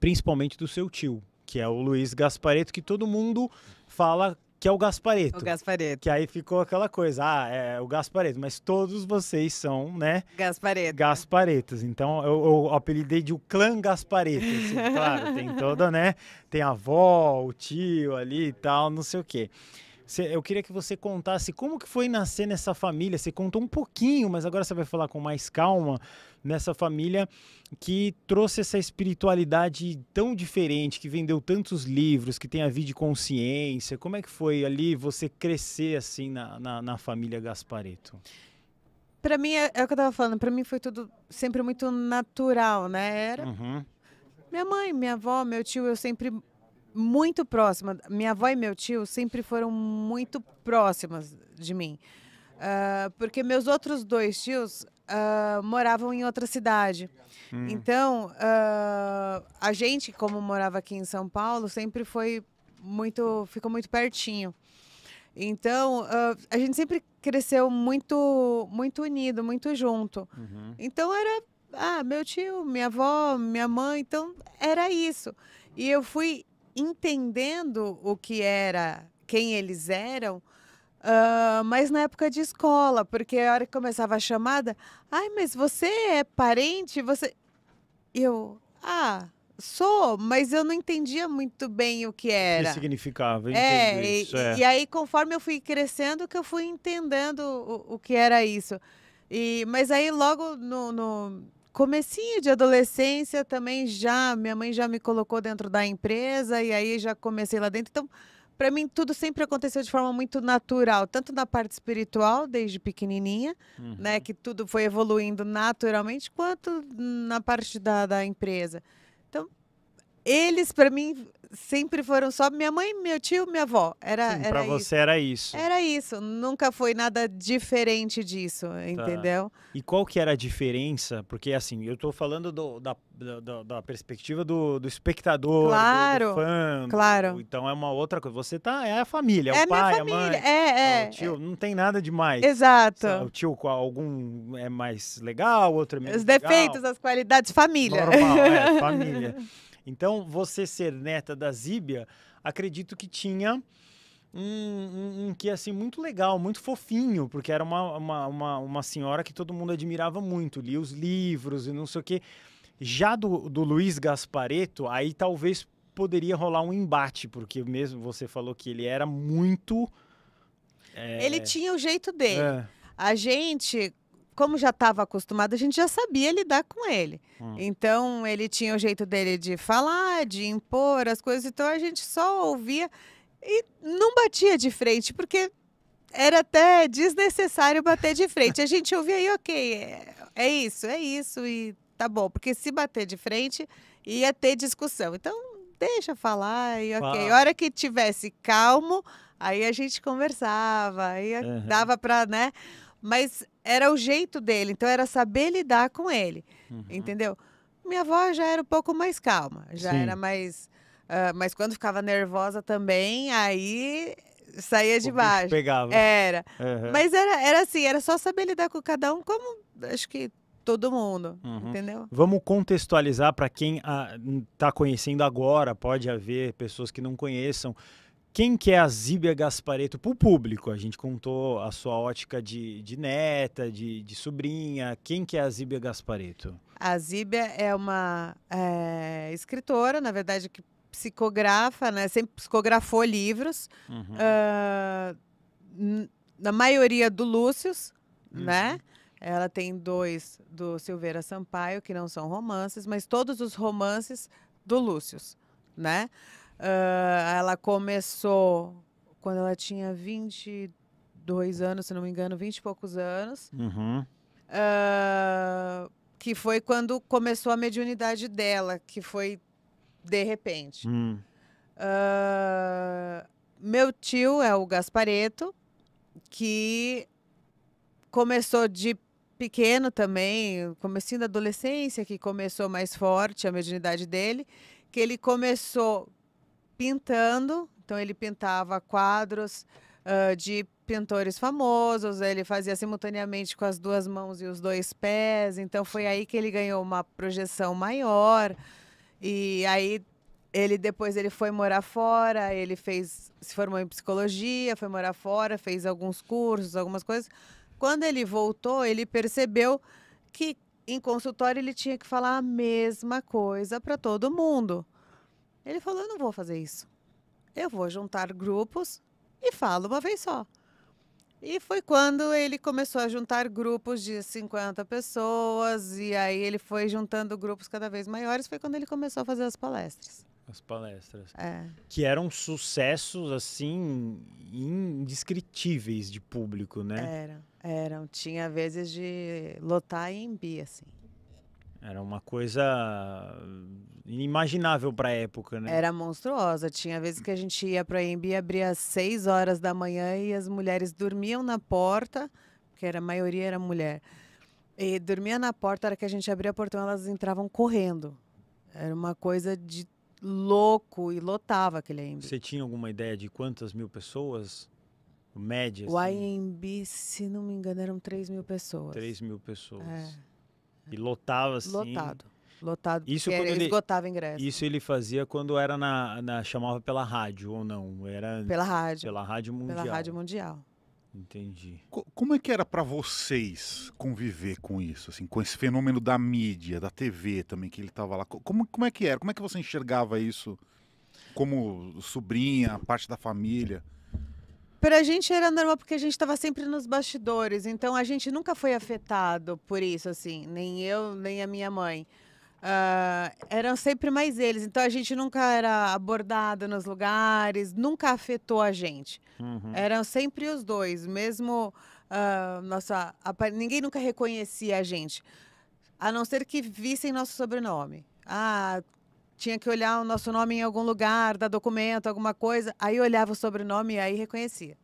principalmente do seu tio, que é o Luiz Gaspareto, que todo mundo fala que é o Gaspareto. O Gaspareto. Que aí ficou aquela coisa, ah, é, é o Gaspareto, mas todos vocês são, né? Gaspareto. Gasparetas. Então eu, eu apelidei de o clã Gaspareto. Assim, claro, tem toda, né? Tem a avó, o tio ali e tal, não sei o quê eu queria que você contasse como que foi nascer nessa família. Você contou um pouquinho, mas agora você vai falar com mais calma nessa família que trouxe essa espiritualidade tão diferente, que vendeu tantos livros, que tem a vida de consciência. Como é que foi ali você crescer assim na, na, na família Gaspareto? Para mim, é, é, o que eu tava falando, para mim foi tudo sempre muito natural, né? Era uhum. minha mãe, minha avó, meu tio, eu sempre muito próxima. Minha avó e meu tio sempre foram muito próximas de mim. Uh, porque meus outros dois tios uh, moravam em outra cidade. Hum. Então, uh, a gente, como morava aqui em São Paulo, sempre foi muito. ficou muito pertinho. Então, a gente sempre cresceu muito, muito unido, muito junto. Uhum. Então, era. Ah, meu tio, minha avó, minha mãe, então era isso. E eu fui entendendo o que era, quem eles eram, Uh, mas na época de escola, porque a hora que começava a chamada, ai, mas você é parente? Você. Eu, ah, sou, mas eu não entendia muito bem o que era. O que significava, é, e, isso, é. e aí, conforme eu fui crescendo, que eu fui entendendo o, o que era isso. E, mas aí, logo no, no comecinho de adolescência também já, minha mãe já me colocou dentro da empresa e aí já comecei lá dentro. Então, para mim tudo sempre aconteceu de forma muito natural, tanto na parte espiritual desde pequenininha, né, uhum. né, que tudo foi evoluindo naturalmente, quanto na parte da, da empresa. Então, eles para mim sempre foram só minha mãe, meu tio, minha avó. Era, Sim, era pra isso. você era isso. Era isso. Nunca foi nada diferente disso, tá. entendeu? E qual que era a diferença? Porque, assim, eu tô falando do, da, da, da, perspectiva do, do espectador, claro, do, do fã. Claro. Então é uma outra coisa. Você tá, é a família, é, é o pai, família. a mãe. É, é. O tio, é. não tem nada demais. Exato. o tio, algum é mais legal, outro é menos Os defeitos, legal. as qualidades, família. Normal, é, família. Então, você ser neta da Zíbia, acredito que tinha um, um, um que assim muito legal, muito fofinho, porque era uma, uma, uma, uma, senhora que todo mundo admirava muito, lia os livros e não sei o quê. Já do, do Luiz Gaspareto, aí talvez poderia rolar um embate, porque mesmo você falou que ele era muito. É... Ele tinha o jeito dele. É. A gente, como já estava acostumado, a gente já sabia lidar com ele. Hum. Então, ele tinha o jeito dele de falar, de impor as coisas, então a gente só ouvia e não batia de frente, porque era até desnecessário bater de frente. A gente ouvia e, ok, é, é isso, é isso, e tá bom, porque se bater de frente ia ter discussão. Então, deixa falar e, ok. A hora que tivesse calmo, aí a gente conversava, aí uhum. dava para, né? Mas era o jeito dele, então era saber lidar com ele, uhum. entendeu? Minha avó já era um pouco mais calma, já Sim. era mais. Uh, mas quando ficava nervosa também, aí saía de baixo. Pegava. Era. Uhum. Mas era, era assim, era só saber lidar com cada um, como acho que todo mundo, uhum. entendeu? Vamos contextualizar para quem está ah, conhecendo agora, pode haver pessoas que não conheçam quem que é a Zíbia Gaspareto para o público? A gente contou a sua ótica de, de neta, de, de, sobrinha. Quem que é a Zíbia Gaspareto? A Zíbia é uma é, escritora, na verdade, que psicografa, né? Sempre psicografou livros. Uhum. Uh, na maioria do Lúcio, uhum. né? Ela tem dois do Silveira Sampaio, que não são romances, mas todos os romances do Lúcio, né? Uh, ela começou quando ela tinha 22 anos, se não me engano, 20 e poucos anos. Uhum. Uh, que foi quando começou a mediunidade dela, que foi de repente. Hum. Uh, meu tio é o Gaspareto, que começou de pequeno também, comecinho da adolescência, que começou mais forte a mediunidade dele, que ele começou pintando, então ele pintava quadros uh, de pintores famosos, ele fazia simultaneamente com as duas mãos e os dois pés, então foi aí que ele ganhou uma projeção maior. E aí ele depois ele foi morar fora, ele fez se formou em psicologia, foi morar fora, fez alguns cursos, algumas coisas. Quando ele voltou, ele percebeu que em consultório ele tinha que falar a mesma coisa para todo mundo. Ele falou: eu não vou fazer isso. Eu vou juntar grupos e falo uma vez só. E foi quando ele começou a juntar grupos de 50 pessoas, e aí ele foi juntando grupos cada vez maiores, foi quando ele começou a fazer as palestras. As palestras. É. Que eram sucessos, assim, indescritíveis de público, né? Eram, eram. Tinha vezes de lotar em bi, assim. Era uma coisa hum, inimaginável para a época, né? Era monstruosa. Tinha vezes que a gente ia para a e abria às 6 horas da manhã e as mulheres dormiam na porta, porque era, a maioria era mulher. E dormia na porta, a hora que a gente abria a portão, elas entravam correndo. Era uma coisa de louco e lotava aquele AMB. Você tinha alguma ideia de quantas mil pessoas? Média? O AMB, assim? se não me engano, eram 3 mil pessoas. 3 mil pessoas. É. E lotava assim. Lotado. Lotado, isso quando ele, esgotava ingresso. Isso ele fazia quando era na, na, chamava pela rádio ou não? Era pela rádio. Pela rádio mundial. Pela rádio mundial. Entendi. Co como é que era para vocês conviver com isso, assim, com esse fenômeno da mídia, da TV também que ele tava lá? Como, como é que era? Como é que você enxergava isso como sobrinha, parte da família? Para a gente era normal porque a gente estava sempre nos bastidores, então a gente nunca foi afetado por isso, assim, nem eu, nem a minha mãe. Uh, eram sempre mais eles, então a gente nunca era abordado nos lugares, nunca afetou a gente. Uhum. Eram sempre os dois, mesmo. Uh, nossa, a, ninguém nunca reconhecia a gente, a não ser que vissem nosso sobrenome. Ah, tinha que olhar o nosso nome em algum lugar, dar documento, alguma coisa. Aí olhava o sobrenome e aí reconhecia.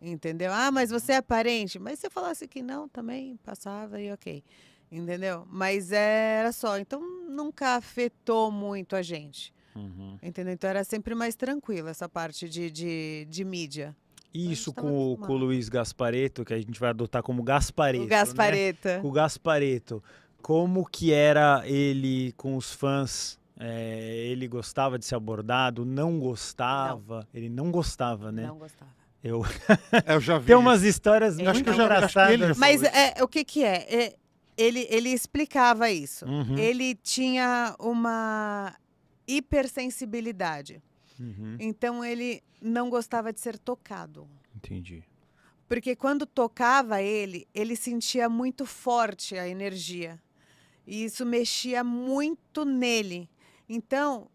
Entendeu? Ah, mas uhum. você é parente. Mas se eu falasse que não, também passava e ok. Entendeu? Mas é, era só. Então nunca afetou muito a gente. Uhum. Entendeu? Então era sempre mais tranquilo essa parte de, de, de mídia. Isso com, com, o Luiz Gaspareto, que a gente vai adotar como Gaspareto. O Gaspareta. Né? O Gaspareto. Como que era ele com os fãs é, ele gostava de ser abordado, não gostava. Não. Ele não gostava, né? Não gostava. Eu, é, eu já vi. Tem umas histórias eu muito engraçadas. Mas é, o que que é? é ele, ele explicava isso. Uhum. Ele tinha uma hipersensibilidade. Uhum. Então ele não gostava de ser tocado. Entendi. Porque quando tocava ele, ele sentia muito forte a energia. E isso mexia muito nele. Então,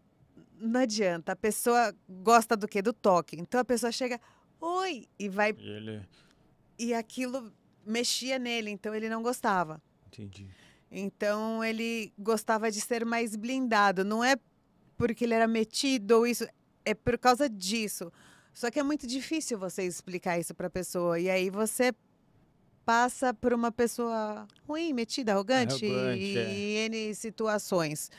não adianta. A pessoa gosta do quê? Do toque. Então a pessoa chega, oi, e vai. E, ele... e aquilo mexia nele, então ele não gostava. Entendi. Então ele gostava de ser mais blindado. Não é porque ele era metido ou isso, é por causa disso. Só que é muito difícil você explicar isso para a pessoa. E aí você passa por uma pessoa ruim, metida, arrogante, arrogante e é. N situações.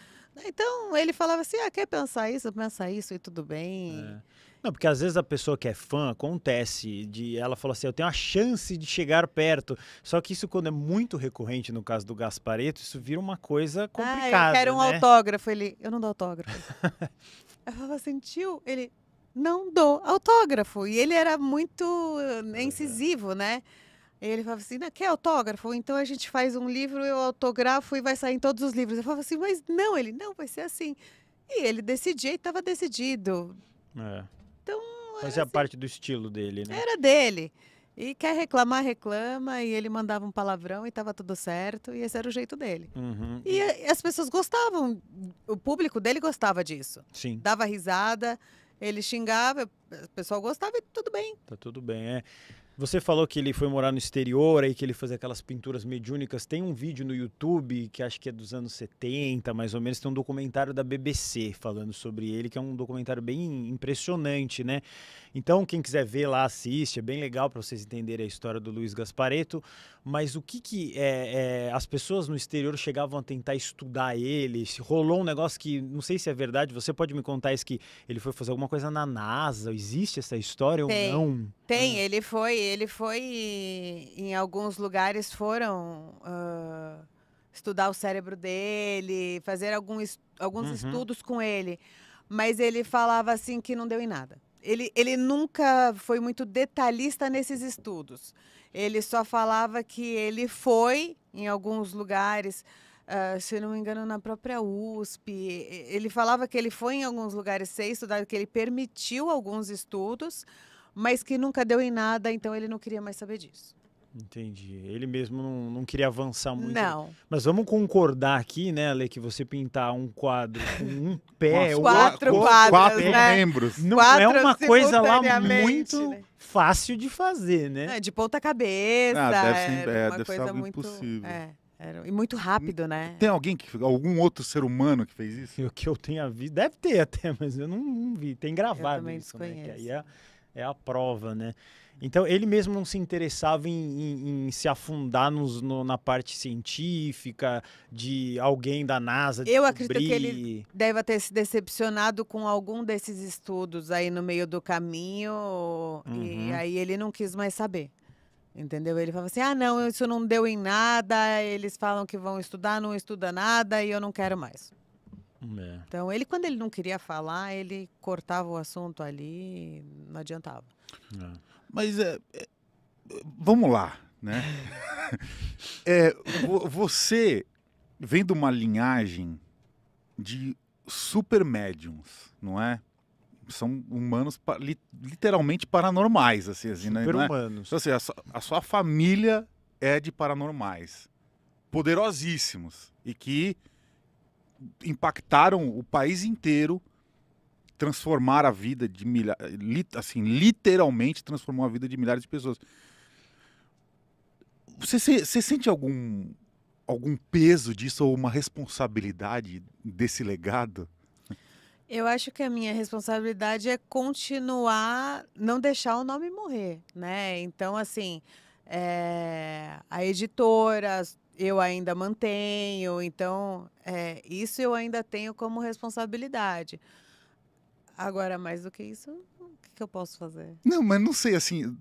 Então ele falava assim: ah, quer pensar isso, pensar isso e tudo bem. É. Não, porque às vezes a pessoa que é fã acontece de ela fala assim, eu tenho a chance de chegar perto. Só que isso quando é muito recorrente no caso do Gaspareto, isso vira uma coisa complicada. Ah, eu quero um né? autógrafo, ele, eu não dou autógrafo. eu falava assim, tio, ele não dou autógrafo. E ele era muito eh, é. incisivo, né? Ele falava assim, quer autógrafo? Então a gente faz um livro, eu autografo e vai sair em todos os livros. Eu falava assim, mas não, ele, não, vai ser assim. E ele decidia e estava decidido. É. Então... Fazia assim, parte do estilo dele, né? Era dele. E quer reclamar, reclama. E ele mandava um palavrão e estava tudo certo. E esse era o jeito dele. Uhum. E as pessoas gostavam, o público dele gostava disso. Sim. Dava risada, ele xingava, o pessoal gostava e tudo bem. Tá tudo bem, é. Você falou que ele foi morar no exterior, aí que ele fazia aquelas pinturas mediúnicas. Tem um vídeo no YouTube que acho que é dos anos 70, mais ou menos, tem um documentário da BBC falando sobre ele, que é um documentário bem impressionante, né? Então, quem quiser ver lá, assiste, é bem legal para vocês entenderem a história do Luiz Gaspareto. Mas o que que é, é, as pessoas no exterior chegavam a tentar estudar ele? Rolou um negócio que, não sei se é verdade, você pode me contar isso, que ele foi fazer alguma coisa na NASA, existe essa história tem, ou não? Tem, é. ele foi, ele foi em alguns lugares foram uh, estudar o cérebro dele, fazer algum est alguns uhum. estudos com ele, mas ele falava assim que não deu em nada. Ele, ele nunca foi muito detalhista nesses estudos. Ele só falava que ele foi em alguns lugares, uh, se não me engano, na própria USP. Ele falava que ele foi em alguns lugares se estudar, que ele permitiu alguns estudos, mas que nunca deu em nada, então ele não queria mais saber disso. Entendi. Ele mesmo não, não queria avançar muito. Não. Mas vamos concordar aqui, né, Ale, que você pintar um quadro com um pé... ou quatro ou, quadros, Quatro né? membros. Não quatro é uma coisa lá muito né? fácil de fazer, né? É, de ponta cabeça. Ah, deve ser, é, deve ser algo muito, impossível. É. Era, e muito rápido, né? Tem alguém que. Algum outro ser humano que fez isso? O que eu tenha visto. Deve ter até, mas eu não, não vi. Tem gravado eu também isso, né? Que aí é é a prova, né? Então ele mesmo não se interessava em, em, em se afundar nos, no, na parte científica de alguém da NASA. Eu acredito que ele deve ter se decepcionado com algum desses estudos aí no meio do caminho uhum. e aí ele não quis mais saber. Entendeu? Ele falou assim: ah, não, isso não deu em nada, eles falam que vão estudar, não estuda nada e eu não quero mais. É. Então, ele, quando ele não queria falar, ele cortava o assunto ali, não adiantava. É. Mas, é, é vamos lá, né? É, você vem de uma linhagem de super médiums, não é? São humanos literalmente paranormais, assim, assim né, super né? humanos. Então, assim, a, a sua família é de paranormais, poderosíssimos e que impactaram o país inteiro, transformaram a vida de milhares, assim, literalmente transformou a vida de milhares de pessoas. Você, você sente algum, algum peso disso ou uma responsabilidade desse legado? Eu acho que a minha responsabilidade é continuar, não deixar o nome morrer, né? Então, assim, é, a editora, eu ainda mantenho, então é, isso eu ainda tenho como responsabilidade. Agora, mais do que isso, o que, que eu posso fazer? Não, mas não sei, assim,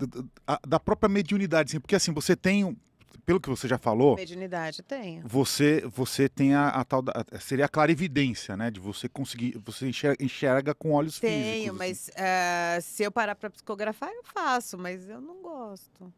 da, da própria mediunidade, assim, porque assim, você tem, pelo que você já falou... Mediunidade, tenho. Você, você tem a, a tal, da, seria a clarividência, né, de você conseguir, você enxerga, enxerga com olhos tenho, físicos. Tenho, assim. mas assim. uh, se eu parar para psicografar, eu faço, mas eu não gosto.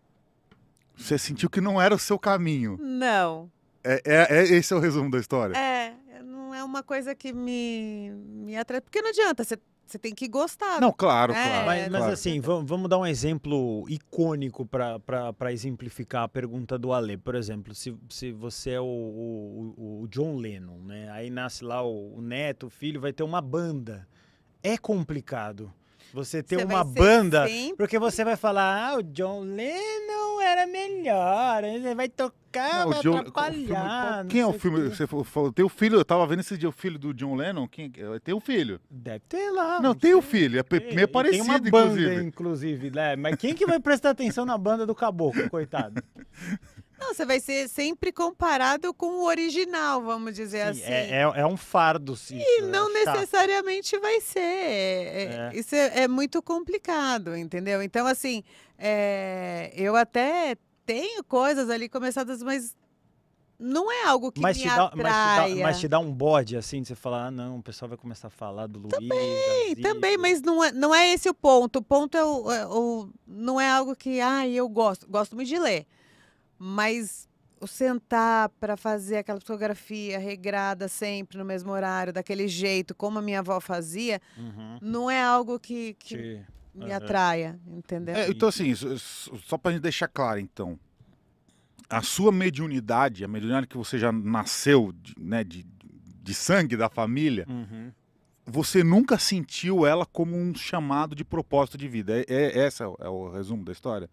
Você sentiu que não era o seu caminho. Não. É, é, é esse é o resumo da história. É, não é uma coisa que me, me atrai. Porque não adianta, você você tem que gostar. Não, claro, é, claro. Mas, mas claro. assim, vamos, vamos dar um exemplo icônico para exemplificar a pergunta do Ale. Por exemplo, se, se você é o, o, o John Lennon, né? Aí nasce lá o, o neto, o filho, vai ter uma banda. É complicado você ter você uma banda, sempre... porque você vai falar, ah, o John Lennon era melhor, você vai tocar, não, vai John, atrapalhar. Filme, quem é o filme? Que... Você falou, tem o filho, eu tava vendo esse dia o filho do John Lennon, quem, é é? tem o filho. Deve ter lá. Não, tem o filho, é meio parecido, tem uma banda, inclusive. inclusive né? Mas quem que vai prestar atenção na banda do caboclo, coitado? Não, você vai ser sempre comparado com o original, vamos dizer Sim, é, assim. É, é, é, um fardo, sim. E é não é necessariamente vai ser. É, é isso é, muito complicado, entendeu? Então, assim, eu até tenho coisas ali começadas, mas não é algo que mas me te dá, atraia. Mas te dá, mas te dá um bode, assim, de você falar, ah, não, o pessoal vai começar a falar do Luiz. Também, também, mas não é, não é esse o ponto. O ponto é o, o não é algo que, ah, eu gosto. Gosto muito de ler. Mas o sentar para fazer aquela fotografia regrada sempre no mesmo horário, daquele jeito, como a minha avó fazia, uhum. não é algo que, que me uhum. atraia, entendeu? É, então, assim, só para gente deixar claro, então, a sua mediunidade, a mediunidade que você já nasceu de, né, de, de sangue da família, uhum. você nunca sentiu ela como um chamado de propósito de vida. É, é, essa é o é resumo da história?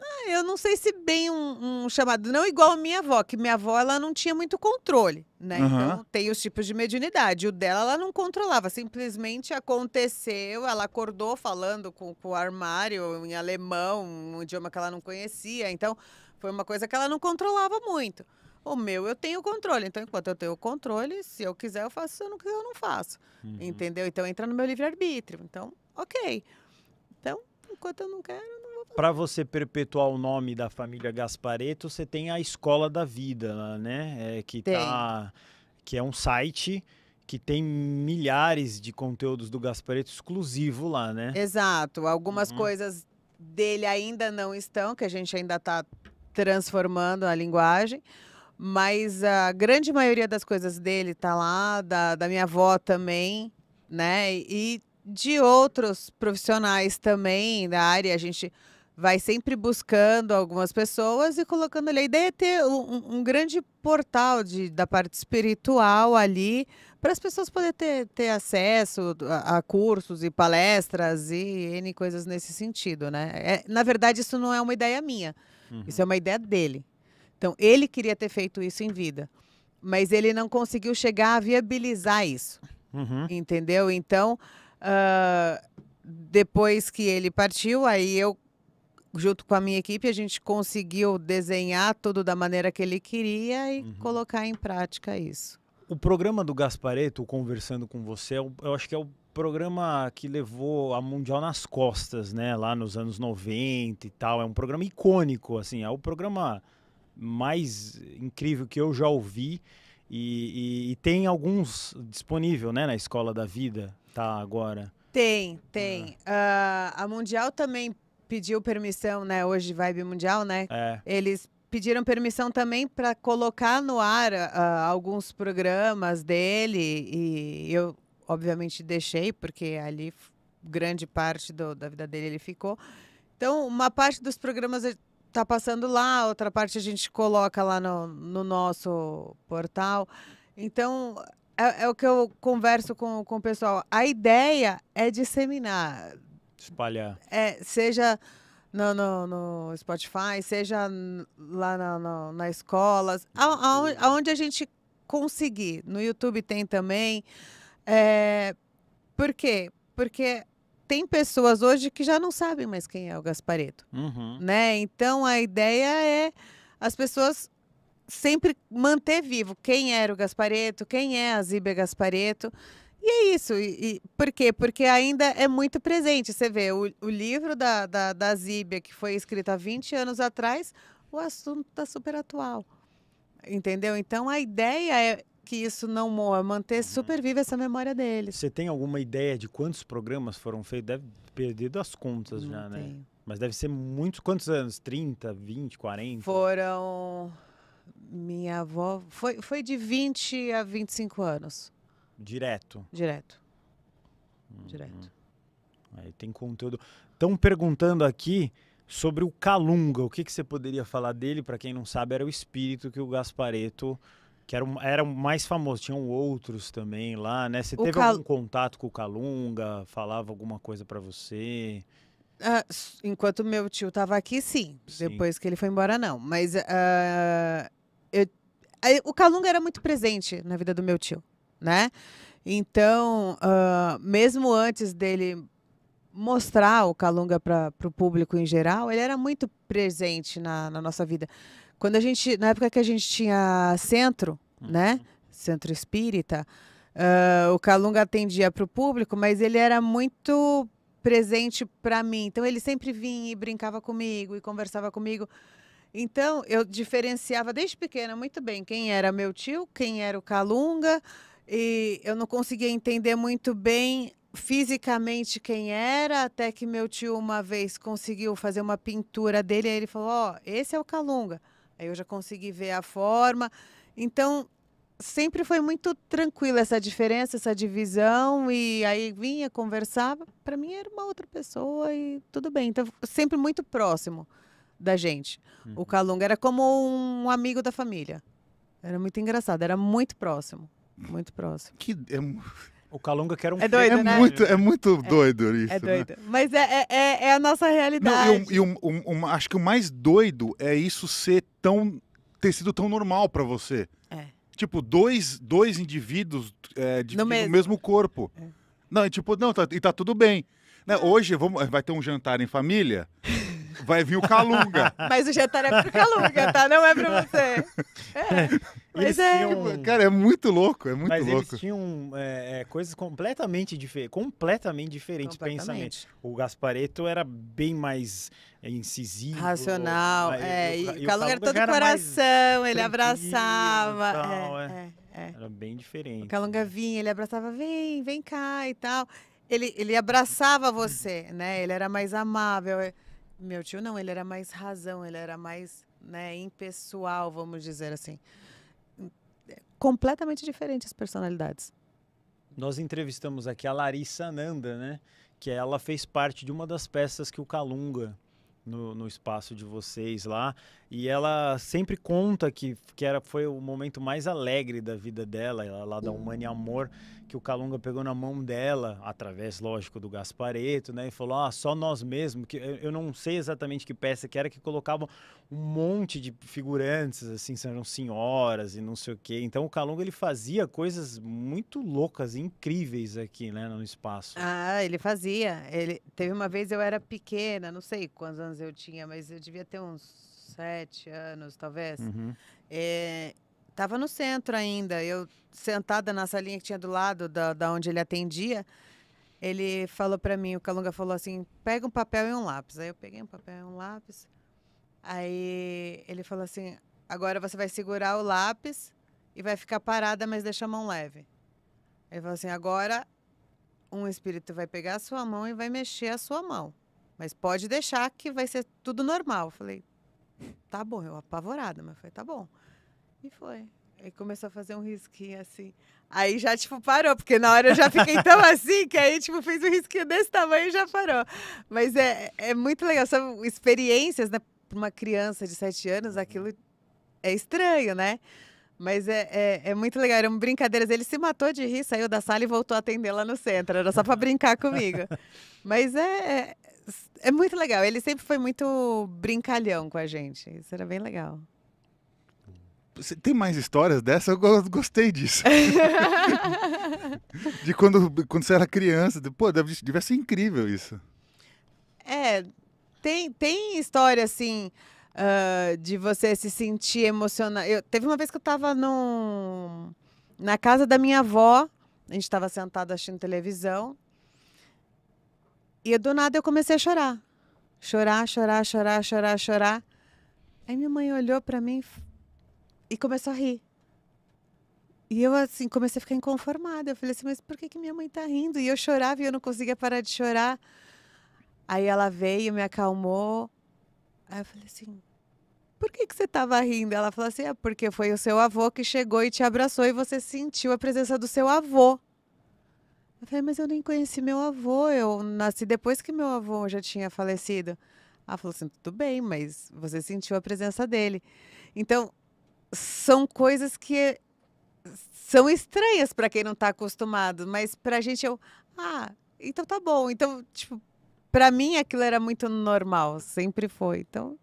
Ah, eu não sei se bem um, um, chamado, não igual a minha avó, que minha avó ela não tinha muito controle, né? Uhum. Então tem os tipos de mediunidade. O dela ela não controlava, simplesmente aconteceu, ela acordou falando com, com o armário em alemão, um idioma que ela não conhecia. Então foi uma coisa que ela não controlava muito. O meu eu tenho controle, então enquanto eu tenho controle, se eu quiser eu faço, se eu não quiser eu não faço. Uhum. Entendeu? Então entra no meu livre-arbítrio. Então, ok. Então, enquanto eu não quero, para você perpetuar o nome da família Gaspareto, você tem a Escola da Vida, né? É, que, tá tem. tá, que é um site que tem milhares de conteúdos do Gaspareto exclusivo lá, né? Exato. Algumas uhum. coisas dele ainda não estão, que a gente ainda está transformando a linguagem. Mas a grande maioria das coisas dele tá lá, da, da minha avó também, né? E de outros profissionais também da área. A gente vai sempre buscando algumas pessoas e colocando ali. A ideia é ter um, um grande portal de, da parte espiritual ali para as pessoas poderem ter, ter acesso a, a, cursos e palestras e N coisas nesse sentido, né? É, na verdade, isso não é uma ideia minha. Uhum. Isso é uma ideia dele. Então, ele queria ter feito isso em vida. Mas ele não conseguiu chegar a viabilizar isso. Uhum. Entendeu? Então, uh, depois que ele partiu, aí eu junto com a minha equipe, a gente conseguiu desenhar tudo da maneira que ele queria e uhum. colocar em prática isso. O programa do Gaspareto, conversando com você, é eu acho que é o programa que levou a Mundial nas costas, né? Lá nos anos 90 e tal. É um programa icônico, assim. É o programa mais incrível que eu já ouvi. E, e, e tem alguns disponível, né? Na Escola da Vida, tá agora. Tem, tem. Uh, a Mundial também pediu permissão, né? Hoje Vibe Mundial, né? É. Eles pediram permissão também para colocar no ar uh, alguns programas dele e eu obviamente deixei porque ali grande parte do, da vida dele ele ficou. Então uma parte dos programas está é, passando lá, outra parte a gente coloca lá no, no nosso portal. Então é, é, o que eu converso com, com o pessoal. A ideia é disseminar. Espalhar. É, seja no, no, no Spotify, seja lá na, na, na escola, aonde, aonde a gente conseguir. No YouTube tem também. É, por quê? Porque tem pessoas hoje que já não sabem mais quem é o Gaspareto, uhum. né? Então a ideia é as pessoas sempre manter vivo quem era o Gaspareto, quem é a Zíbia Gaspareto. E é isso. E, e, por quê? Porque ainda é muito presente. Você vê, o, o livro da, da, da Zíbia, que foi escrito há 20 anos atrás, o assunto está super atual. Entendeu? Então a ideia é que isso não morra, manter uhum. super viva essa memória deles. Você tem alguma ideia de quantos programas foram feitos? Deve perdido as contas não já, né? tenho. né? Mas deve ser muitos. Quantos anos? 30, 20, 40? Foram. Minha avó. Foi, foi de 20 a 25 anos. Direto. Direto. Uhum. Direto. Aí tem conteúdo. Estão perguntando aqui sobre o Calunga. O que, que você poderia falar dele? Para quem não sabe, era o espírito que o Gaspareto, que era, era o mais famoso. Tinham outros também lá, né? Você o teve Cal... algum contato com o Calunga? Falava alguma coisa para você? Ah, enquanto meu tio estava aqui, sim. sim. Depois que ele foi embora, não. Mas uh, eu, o Calunga era muito presente na vida do meu tio né? Então, uh, mesmo antes dele mostrar o Calunga para o público em geral, ele era muito presente na, na, nossa vida. Quando a gente, na época que a gente tinha centro, uhum. né, centro espírita, uh, o Calunga atendia para o público, mas ele era muito presente para mim. Então ele sempre vinha e brincava comigo e conversava comigo. Então eu diferenciava desde pequena muito bem quem era meu tio, quem era o Calunga, e eu não conseguia entender muito bem fisicamente quem era, até que meu tio uma vez conseguiu fazer uma pintura dele, aí ele falou: "Ó, oh, esse é o Calunga". Aí eu já consegui ver a forma. Então, sempre foi muito tranquila essa diferença, essa divisão e aí vinha, conversava, para mim era uma outra pessoa e tudo bem. Então, sempre muito próximo da gente. Uhum. O Calunga era como um amigo da família. Era muito engraçado, era muito próximo. Muito próximo. Que. É... O Calunga quer um é doido, né? é muito É muito doido é, isso. É né? doido. Né? Mas é, é, é, é, a nossa realidade. e um, um, um, acho que o mais doido é isso ser tão. ter sido tão normal para você. É. Tipo, dois, dois indivíduos é, de, no mesmo. mesmo corpo. É. Não, é tipo, não, tá, e tá tudo bem. Né? Hoje vamos, vai ter um jantar em família. Vai vir o Calunga. Mas o jantar é pro Calunga, tá? Não é pra você. É. é mas é. Tinham... Cara, é muito louco, é muito Mas louco. Mas eles tinham é, é, coisas completamente, diferentes, completamente diferentes, pensamentos. O Gaspareto era bem mais é, incisivo. Racional, ou, é. E, o, e Calunga era todo era coração, ele abraçava. Tal, é, é, Era bem diferente. O Calunga vinha, ele abraçava, vem, vem cá e tal. Ele, ele abraçava você, né? Ele era mais amável. Meu tio não, ele era mais razão, ele era mais né, impessoal, vamos dizer assim. Completamente diferentes as personalidades. Nós entrevistamos aqui a Larissa Nanda, né? Que ela fez parte de uma das peças que o Calunga no, no, espaço de vocês lá. E ela sempre conta que, que era, foi o momento mais alegre da vida dela, lá da Humane Amor, que o Calunga pegou na mão dela, através, lógico, do Gaspareto, né? E falou: ah, só nós mesmos, que eu, eu não sei exatamente que peça que era, que colocavam um monte de figurantes, assim, eram senhoras e não sei o quê. Então o Calunga ele fazia coisas muito loucas, incríveis aqui, né, no espaço. Ah, ele fazia. Ele teve uma vez eu era pequena, não sei quantos anos eu tinha, mas eu devia ter uns sete anos, talvez. Uhum. É, tava no centro ainda. Eu sentada na salinha que tinha do lado da, da onde ele atendia, ele falou para mim, o Calunga falou assim: "Pega um papel e um lápis". Aí eu peguei um papel e um lápis. Aí ele falou assim: "Agora você vai segurar o lápis e vai ficar parada, mas deixa a mão leve". Ele falou assim: "Agora um espírito vai pegar a sua mão e vai mexer a sua mão, mas pode deixar que vai ser tudo normal". Eu falei: tá bom, eu apavorada, mas foi, tá bom. E foi. Aí começou a fazer um risquinho assim. Aí já, tipo, parou, porque na hora eu já fiquei tão assim que aí, tipo, fez um risquinho desse tamanho e já parou. Mas é, é muito legal. São experiências, né? Para uma criança de 7 anos, uhum. aquilo é estranho, né? Mas é, é, é, muito legal, eram brincadeiras. Ele se matou de rir, saiu da sala e voltou a atender lá no centro. Era só para brincar comigo. Mas é, é é muito legal. Ele sempre foi muito brincalhão com a gente. Isso era bem legal. Você tem mais histórias dessa? Eu gostei disso. de quando, quando você era criança. Pô, deve, deve ser incrível isso. É, tem, tem história assim. Uh, de você se sentir emocionado. Eu, teve uma vez que eu estava na casa da minha avó, a gente estava sentado assistindo televisão, e do nada eu comecei a chorar. Chorar, chorar, chorar, chorar, chorar. Aí minha mãe olhou para mim e começou a rir. E eu, assim, comecei a ficar inconformada. Eu falei assim, mas por que, que minha mãe tá rindo? E eu chorava e eu não conseguia parar de chorar. Aí ela veio, me acalmou. Aí eu falei assim, por que, que você tava rindo? Ela falou assim, é porque foi o seu avô que chegou e te abraçou e você sentiu a presença do seu avô. Eu falei, mas eu nem conheci meu avô, eu nasci depois que meu avô já tinha falecido. Ela falou assim: tudo bem, mas você sentiu a presença dele. Então, são coisas que são estranhas para quem não está acostumado, mas para a gente eu. É ah, então tá bom. Então, tipo, para mim aquilo era muito normal, sempre foi. Então,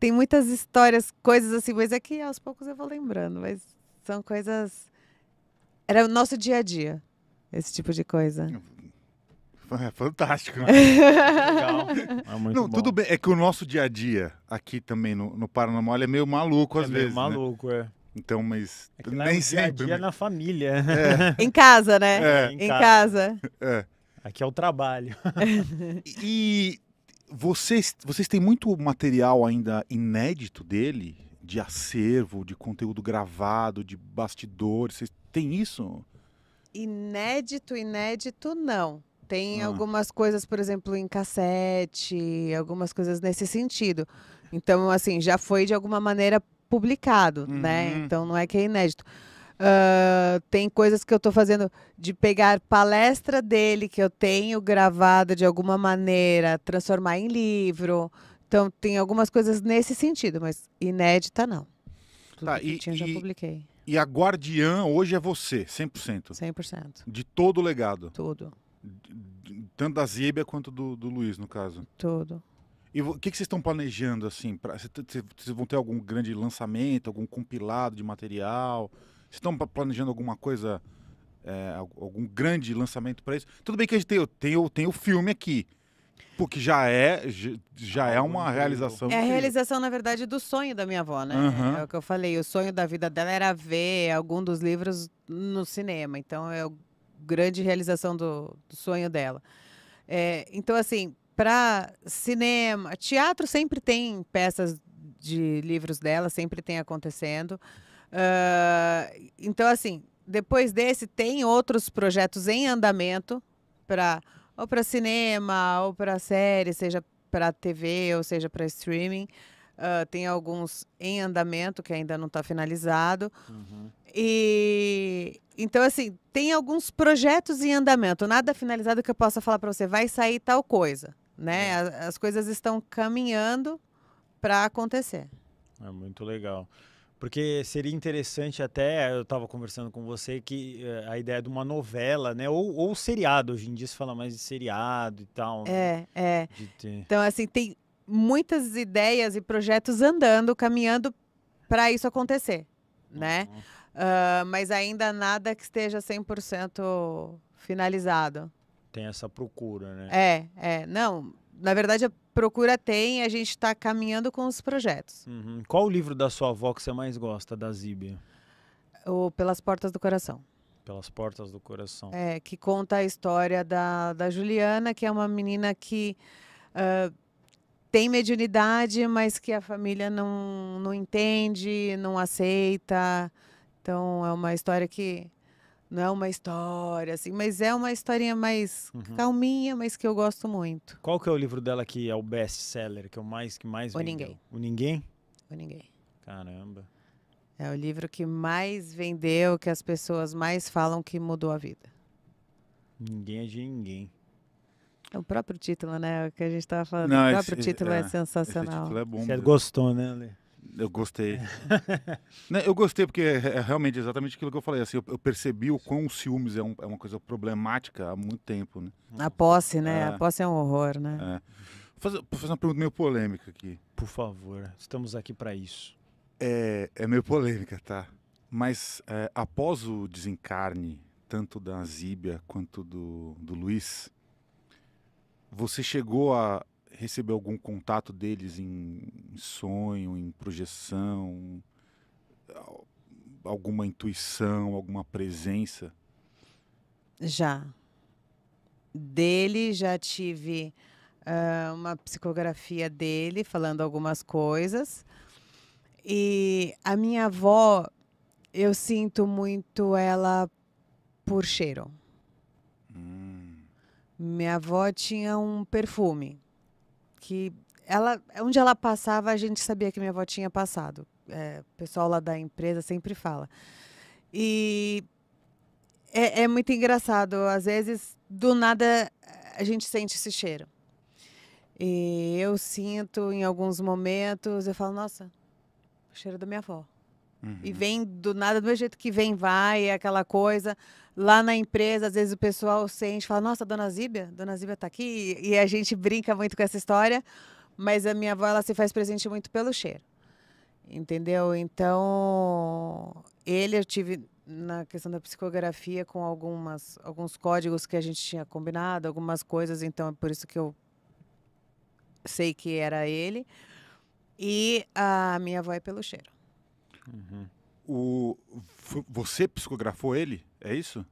tem muitas histórias, coisas assim, mas é que aos poucos eu vou lembrando, mas são coisas. Era o nosso dia a dia. Esse tipo de coisa. É fantástico. Né? Legal. É não, bom. tudo bem. É que o nosso dia a dia aqui também no, no Paranormal é meio maluco é às é vezes. Meio né? maluco, né? é. Então, mas é, é nem é sempre. Dia a dia na família. É. em casa, né? É. é em, casa. Aqui é o trabalho. e vocês, vocês têm muito material ainda inédito dele, de acervo, de conteúdo gravado, de bastidores. Vocês têm isso? Inédito, inédito, não. Tem ah. algumas coisas, por exemplo, em cassete, algumas coisas nesse sentido. Então, assim, já foi de alguma maneira publicado, né? uhum. né? Então não é que é inédito. Uh, tem coisas que eu estou fazendo de pegar palestra dele que eu tenho gravada de alguma maneira, transformar em livro. Então tem algumas coisas nesse sentido, mas inédita não. Tudo tá, que e, tinha, já publiquei. E a guardiã hoje é você, 100%. 100%. De todo o legado. Tudo. Tanto da Zíbia quanto do, do Luiz, no caso. Tudo. E o que, que vocês estão planejando, assim? vocês vão ter algum grande lançamento, algum compilado de material? Vocês estão planejando alguma coisa, é, algum grande lançamento para isso? Tudo bem que a gente tem, tem, tem o filme aqui, porque já é, já é uma realização. É a realização, na verdade, do sonho da minha avó, né? Uhum. É o que eu falei. O sonho da vida dela era ver algum dos livros no cinema. Então, é a grande realização do, do sonho dela. É, então, assim, para cinema, teatro sempre tem peças de livros dela, sempre tem acontecendo. Uh, então, assim, depois desse, tem outros projetos em andamento para ou para cinema, ou para série, seja para TV, ou seja para streaming. Uh, tem alguns em andamento que ainda não está finalizado. Uhum. E então, assim, tem alguns projetos em andamento, nada finalizado que eu possa falar para você, vai sair tal coisa. Né? É. As, as coisas estão caminhando para acontecer. É muito legal. Porque seria interessante até, eu estava conversando com você, que eh, a ideia de uma novela, né? Ou, ou seriado, hoje em dia se fala mais de seriado e tal. É, né? é. é. Então, assim, tem muitas ideias e projetos andando, caminhando para isso acontecer, né? Uhum. Uh, mas ainda nada que esteja 100% finalizado. Tem essa procura, né? É, é. Não, na verdade, a Procura tem, a gente está caminhando com os projetos. Uhum. Qual o livro da sua avó que você mais gosta, da Zibe? O Pelas Portas do Coração. Pelas Portas do Coração. É, que conta a história da, da Juliana, que é uma menina que uh, tem mediunidade, mas que a família não, não entende, não aceita. Então, é uma história que não é uma história, assim, mas é uma historinha mais uhum. calminha, mas que eu gosto muito. Qual que é o livro dela que é o best seller, que é o mais que mais O vendeu? Ninguém. O Ninguém? O Ninguém. Caramba. É o livro que mais vendeu, que as pessoas mais falam que mudou a vida. Ninguém é de ninguém. é O próprio título, né? O que a gente estava falando. Não, o próprio esse, título é, é sensacional. Esse título é bom. Você gostou, né, Ale? Eu gostei. É. Né, eu gostei porque é, é, realmente exatamente aquilo que eu falei. Assim, eu, percebi o quão ciúmes é, um, é, uma coisa problemática há muito tempo. Né? A posse, né? É. A posse é um horror, né? Vou fazer, vou fazer uma pergunta meio polêmica aqui. Por favor, estamos aqui para isso. É, é meio polêmica, tá? Mas após o desencarne, tanto da Zíbia quanto do, do Luiz, você chegou a, recebeu algum contato deles em sonho, em projeção, alguma intuição, alguma presença? Já. Dele já tive uh, uma psicografia dele falando algumas coisas. E a minha avó, eu sinto muito ela por cheiro. Hum. Minha avó tinha um perfume que ela, onde ela passava, a gente sabia que minha avó tinha passado. É, o pessoal lá da empresa sempre fala. E é, é, muito engraçado. Às vezes, do nada, a gente sente esse cheiro. E eu sinto em alguns momentos, eu falo, nossa, o cheiro da minha avó. Uhum. E vem do nada, do mesmo jeito que vem, vai, é aquela coisa. Lá na empresa, às vezes o pessoal sente, fala, nossa, dona Zíbia, dona Zíbia tá aqui. E a gente brinca muito com essa história, mas a minha avó, ela se faz presente muito pelo cheiro. Entendeu? Então, ele eu tive na questão da psicografia com algumas alguns códigos que a gente tinha combinado, algumas coisas, então é por isso que eu sei que era ele. E a minha avó é pelo cheiro. Uhum. O, você psicografou ele? É isso?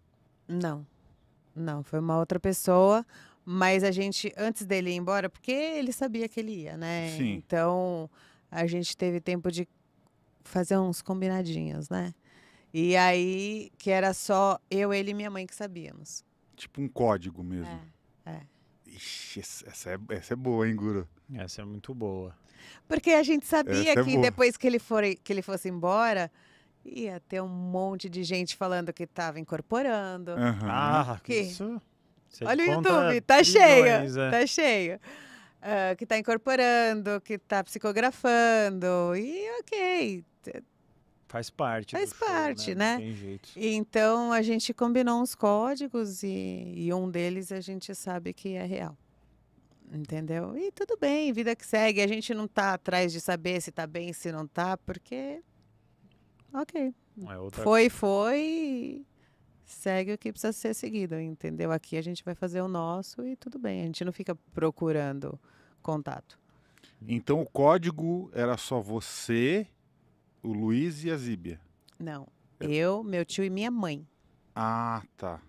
Não. Não, foi uma outra pessoa. Mas a gente, antes dele ir embora, porque ele sabia que ele ia, né? Sim. Então, a gente teve tempo de fazer uns combinadinhos, né? E aí, que era só eu, ele e minha mãe que sabíamos. Tipo um código mesmo. É. é. Ixi, essa é, essa é boa, hein, Guru? Essa é muito boa. Porque a gente sabia é que boa. depois que ele, for, que ele fosse embora, ia ter um monte de gente falando que estava incorporando. Uhum. Ah, que... isso. Você Olha o YouTube, tá cheio, é. tá cheio. Uh, que tá incorporando, que tá psicografando, e ok. Faz parte. Faz parte, show, né? né? Tem jeito. Então a gente combinou uns códigos e, e um deles a gente sabe que é real. Entendeu? E tudo bem, vida que segue. A gente não tá atrás de saber se tá bem, se não tá, porque. Ok. É outra... Foi, foi. Segue o que precisa ser seguido, entendeu? Aqui a gente vai fazer o nosso e tudo bem. A gente não fica procurando contato. Então o código era só você, o Luiz e a Zíbia? Não. É. Eu, meu tio e minha mãe. Ah, tá.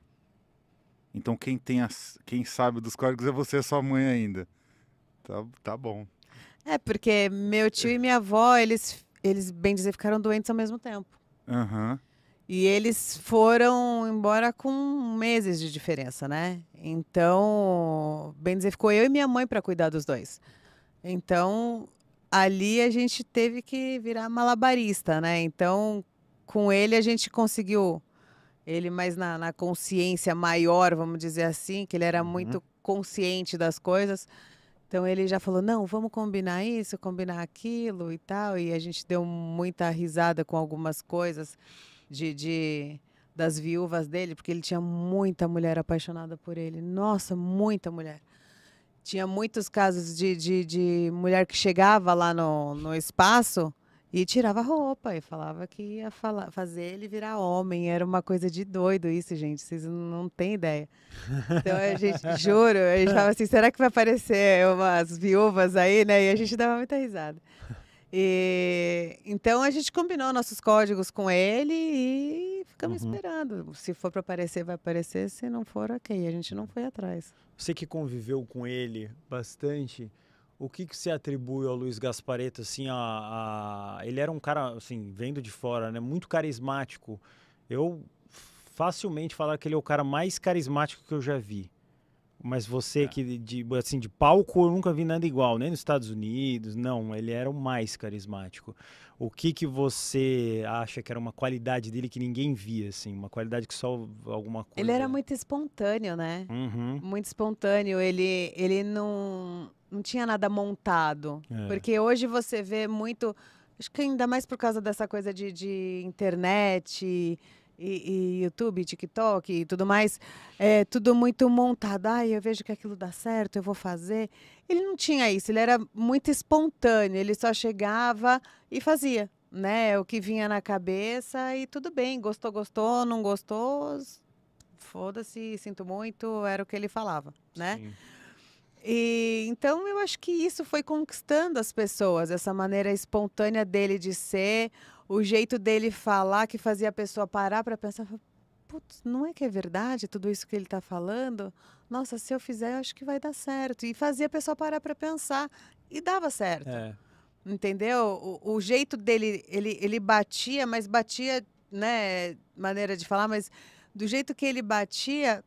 Então quem tem as, quem sabe dos códigos é você e sua mãe ainda. Tá, tá bom. É, porque meu tio e minha avó, eles, eles bem dizer, ficaram doentes ao mesmo tempo. Uhum. E eles foram embora com meses de diferença, né? Então, bem dizer, ficou eu e minha mãe para cuidar dos dois. Então, ali a gente teve que virar malabarista, né? Então, com ele a gente conseguiu ele mais na, na consciência maior, vamos dizer assim, que ele era uhum. muito consciente das coisas. Então ele já falou: não, vamos combinar isso, combinar aquilo e tal. E a gente deu muita risada com algumas coisas de, de das viúvas dele, porque ele tinha muita mulher apaixonada por ele. Nossa, muita mulher. Tinha muitos casos de, de, de mulher que chegava lá no, no espaço e tirava roupa e falava que ia falar, fazer ele virar homem. Era uma coisa de doido isso, gente. Vocês não têm ideia. Então a gente, juro, a gente falava assim: será que vai aparecer umas viúvas aí, né? E a gente dava muita risada. E, então a gente combinou nossos códigos com ele e ficamos uhum. esperando. Se for para aparecer, vai aparecer. Se não for, ok. A gente não foi atrás. Você que conviveu com ele bastante o que, que se atribui ao Luiz Gasparetto, assim, a, a, Ele era um cara, assim, vendo de fora, né? Muito carismático. Eu facilmente falar que ele é o cara mais carismático que eu já vi. Mas você é. que, de, assim, de palco eu nunca vi nada igual, nem nos Estados Unidos, não. Ele era o mais carismático. O que que você acha que era uma qualidade dele que ninguém via, assim? Uma qualidade que só alguma coisa... Ele era muito espontâneo, né? Uhum. Muito espontâneo. Ele, ele não não tinha nada montado. É. Porque hoje você vê muito. Acho que ainda mais por causa dessa coisa de, de internet e, e, YouTube, TikTok e tudo mais. É tudo muito montado. Ai, eu vejo que aquilo dá certo, eu vou fazer. Ele não tinha isso, ele era muito espontâneo, ele só chegava e fazia. Né, o que vinha na cabeça e tudo bem, gostou, gostou, não gostou, foda-se, sinto muito, era o que ele falava, né? Sim. E, então eu acho que isso foi conquistando as pessoas, essa maneira espontânea dele de ser, o jeito dele falar que fazia a pessoa parar para pensar, putz, não é que é verdade tudo isso que ele está falando? Nossa, se eu fizer, eu acho que vai dar certo. E fazia a pessoa parar para pensar e dava certo. É. Entendeu? O, o, jeito dele, ele, ele batia, mas batia, né, maneira de falar, mas do jeito que ele batia,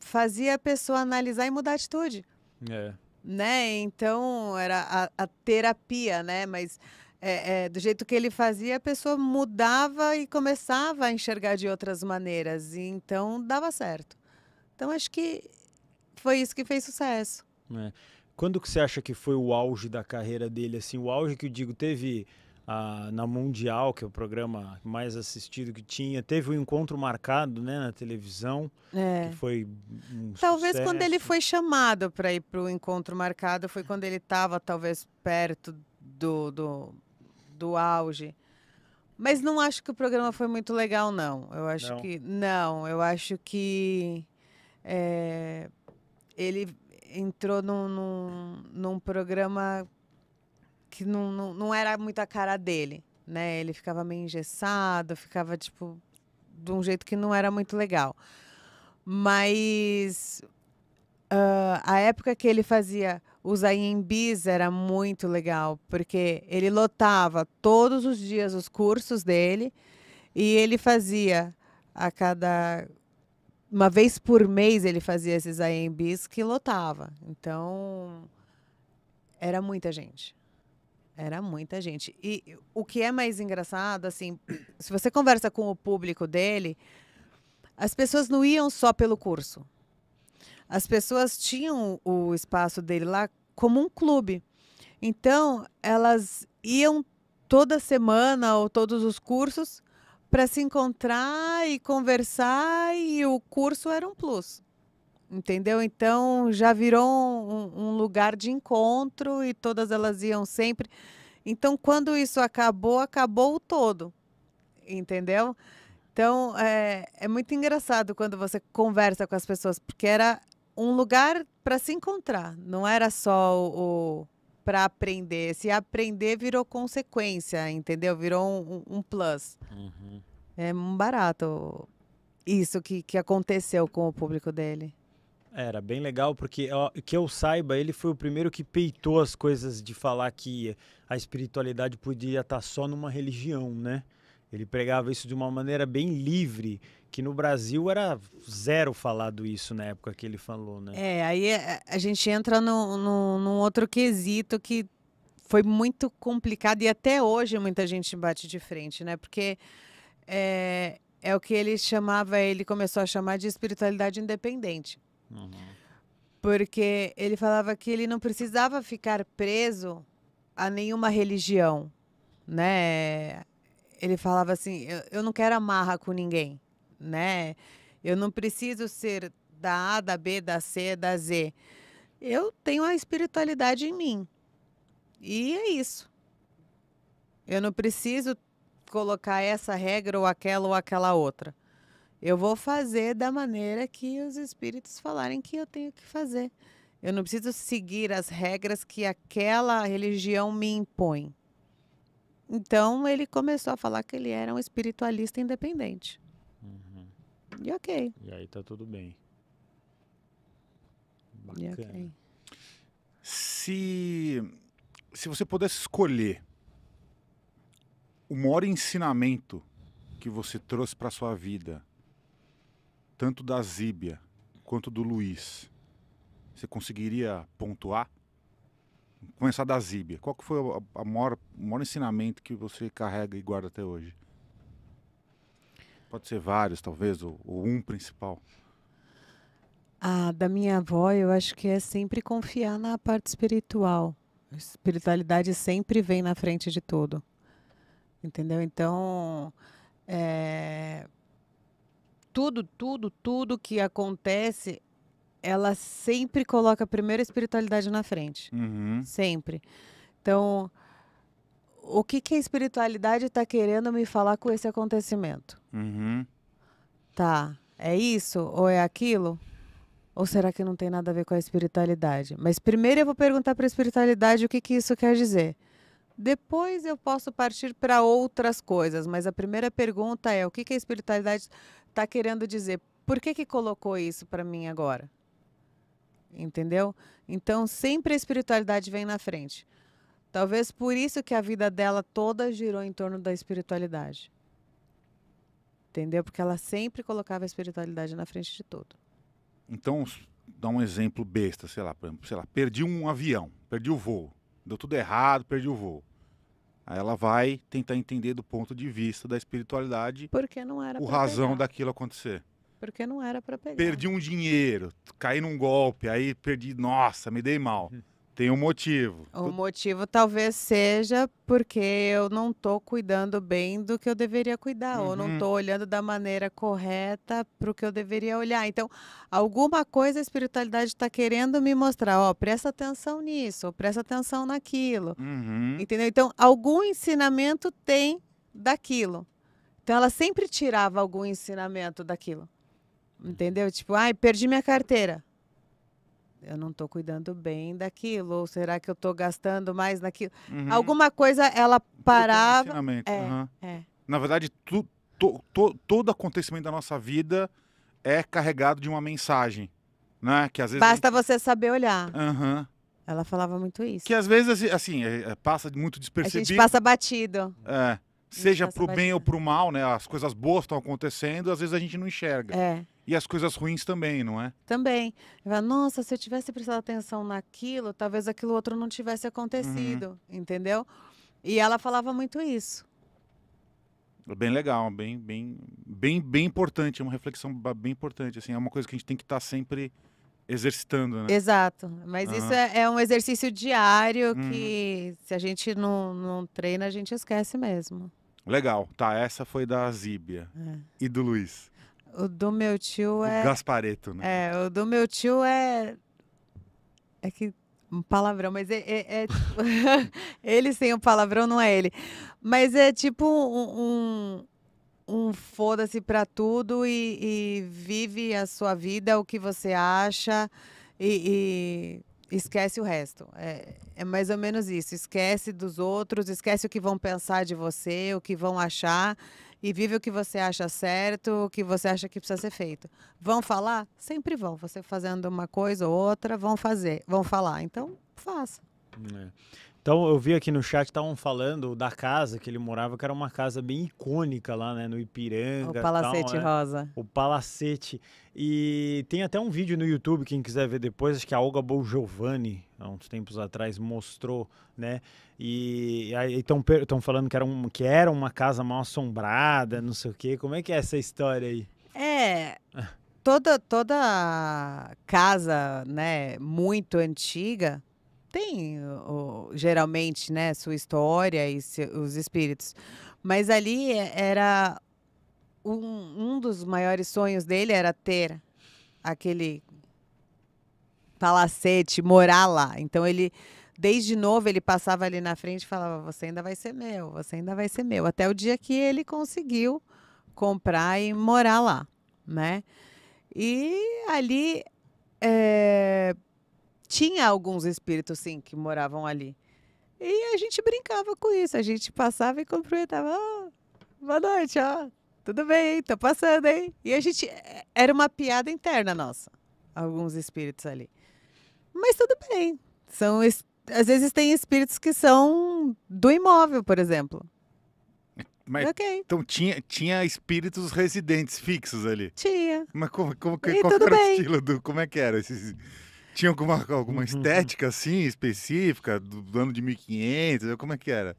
fazia a pessoa analisar e mudar a atitude. É. Né? Então era a, a terapia, né? Mas é, é, do jeito que ele fazia, a pessoa mudava e começava a enxergar de outras maneiras. E então dava certo. Então acho que foi isso que fez sucesso. É. Quando que você acha que foi o auge da carreira dele? Assim, o auge que eu digo teve na Mundial, que é o programa mais assistido que tinha. Teve um encontro marcado né, na televisão, é. que foi um Talvez sucesso. quando ele foi chamado para ir para o encontro marcado, foi quando ele estava talvez perto do, do, do auge. Mas não acho que o programa foi muito legal, não. Eu acho não. que... Não, eu acho que... É, ele entrou num, num, num programa que não, não, não era muito a cara dele, né? Ele ficava meio engessado, ficava, tipo, de um jeito que não era muito legal. Mas uh, a época que ele fazia os IMBs era muito legal, porque ele lotava todos os dias os cursos dele e ele fazia a cada uma vez por mês ele fazia esses IMBs que lotava. Então era muita gente. Era muita gente. E o que é mais engraçado, assim, se você conversa com o público dele, as pessoas não iam só pelo curso. As pessoas tinham o espaço dele lá como um clube. Então, elas iam toda semana ou todos os cursos para se encontrar e conversar, e o curso era um plus entendeu? Então já virou um, um, lugar de encontro e todas elas iam sempre. Então quando isso acabou, acabou o todo, entendeu? Então é, é muito engraçado quando você conversa com as pessoas, porque era um lugar para se encontrar, não era só o, o para aprender. Se aprender virou consequência, entendeu? Virou um, um plus. Uhum. É um barato isso que, que aconteceu com o público dele. Era bem legal, porque ó, que eu saiba, ele foi o primeiro que peitou as coisas de falar que a espiritualidade podia estar tá só numa religião, né? Ele pregava isso de uma maneira bem livre, que no Brasil era zero falado isso na época que ele falou, né? É, aí é, a gente entra no, no, num outro quesito que foi muito complicado e até hoje muita gente bate de frente, né? Porque é, é o que ele chamava, ele começou a chamar de espiritualidade independente. Uhum. Porque ele falava que ele não precisava ficar preso a nenhuma religião, né? Ele falava assim: eu, eu não quero amarra com ninguém, né? Eu não preciso ser da A, da B, da C, da Z. Eu tenho a espiritualidade em mim. E é isso. Eu não preciso colocar essa regra ou aquela ou aquela outra. Eu vou fazer da maneira que os espíritos falarem que eu tenho que fazer. Eu não preciso seguir as regras que aquela religião me impõe. Então ele começou a falar que ele era um espiritualista independente. Uhum. E ok. E aí tá tudo bem. Bacana. Okay. Se, se você pudesse escolher o maior ensinamento que você trouxe para sua vida, tanto da Zíbia quanto do Luiz, você conseguiria pontuar? Começar da Zíbia. Qual que foi o maior, maior ensinamento que você carrega e guarda até hoje? Pode ser vários, talvez, ou, ou um principal. Ah, da minha avó, eu acho que é sempre confiar na parte espiritual. A espiritualidade sempre vem na frente de tudo. Entendeu? Então, é, tudo, tudo, tudo que acontece, ela sempre coloca primeiro a espiritualidade na frente. Uhum. Sempre. Então, o que, que a espiritualidade está querendo me falar com esse acontecimento? Uhum. Tá, é isso ou é aquilo? Ou será que não tem nada a ver com a espiritualidade? Mas primeiro eu vou perguntar para a espiritualidade o que, que isso quer dizer. Depois eu posso partir para outras coisas, mas a primeira pergunta é o que, que a espiritualidade está querendo dizer por que, que colocou isso para mim agora? Entendeu? Então, sempre a espiritualidade vem na frente. Talvez por isso que a vida dela toda girou em torno da espiritualidade. Entendeu? Porque ela sempre colocava a espiritualidade na frente de tudo. Então, dá um exemplo besta, sei lá, por exemplo, sei lá, perdi um avião, perdi o voo. Deu tudo errado, perdi o voo. Aí ela vai tentar entender do ponto de vista da espiritualidade Porque não era o razão pegar. daquilo acontecer. Porque não era para pegar. Perdi um dinheiro, caí num golpe, aí perdi, nossa, me dei mal. Tem um motivo. O motivo talvez seja porque eu não estou cuidando bem do que eu deveria cuidar, uhum. ou não estou uhum. olhando da maneira correta para o que eu deveria olhar. Então, alguma coisa a espiritualidade está querendo me mostrar, ó, presta atenção nisso, ou presta atenção naquilo. Uhum. Entendeu? Então, algum ensinamento tem daquilo. Então, ela sempre tirava algum ensinamento daquilo. Entendeu? Tipo, ai, perdi minha carteira eu não estou cuidando bem daquilo, ou será que eu estou gastando mais naquilo? Uhum. Alguma coisa ela parava. É, uhum. é. Na verdade, tu, to, to, todo acontecimento da nossa vida é carregado de uma mensagem. Né? Que às vezes Basta gente... você saber olhar. Uhum. Ela falava muito isso. Que às vezes, assim, assim é, é, passa muito despercebido. A gente passa batido. É. Seja pro bem ou pro mal, né? As coisas boas estão acontecendo, às vezes a gente não enxerga. É. E as coisas ruins também, não é? Também. Falo, Nossa, se eu tivesse prestado atenção naquilo, talvez aquilo outro não tivesse acontecido, uhum. entendeu? E ela falava muito isso. Bem legal, bem, bem, bem, bem importante, é uma reflexão bem importante. Assim, é uma coisa que a gente tem que estar tá sempre exercitando, né? Exato. Mas uhum. isso é, é, um exercício diário uhum. que, uhum. se a gente não, não treina, a gente esquece mesmo. Legal. Tá, essa foi da Zíbia é. e do Luiz. O do meu tio é. O Gaspareto, né? É, o do meu tio é. É que. Um palavrão, mas é. é, é... Tipo, ele sem o um palavrão não é ele. Mas é tipo um. um... um foda-se pra tudo e, e, vive a sua vida, o que você acha e, e esquece o resto. É, é mais ou menos isso. Esquece dos outros, esquece o que vão pensar de você, o que vão achar e vive o que você acha certo, o que você acha que precisa ser feito. Vão falar? Sempre vão. Você fazendo uma coisa ou outra, vão fazer, vão falar. Então, faça. É. Então, eu vi aqui no chat, estavam falando da casa que ele morava, que era uma casa bem icônica lá, né? No Ipiranga. O Palacete tal, né? Rosa. O Palacete. E tem até um vídeo no YouTube, quem quiser ver depois, acho que a Olga Bolgiovani, há uns tempos atrás, mostrou, né? E aí estão falando que era, um, que era uma casa mal assombrada, não sei o quê. Como é que é essa história aí? É... Toda, toda casa, né, muito antiga, tem o, geralmente, né, sua história e se, os espíritos. Mas ali eh, era um, um dos maiores sonhos dele era ter aquele palacete, morar lá. Então ele desde novo ele passava ali na frente e falava: "Você ainda vai ser meu, você ainda vai ser meu", até o dia que ele conseguiu comprar e morar lá, né? E ali é, tinha alguns espíritos, sim, que moravam ali. E a gente brincava com isso, a gente passava e cumprimentava. Oh, boa noite, ó. Tudo bem, hein? tô passando, hein? E a gente. Eh, era uma piada interna nossa, alguns espíritos ali. Mas tudo bem. São, às vezes tem espíritos que são do imóvel, por exemplo. Mas, okay. Então tinha, tinha espíritos residentes fixos ali. Tinha. Mas como, como, e qual era bem. o estilo do. Como é que era esses tinha alguma, alguma uhum, uhum. estética assim específica do, do ano de 1500? Como é que era?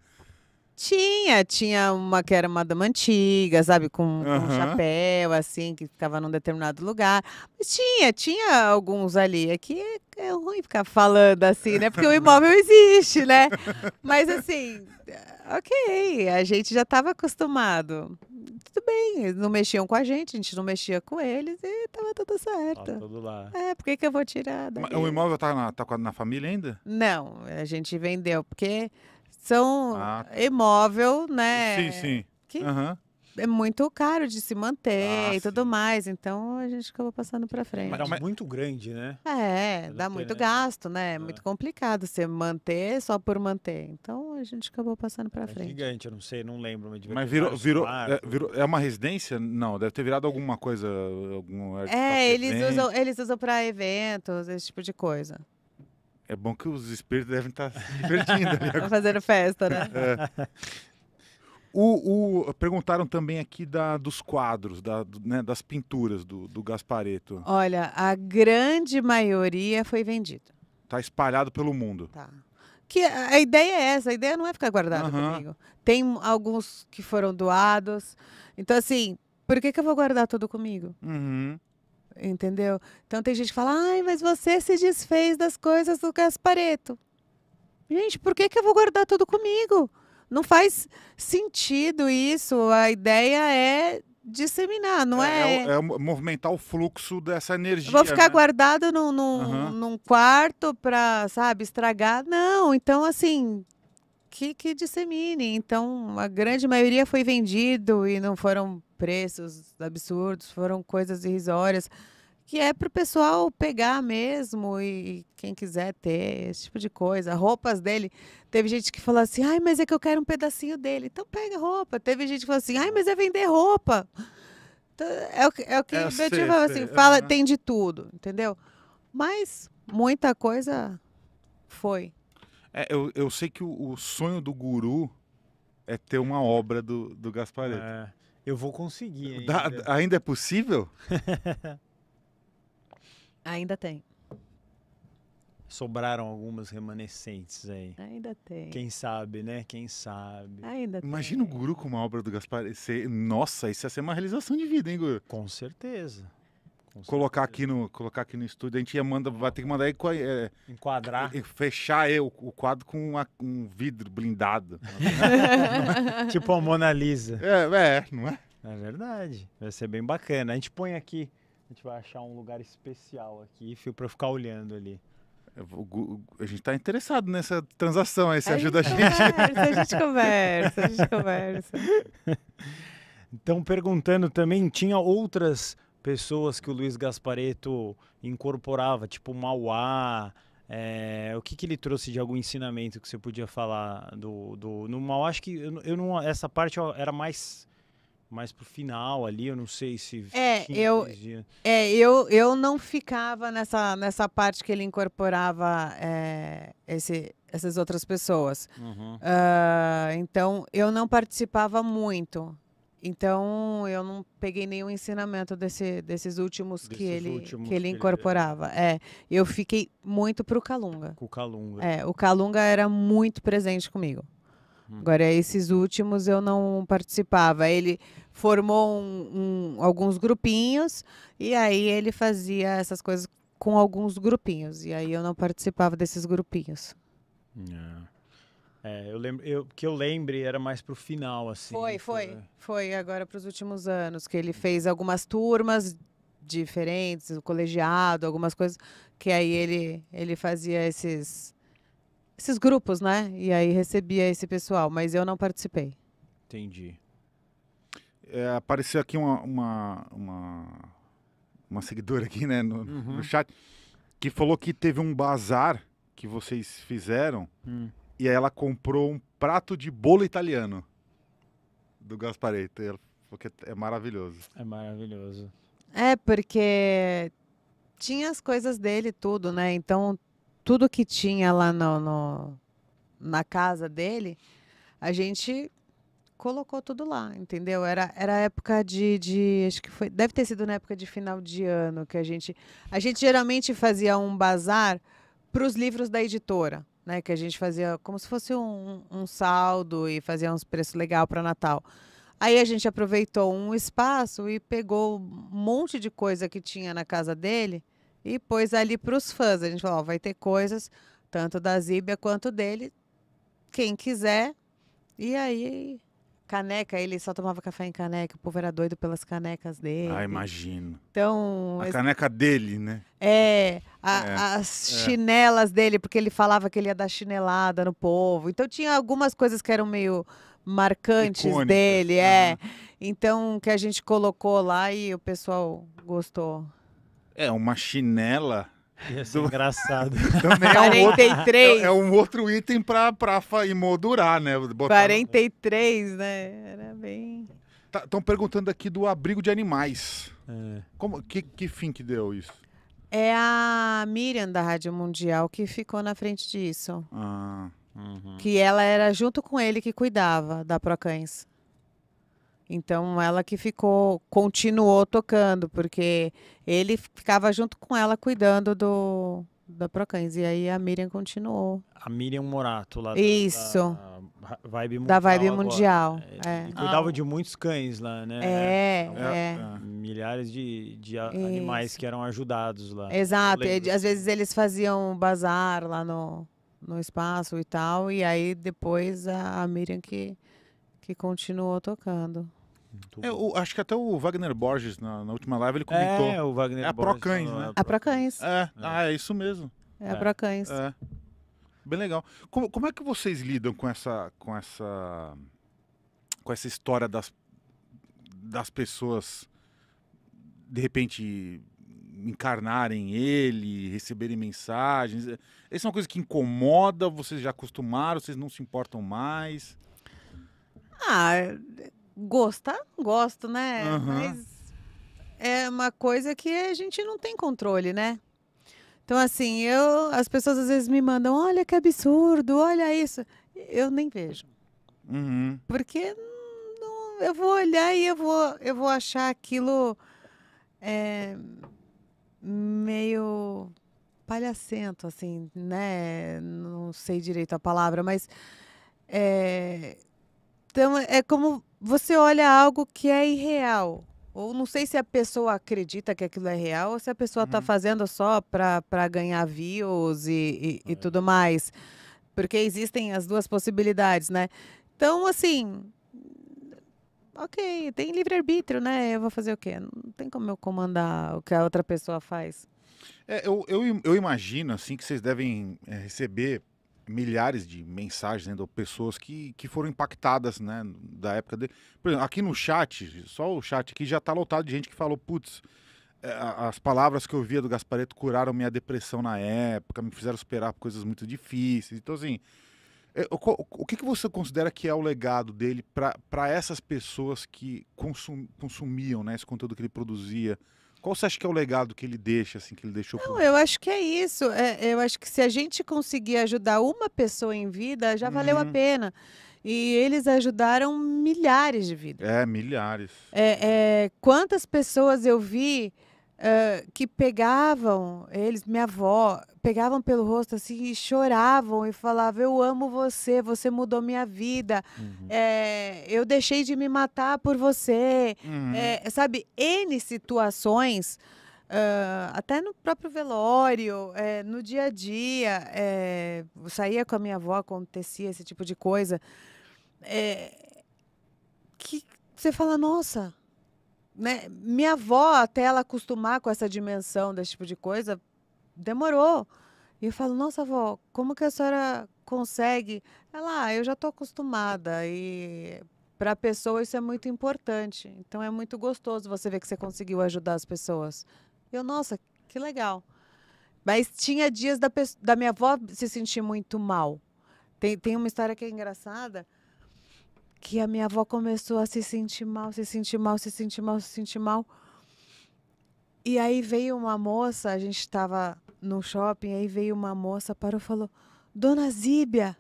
Tinha, tinha uma que era uma dama antiga, sabe, com, com um chapéu, assim, que ficava num determinado lugar. Mas tinha, tinha alguns ali. Aqui é, é ruim ficar falando assim, né? Porque o imóvel existe, né? Mas assim, ok, a gente já estava acostumado tudo bem, eles não mexiam com a gente, a gente não mexia com eles e tava tudo certo. Tava tudo lá. É, por que, que eu vou tirar daqui? O imóvel tá na, tá na família ainda? Não, a gente vendeu, porque são ah. Tá. imóvel, né? Sim, sim. Que... Uhum é muito caro de se manter ah, e tudo sim. mais. Então a gente acabou passando para frente. É mas é muito grande, né? É, dá muito né? gasto, né? É, é muito complicado você manter só por manter. Então a gente acabou passando para é frente. Gigante, eu não sei, não lembro. Mas, mas virou, virou, é, virou, é, uma residência? Não, deve ter virado alguma coisa. Algum é, eles usam, eles usam para eventos, esse tipo de coisa. É bom que os espíritos devem estar tá se divertindo. Tá fazendo festa, né? é. O, o, perguntaram também aqui da, dos quadros, da, do, né, das pinturas do, do Gaspareto. Olha, a grande maioria foi vendida. Está espalhado pelo mundo. Tá. Que a ideia é essa, a ideia não é ficar guardado uhum. comigo. Tem alguns que foram doados. Então, assim, por que, que eu vou guardar tudo comigo? Uhum. Entendeu? Então tem gente que fala, ai, mas você se desfez das coisas do Gaspareto. Gente, por que, que eu vou guardar tudo comigo? não faz sentido isso. A ideia é disseminar, não é? É, é, é movimentar o fluxo dessa energia. Vou ficar né? guardado num, num, uhum. num quarto para, sabe, estragar. Não, então assim. Que, que dissemine. Então, a grande maioria foi vendido e não foram preços absurdos, foram coisas irrisórias que é para o pessoal pegar mesmo e quem quiser ter esse tipo de coisa. Roupas dele. Teve gente que falou assim: ai, mas é que eu quero um pedacinho dele. Então pega roupa. Teve gente que falou assim: ai, mas é vender roupa. Então, é, o, é o que é, meu assim, é fala assim: fala, uhum. tem de tudo, entendeu? Mas muita coisa foi. É, eu, eu sei que o, o, sonho do guru é ter uma obra do, do Gasparetto. É, eu vou conseguir. Ainda, da, ainda é possível? Ainda tem. Sobraram algumas remanescentes aí. Ainda tem. Quem sabe, né? Quem sabe. Ainda Imagina tem. o Guru com uma obra do Gaspar. ser, nossa, isso ia ser uma realização de vida, hein, Guru? Com certeza. Com colocar certeza. aqui no colocar aqui no estúdio a gente ia manda vai ter que mandar é, enquadrar fechar é, o, o, quadro com uma, um vidro blindado tipo a Mona Lisa é, é não é é verdade vai ser bem bacana a gente põe aqui a gente vai achar um lugar especial aqui, para ficar olhando ali. a gente está interessado nessa transação aí, você a ajuda gente a gente. Conversa, a gente conversa, a gente conversa. Então, perguntando também, tinha outras pessoas que o Luiz Gaspareto incorporava, tipo Mauá. É, o que, que ele trouxe de algum ensinamento que você podia falar do, do no Mauá? Acho que eu, eu não, essa parte era mais mais pro final ali, eu não sei se. É, eu, é eu, eu não ficava nessa, nessa parte que ele incorporava é, esse, essas outras pessoas. Uhum. Uh, então, eu não participava muito. Então, eu não peguei nenhum ensinamento desse, desses últimos, desses que, ele, últimos que ele incorporava. Que ele... É, eu fiquei muito pro Calunga. Com o Calunga. É, o Calunga era muito presente comigo. Uhum. Agora, esses últimos eu não participava. Ele formou um, um, alguns grupinhos e aí ele fazia essas coisas com alguns grupinhos. E aí eu não participava desses grupinhos. É, é eu lembro, eu, que eu lembre era mais pro final, assim. Foi, foi. Pra... Foi agora para os últimos anos que ele uhum. fez algumas turmas diferentes, o colegiado, algumas coisas que aí ele ele fazia esses esses grupos, né? E aí recebia esse pessoal, mas eu não participei. Entendi. É, apareceu aqui uma, uma, uma, uma, seguidora aqui, né, no, uhum. no, chat, que falou que teve um bazar que vocês fizeram hum. e aí ela comprou um prato de bolo italiano do Gasparetto. E ela falou que é maravilhoso. É maravilhoso. É, porque tinha as coisas dele tudo, né? Então tudo que tinha lá no, no, na casa dele, a gente colocou tudo lá, entendeu? Era, era época de, de. Acho que foi. Deve ter sido na época de final de ano que a gente. A gente geralmente fazia um bazar para os livros da editora. Né, que a gente fazia como se fosse um, um saldo e fazia uns preços legal para Natal. Aí a gente aproveitou um espaço e pegou um monte de coisa que tinha na casa dele e pôs ali para os fãs. A gente falou, ó, vai ter coisas tanto da Zíbia quanto dele, quem quiser. E aí, caneca, ele só tomava café em caneca, o povo era doido pelas canecas dele. Ah, imagino. Então, a caneca dele, né? É, a, é as é. chinelas dele, porque ele falava que ele ia dar chinelada no povo. Então tinha algumas coisas que eram meio marcantes Icônicas. dele, é. Uhum. Então que a gente colocou lá e o pessoal gostou. É, uma chinela. Ia ser do... engraçado. é 43. Um outro, é, é, um outro item pra, pra emoldurar, né? Botar 43, no... né? Era bem. Estão tá, perguntando aqui do abrigo de animais. É. Como, que, que fim que deu isso? É a Miriam da Rádio Mundial que ficou na frente disso. Ah, uhum. Que ela era junto com ele que cuidava da Procães. Então ela que ficou, continuou tocando, porque ele ficava junto com ela cuidando do da Procães. E aí a Miriam continuou. A Miriam Morato lá Isso. Da, da Vibe Mundial. Da Vibe Mundial. É, é. E cuidava ah. de muitos cães lá, né? É, é. é. Milhares de, de animais que eram ajudados lá. Exato. E, às vezes eles faziam bazar lá no, no espaço e tal. E aí depois a, a Miriam que, que continuou tocando eu É, acho que até o Wagner Borges, na, na, última live, ele comentou. É, o Wagner é a Borges. Procães, né? A Procães. É, é. Ah, é isso mesmo. É, a Procães. É. Bem legal. Como, como é que vocês lidam com essa, com essa, com essa história das, das pessoas, de repente, encarnarem ele, receberem mensagens? É, isso é uma coisa que incomoda? Vocês já acostumaram? Vocês não se importam mais? Ah, Gostar, gosto, né? Uhum. Mas é uma coisa que a gente não tem controle, né? Então, assim, eu, as pessoas às vezes me mandam, olha que absurdo, olha isso. Eu nem vejo. Uhum. Porque não, eu vou olhar e eu vou, eu vou achar aquilo é, meio palhacento, assim, né? Não sei direito a palavra, mas. É, então, é como você olha algo que é irreal. Ou não sei se a pessoa acredita que aquilo é real ou se a pessoa está uhum. fazendo só para ganhar views e, e, e é. tudo mais. Porque existem as duas possibilidades, né? Então, assim, ok, tem livre-arbítrio, né? Eu vou fazer o quê? Não tem como eu comandar o que a outra pessoa faz. É, eu, eu, eu imagino, assim, que vocês devem é, receber milhares de mensagens né, ou pessoas que, que foram impactadas né, da época dele. Por exemplo, aqui no chat, só o chat aqui já está lotado de gente que falou, putz, é, as palavras que eu via do Gaspareto curaram minha depressão na época, me fizeram superar coisas muito difíceis. Então, assim, é, o que, que você considera que é o legado dele para essas pessoas que consum, consumiam né, esse conteúdo que ele produzia? Qual você acha que é o legado que ele deixa, assim, que ele deixou? Não, pro... eu acho que é isso. É, eu acho que se a gente conseguir ajudar uma pessoa em vida, já valeu a uhum. pena. E eles ajudaram milhares de vidas. É, milhares. É, é, quantas pessoas eu vi que pegavam eles, minha avó, pegavam pelo rosto assim e choravam e falavam: Eu amo você, você mudou minha vida, uhum. é, eu deixei de me matar por você. Uhum. É, sabe, N situações. Uh, até no próprio velório, é, no dia a dia, é, saía com a minha avó, acontecia esse tipo de coisa, é, que você fala, nossa, né, minha avó, até ela acostumar com essa dimensão desse tipo de coisa, demorou. E eu falo, nossa avó, como que a senhora consegue? Ela, ah, eu já estou acostumada. E para a pessoa isso é muito importante. Então é muito gostoso você ver que você conseguiu ajudar as pessoas. Eu, nossa, que legal. Mas tinha dias da, da minha avó se sentir muito mal. Tem, tem uma história que é engraçada que a minha avó começou a se sentir mal, se sentir mal, se sentir mal, se sentir mal. E aí veio uma moça, a gente estava no shopping, aí veio uma moça, parou e falou: Dona Zíbia,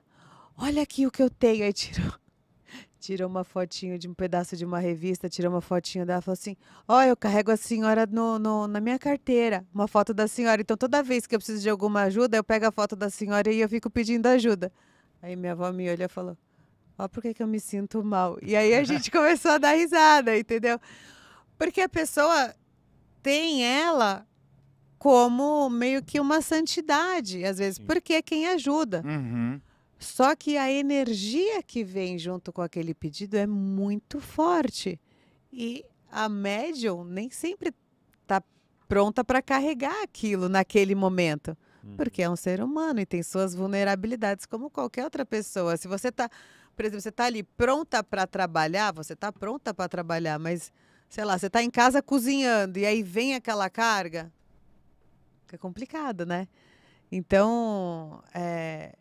olha aqui o que eu tenho. Aí tirou, tirou uma fotinho de um pedaço de uma revista, tirou uma fotinho dela, falou assim: Ó, eu carrego a senhora no, no, na minha carteira, uma foto da senhora. Então toda vez que eu preciso de alguma ajuda, eu pego a foto da senhora e eu fico pedindo ajuda. Aí minha avó me olha e falou: Ó, por que, que eu me sinto mal? E aí a gente começou a dar risada, entendeu? Porque a pessoa tem ela como meio que uma santidade, às vezes, Sim. porque é quem ajuda. Uhum. Só que a energia que vem junto com aquele pedido é muito forte. E a médium nem sempre está pronta para carregar aquilo naquele momento. Uhum. Porque é um ser humano e tem suas vulnerabilidades como qualquer outra pessoa. Se você está por exemplo, você está ali pronta para trabalhar, você está pronta para trabalhar, mas, sei lá, você está em casa cozinhando e aí vem aquela carga, é complicado, né? Então, é,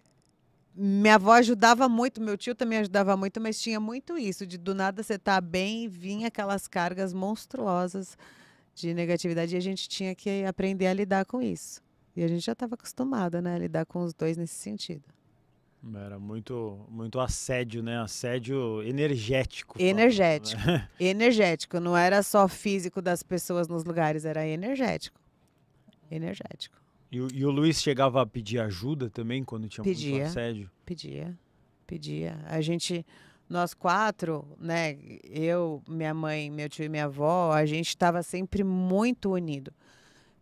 minha avó ajudava muito, meu tio também ajudava muito, mas tinha muito isso, de do nada você tá bem e vinha aquelas cargas monstruosas de negatividade e a gente tinha que aprender a lidar com isso. E a gente já estava acostumada né, a lidar com os dois nesse sentido. Era muito, muito assédio, né? Assédio energético. Energético. Falando, né? Energético. Não era só físico das pessoas nos lugares, era energético. Energético. E, e o Luiz chegava a pedir ajuda também quando tinha pedia, muito assédio? Pedia, pedia. A gente, nós quatro, né? Eu, minha mãe, meu tio e minha avó, a gente estava sempre muito unido.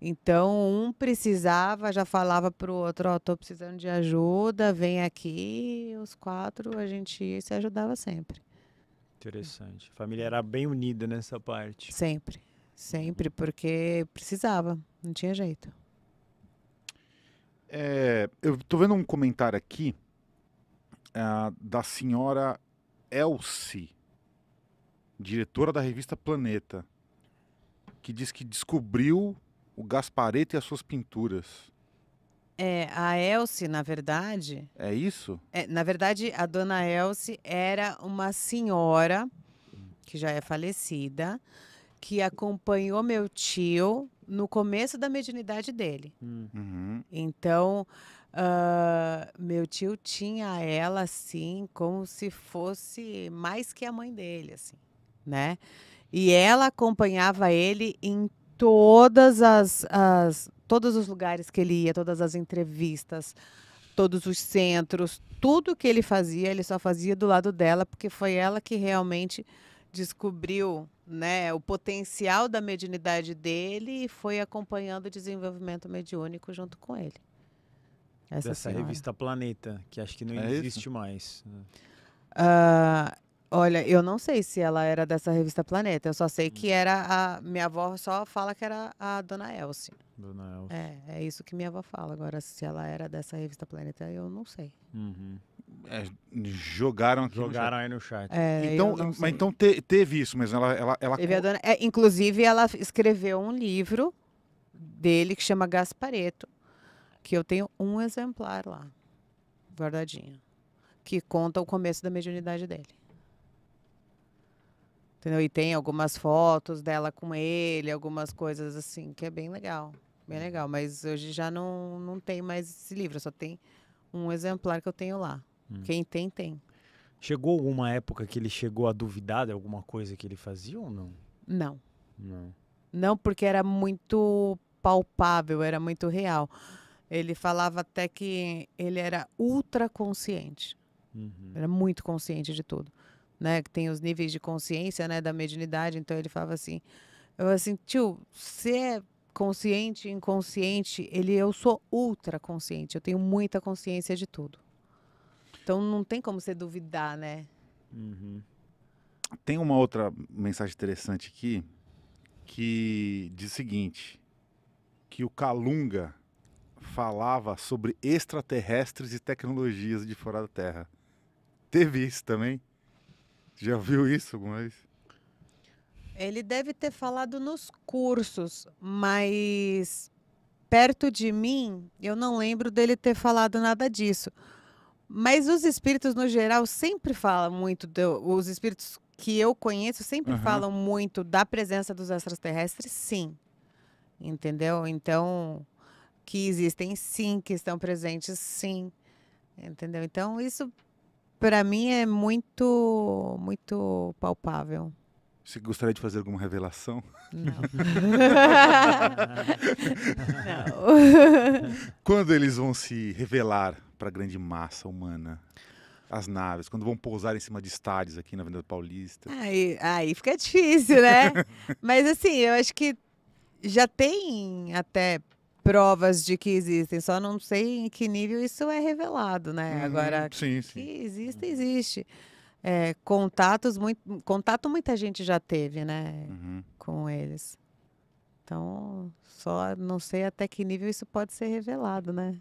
Então, um precisava, já falava para o outro, ó, oh, tô precisando de ajuda, vem aqui. Os quatro, a gente se ajudava sempre. Interessante. A família era bem unida nessa parte. Sempre. Sempre, porque precisava, não tinha jeito. É, eu tô vendo um comentário aqui uh, da senhora Elsie, diretora da revista Planeta, que diz que descobriu o Gaspareto e as suas pinturas. É, a Elce, na verdade. É isso? É, na verdade, a dona Elce era uma senhora que já é falecida, que acompanhou meu tio no começo da mediunidade dele. Uhum. Então, uh, meu tio tinha ela assim, como se fosse mais que a mãe dele, assim, né? E ela acompanhava ele em todas as, as todos os lugares que ele ia, todas as entrevistas, todos os centros, tudo que ele fazia, ele só fazia do lado dela, porque foi ela que realmente descobriu né, o potencial da mediunidade dele e foi acompanhando o desenvolvimento mediúnico junto com ele. Essa Dessa revista Planeta, que acho que não é existe isso? mais. Uh, Olha, eu não sei se ela era dessa revista Planeta. Eu só sei hum. que era a. Minha avó só fala que era a Dona Elsie. Dona Elce. É, é isso que minha avó fala. Agora, se ela era dessa revista Planeta, eu não sei. Uhum. É, jogaram aqui jogaram no aí no chat. É, então, mas então te, teve isso mas Ela, ela, ela... Teve dona... é, inclusive, ela escreveu um livro dele que chama Gaspareto, que eu tenho um exemplar lá, guardadinho, que conta o começo da mediunidade dele. Entendeu? E tem algumas fotos dela com ele, algumas coisas assim, que é bem legal. Bem hum. legal. Mas hoje já não, não tem mais esse livro, só tem um exemplar que eu tenho lá. Hum. Quem tem, tem. Chegou alguma época que ele chegou a duvidar de alguma coisa que ele fazia ou não? Não. Não. Não, porque era muito palpável, era muito real. Ele falava até que ele era ultra consciente. Uhum. Era muito consciente de tudo né, que tem os níveis de consciência, né, da mediunidade. Então ele falava assim, eu assim, tio, você é consciente, inconsciente, ele eu sou ultra consciente, eu tenho muita consciência de tudo. Então não tem como você duvidar, né? Uhum. Tem uma outra mensagem interessante aqui que diz o seguinte: que o Calunga falava sobre extraterrestres e tecnologias de fora da Terra. Teve isso também? Já viu isso alguma Ele deve ter falado nos cursos, mas perto de mim, eu não lembro dele ter falado nada disso. Mas os espíritos, no geral, sempre falam muito. De, os espíritos que eu conheço sempre uhum. falam muito da presença dos extraterrestres, sim. Entendeu? Então, que existem sim, que estão presentes, sim. Entendeu? Então, isso para mim é muito, muito palpável. Você gostaria de fazer alguma revelação? Não. Não. Quando eles vão se revelar para a grande massa humana? As naves, quando vão pousar em cima de estádios aqui na Avenida Paulista? Aí, aí fica difícil, né? Mas assim, eu acho que já tem até provas de que existem, só não sei em que nível isso é revelado, né? Uhum, Agora, sim, sim. que existe, uhum. existe. É, contatos, muito, contato muita gente já teve, né? Uhum. Com eles. Então, só não sei até que nível isso pode ser revelado, né?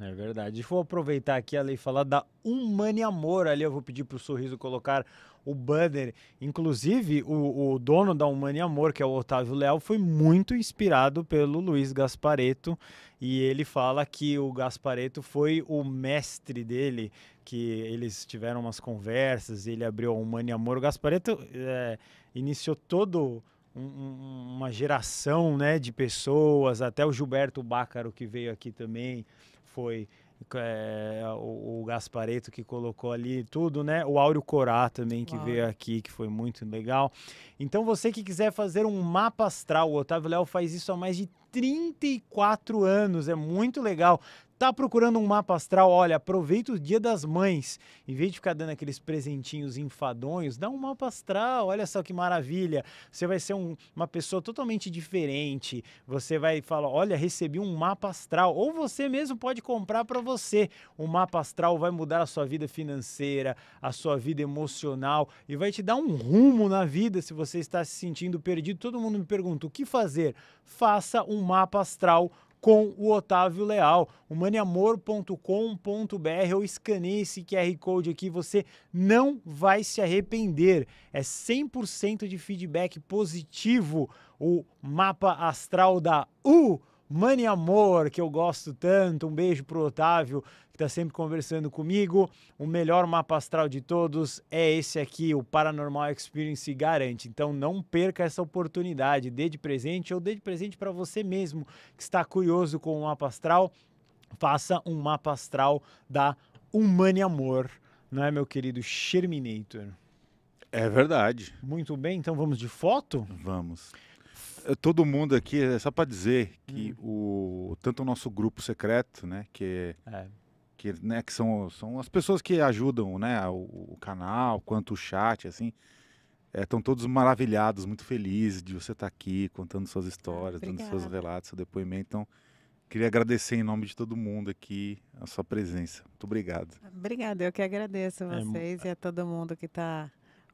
É verdade. Vou aproveitar aqui a lei falar da Humane Amor. Ali eu vou pedir para o Sorriso colocar o banner. Inclusive, o, o dono da Humane Amor, que é o Otávio Léo, foi muito inspirado pelo Luiz Gaspareto. E ele fala que o Gaspareto foi o mestre dele, que eles tiveram umas conversas, ele abriu a Humane Amor. O Gaspareto é, eh, iniciou todo uma geração né, de pessoas, até o Gilberto Bácaro, que veio aqui também, foi é, o, o, Gaspareto que colocou ali tudo, né? O Áureo Corá também que veio aqui, que foi muito legal. Então você que quiser fazer um mapa astral, o Otávio Léo faz isso há mais de 34 anos, é muito legal. Tá procurando um mapa astral? Olha, aproveita o Dia das Mães. Em vez de ficar dando aqueles presentinhos enfadonhos, dá um mapa astral. Olha só que maravilha. Você vai ser um, uma pessoa totalmente diferente. Você vai falar: "Olha, recebi um mapa astral". Ou você mesmo pode comprar para você. O um mapa astral vai mudar a sua vida financeira, a sua vida emocional e vai te dar um rumo na vida se você está se sentindo perdido. Todo mundo me pergunta: "O que fazer?". Faça um mapa astral com o Otávio Leal. Humaniamor.com.br ou escaneie esse QR Code aqui, você não vai se arrepender. É 100% de feedback positivo o mapa astral da U. Mani Amor, que eu gosto tanto. Um beijo pro Otávio, está sempre conversando comigo. O melhor mapa astral de todos é esse aqui, o Paranormal Experience garante. Então não perca essa oportunidade, dê de presente ou dê de presente para você mesmo que está curioso com o mapa astral. Faça um mapa astral da Humane Amor, não é, meu querido Sherminator? É verdade. Muito bem, então vamos de foto? Vamos. Eh, todo mundo aqui, é só para dizer que hum. o tanto o nosso grupo secreto, né, que é, é que, né, que são, são as pessoas que ajudam né, o, o canal, quanto o chat, assim. Estão eh, é, todos maravilhados, muito felizes de você estar tá aqui contando suas histórias, Obrigada. dando seus relatos, seu depoimento. Então, queria agradecer em nome de todo mundo aqui a sua presença. Muito obrigado. Obrigada, eu que agradeço a é vocês é, e a todo mundo que está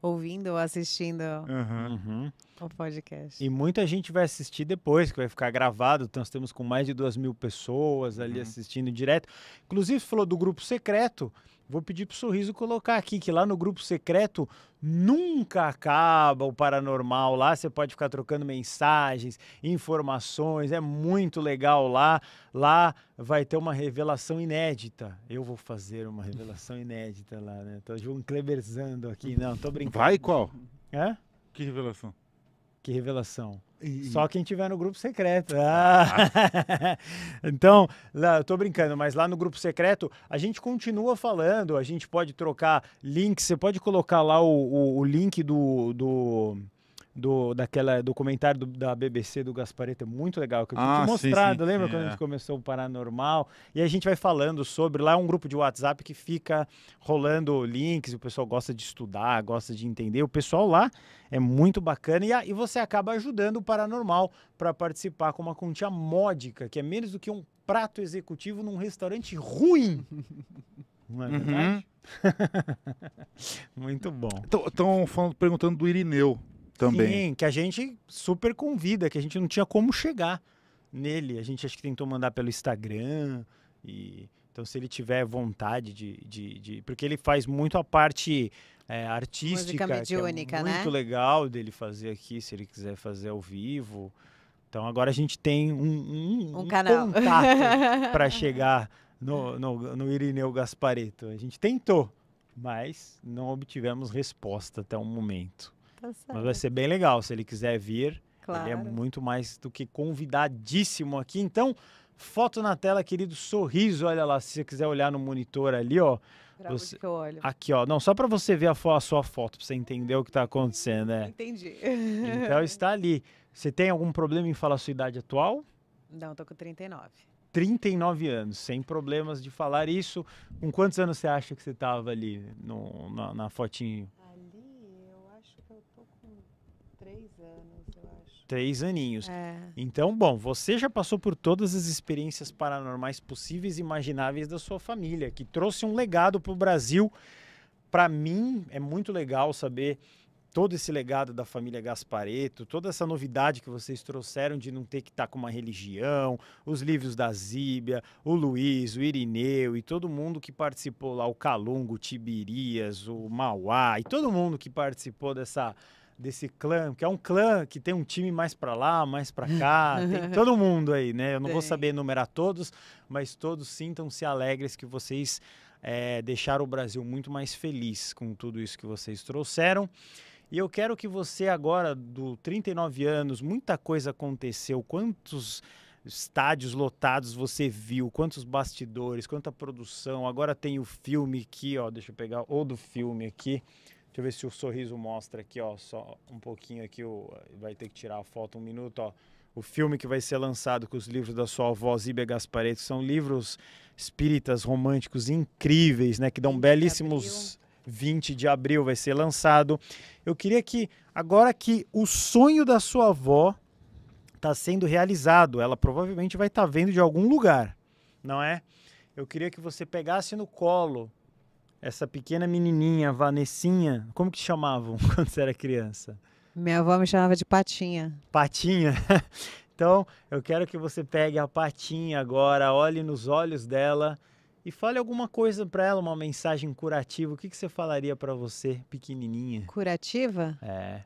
ouvindo ou assistindo uhum. o podcast. E muita gente vai assistir depois, que vai ficar gravado. Então, nós temos com mais de duas mil pessoas ali uhum. assistindo direto. Inclusive, falou do grupo secreto. Vou pedir pro Sorriso colocar aqui que lá no grupo secreto nunca acaba o paranormal. Lá você pode ficar trocando mensagens, informações, é muito legal lá. Lá vai ter uma revelação inédita. Eu vou fazer uma revelação inédita lá, né? Tô João Kleberzando aqui, não, tô brincando. Vai qual? É? Que revelação? Que revelação. E... Só quem tiver no grupo secreto. Ah. Ah. então, lá, eu tô brincando, mas lá no grupo secreto a gente continua falando, a gente pode trocar links, você pode colocar lá o, o, o link do, do do, daquela documentário do, da BBC do Gasparetto, é muito legal, que eu tinha ah, mostrado, sim, sim. lembra quando a é. gente começou o Paranormal? E a gente vai falando sobre, lá é um grupo de WhatsApp que fica rolando links, o pessoal gosta de estudar, gosta de entender, o pessoal lá é muito bacana, e, a, e você acaba ajudando o Paranormal para participar com uma quantia módica, que é menos do que um prato executivo num restaurante ruim. Não é verdade? Uhum. muito bom. Estão perguntando do Irineu. Também. Sim, que a gente super convida, que a gente não tinha como chegar nele. A gente acho que tentou mandar pelo Instagram. E... Então, se ele tiver vontade de. de, de... Porque ele faz muito a parte é, artística. Música mediúnica, é né? muito né? legal dele fazer aqui, se ele quiser fazer ao vivo. Então agora a gente tem um, um, um, canal para chegar no, no, no Irineu Gaspareto. A gente tentou, mas não obtivemos resposta até o momento. Mas vai ser bem legal se ele quiser vir. Claro. Ele é muito mais do que convidadíssimo aqui. Então, foto na tela, querido, sorriso, olha lá, se você quiser olhar no monitor ali, ó. Você... Aqui, ó. Não, só para você ver a, a, sua foto, pra você entender o que tá acontecendo, né? Entendi. Então está ali. Você tem algum problema em falar a sua idade atual? Não, tô com 39. 39 anos, sem problemas de falar isso. Com quantos anos você acha que você tava ali no, na, na fotinho? três aninhos. É. Então, bom, você já passou por todas as experiências paranormais possíveis e imagináveis da sua família, que trouxe um legado para o Brasil. Para mim, é muito legal saber todo esse legado da família Gaspareto, toda essa novidade que vocês trouxeram de não ter que estar tá com uma religião, os livros da Zíbia, o Luiz, o Irineu e todo mundo que participou lá, o Calungo, o Tibirias, o Mauá e todo mundo que participou dessa desse clã, que é um clã que tem um time mais para lá, mais para cá, tem todo mundo aí, né? Eu não tem. vou saber enumerar todos, mas todos sintam-se alegres que vocês é, deixaram o Brasil muito mais feliz com tudo isso que vocês trouxeram. E eu quero que você agora, do 39 anos, muita coisa aconteceu, quantos estádios lotados você viu, quantos bastidores, quanta produção. Agora tem o filme aqui, ó, deixa eu pegar o do filme aqui. Deixa eu ver se o sorriso mostra aqui, ó, só um pouquinho aqui, vai ter que tirar a foto um minuto, ó. O filme que vai ser lançado com os livros da sua avó Zíbia Gasparetto são livros espíritas românticos incríveis, né, que dão belíssimos 20 de abril vai ser lançado. Eu queria que agora que o sonho da sua avó está sendo realizado, ela provavelmente vai estar tá vendo de algum lugar, não é? Eu queria que você pegasse no colo essa pequena menininha, Vanessinha, como que te chamavam quando você era criança? Minha avó me chamava de Patinha. Patinha? Então, eu quero que você pegue a Patinha agora, olhe nos olhos dela e fale alguma coisa para ela, uma mensagem curativa. O que, que você falaria para você, pequenininha? Curativa? É.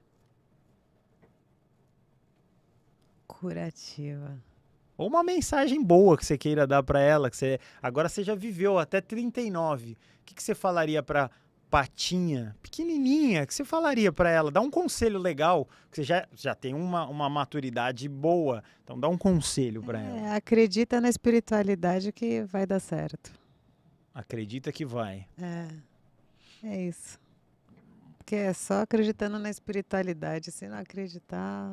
Curativa. Ou uma mensagem boa que você queira dar para ela, que você agora você já viveu até 39 que, que você falaria para patinha, pequenininha, que você falaria para ela? Dá um conselho legal, que você já, já tem uma, uma maturidade boa. Então dá um conselho para é, ela. Acredita na espiritualidade que vai dar certo. Acredita que vai. É. É isso. Porque é só acreditando na espiritualidade. Se não acreditar,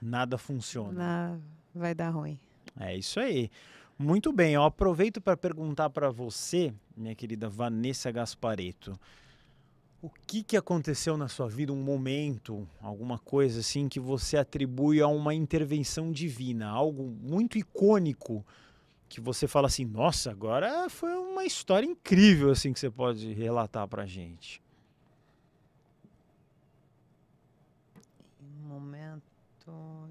nada funciona. Na... Vai dar ruim. É isso aí. Muito bem, eu aproveito para perguntar para você, minha querida Vanessa Gaspareto, o que, que aconteceu na sua vida, um momento, alguma coisa assim que você atribui a uma intervenção divina, algo muito icônico que você fala assim, nossa, agora foi uma história incrível assim que você pode relatar para gente. Um momento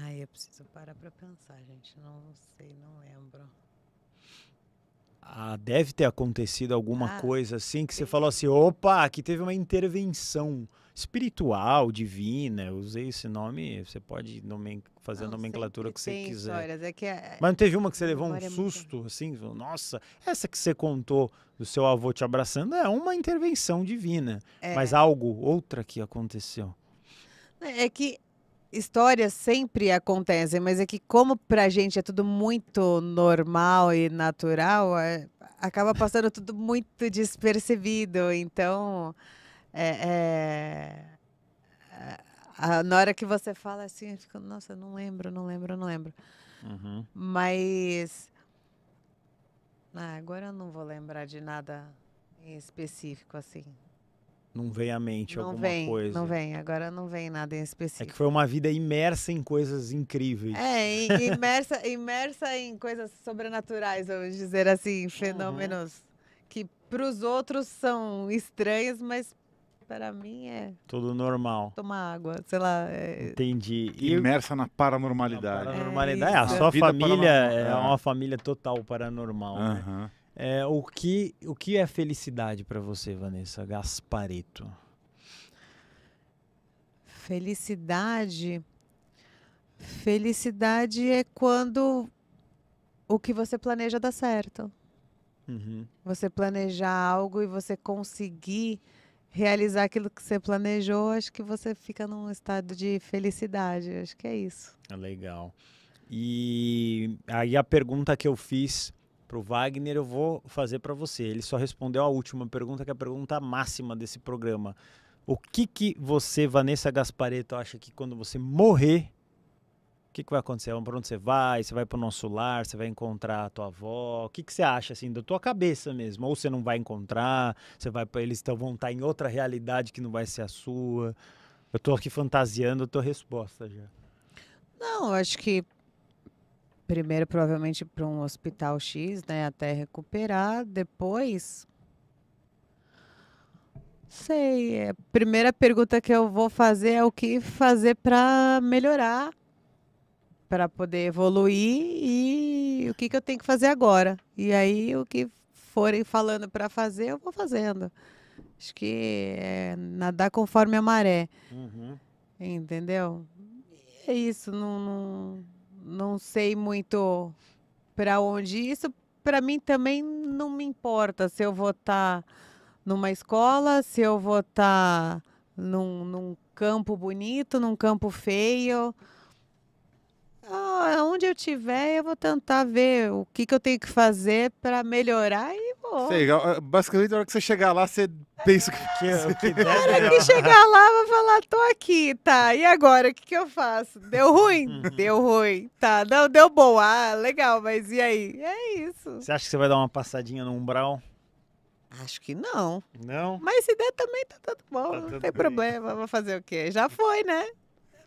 Ai, eu preciso parar para pensar, gente. Não sei, não lembro. Ah, deve ter acontecido alguma ah, coisa assim que você falou assim: opa, aqui teve uma intervenção espiritual, divina. Eu usei esse nome, você pode nomen fazer não, a nomenclatura que você quiser. Histórias, é que é, é, Mas não teve uma que você levou um é susto, é assim? Nossa, essa que você contou do seu avô te abraçando é uma intervenção divina. É. Mas algo, outra que aconteceu. É que Histórias sempre acontecem, mas é que como pra gente é tudo muito normal e natural, é, acaba passando tudo muito despercebido. Então, é, é, a, na hora que você fala assim, eu fico, nossa, não lembro, não lembro, não lembro. Uhum. Mas ah, agora eu não vou lembrar de nada em específico assim. Não vem à mente não alguma vem, coisa. Não vem, agora não vem nada em específico. É que foi uma vida imersa em coisas incríveis. É, imersa, imersa em coisas sobrenaturais, vamos dizer assim, uhum. fenômenos uhum. que para os outros são estranhos, mas para mim é. Tudo normal. Tomar água, sei lá. É... Entendi. E Imersa eu... na paranormalidade. Na é paranormalidade, é, é a sua a família é uma família total paranormal. Uhum. Né? É, o, que, o que é felicidade para você, Vanessa Gaspareto? Felicidade. Felicidade é quando o que você planeja dá certo. Uhum. Você planejar algo e você conseguir realizar aquilo que você planejou, acho que você fica num estado de felicidade. Acho que é isso. Ah, legal. E aí a pergunta que eu fiz para o Wagner, eu vou fazer para você. Ele só respondeu a última pergunta, que é a pergunta máxima desse programa. O que, que você, Vanessa Gaspareto, acha que quando você morrer, o que, que vai acontecer? Para é onde você vai? Você vai para o nosso lar? Você vai encontrar a tua avó? O que, que você acha, assim, da tua cabeça mesmo? Ou você não vai encontrar? Você vai para eles então, vão estar tá em outra realidade que não vai ser a sua? Eu estou aqui fantasiando a tua resposta já. Não, acho que primeiro provavelmente para um hospital X, né, até recuperar, depois Sei, a é, primeira pergunta que eu vou fazer é o que fazer para melhorar, para poder evoluir e o que, que eu tenho que fazer agora. E aí o que forem falando para fazer, eu vou fazendo. Acho que é nadar conforme a maré. Uhum. Entendeu? é isso, não... não não sei muito para onde isso. Para mim também não me importa se eu vou estar tá numa escola, se eu vou estar tá num, num campo bonito, num campo feio. Ah, onde eu tiver, eu vou tentar ver o que, que eu tenho que fazer para melhorar e vou. Sei, é, é, basicamente, na hora que você chegar lá, você é. pensa o que, é, que Na hora que chegar lá, eu vou falar, tô aqui, tá, e agora, o que, que eu faço? Deu ruim? Uhum. Deu ruim, tá, não, deu bom, ah, legal, mas e aí? É isso. Você acha que você vai dar uma passadinha no umbral? Acho que não. Não? Mas se der também tá tudo bom, tá não tem bem. problema, vou fazer o quê? Já foi, né?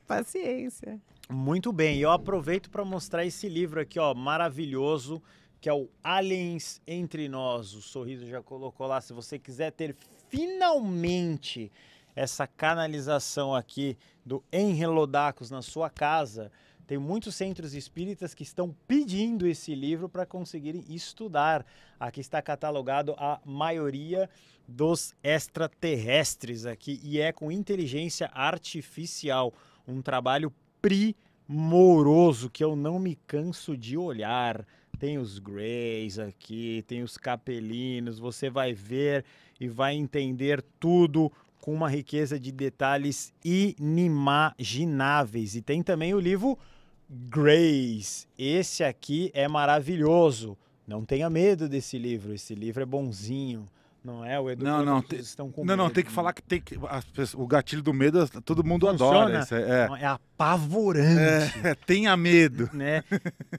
Paciência. Muito bem, eu aproveito para mostrar esse livro aqui, ó, maravilhoso, que é o Aliens Entre Nós. O Sorriso já colocou lá. Se você quiser ter finalmente essa canalização aqui do Enrelodacos na sua casa, tem muitos centros espíritas que estão pedindo esse livro para conseguirem estudar. Aqui está catalogado a maioria dos extraterrestres aqui e é com inteligência artificial, um trabalho primoroso que eu não me canso de olhar. Tem os Greys aqui, tem os Capelinos, você vai ver e vai entender tudo com uma riqueza de detalhes inimagináveis. E tem também o livro Grace. Esse aqui é maravilhoso. Não tenha medo desse livro, esse livro é bonzinho. Não é? O Edu não, não, tem, estão com Não, não, tem que falar que tem que. Pessoas, o gatilho do medo, todo mundo Funciona. adora. Isso é, é. é apavorante. É, é tenha medo. Né?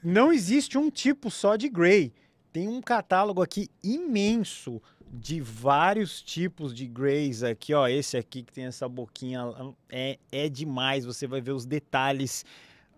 não existe um tipo só de Grey. Tem um catálogo aqui imenso de vários tipos de Greys aqui, ó. Esse aqui que tem essa boquinha. É, é demais. Você vai ver os detalhes,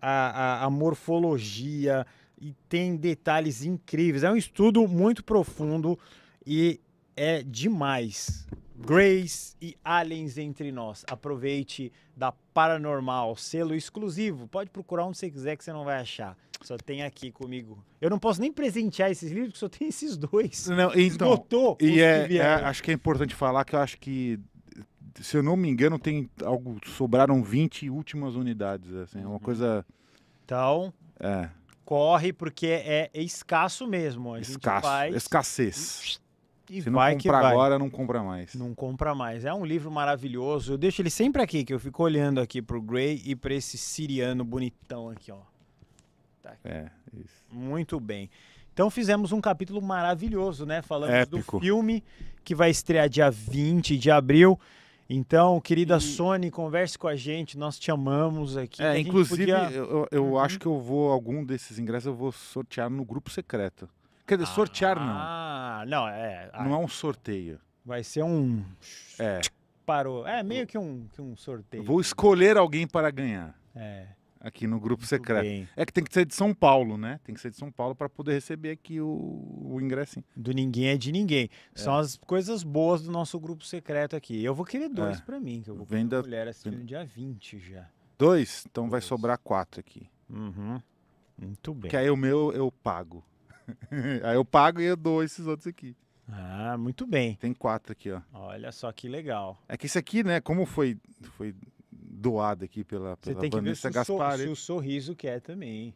a, a, a morfologia. E tem detalhes incríveis. É um estudo muito profundo e é demais. Grace e Aliens Entre Nós. Aproveite da Paranormal, selo exclusivo. Pode procurar onde você quiser que você não vai achar. Só tem aqui comigo. Eu não posso nem presentear esses livros, porque só tem esses dois. Não, então, Esgotou. E é, é, acho que é importante falar que eu acho que, se eu não me engano, tem algo. Sobraram 20 últimas unidades. Assim, é uma uhum. coisa. Então. É. Corre, porque é, é escasso mesmo. A Escasso, faz... Escassez. E Se não vai comprar agora, não compra mais. Não compra mais. É um livro maravilhoso. Eu deixo ele sempre aqui, que eu fico olhando aqui pro Gray e para esse siriano bonitão aqui, ó. Tá aqui. É, isso. Muito bem. Então fizemos um capítulo maravilhoso, né? Falamos Épico. do filme que vai estrear dia 20 de abril. Então, querida e... Sony, converse com a gente, nós te amamos aqui. É, inclusive, podia... eu, eu uhum. acho que eu vou, algum desses ingressos eu vou sortear no grupo secreto. Quer dizer, sortear não. Ah, não, é. é ah. Não é um sorteio. Vai ser um. É. Parou. É meio que um, que um sorteio. Vou escolher alguém para ganhar. É. Aqui no grupo Muito secreto. bem. É que tem que ser de São Paulo, né? Tem que ser de São Paulo para poder receber aqui o, o Do ninguém é de ninguém. É. São as coisas boas do nosso grupo secreto aqui. Eu vou querer dois É. mim, que eu vou com Venda- mulher assim no dia 20 já. Dois? Então vai sobrar quatro aqui. Uhum. Muito bem. Que aí o meu eu pago. Aí eu pago e eu dou esses outros aqui. Ah, muito bem. Tem quatro aqui, ó. Olha só que legal. É que esse aqui, né, como foi, foi doado aqui pela, pela Você tem Vanessa que ver se Gaspar. Se o sorriso quer é também.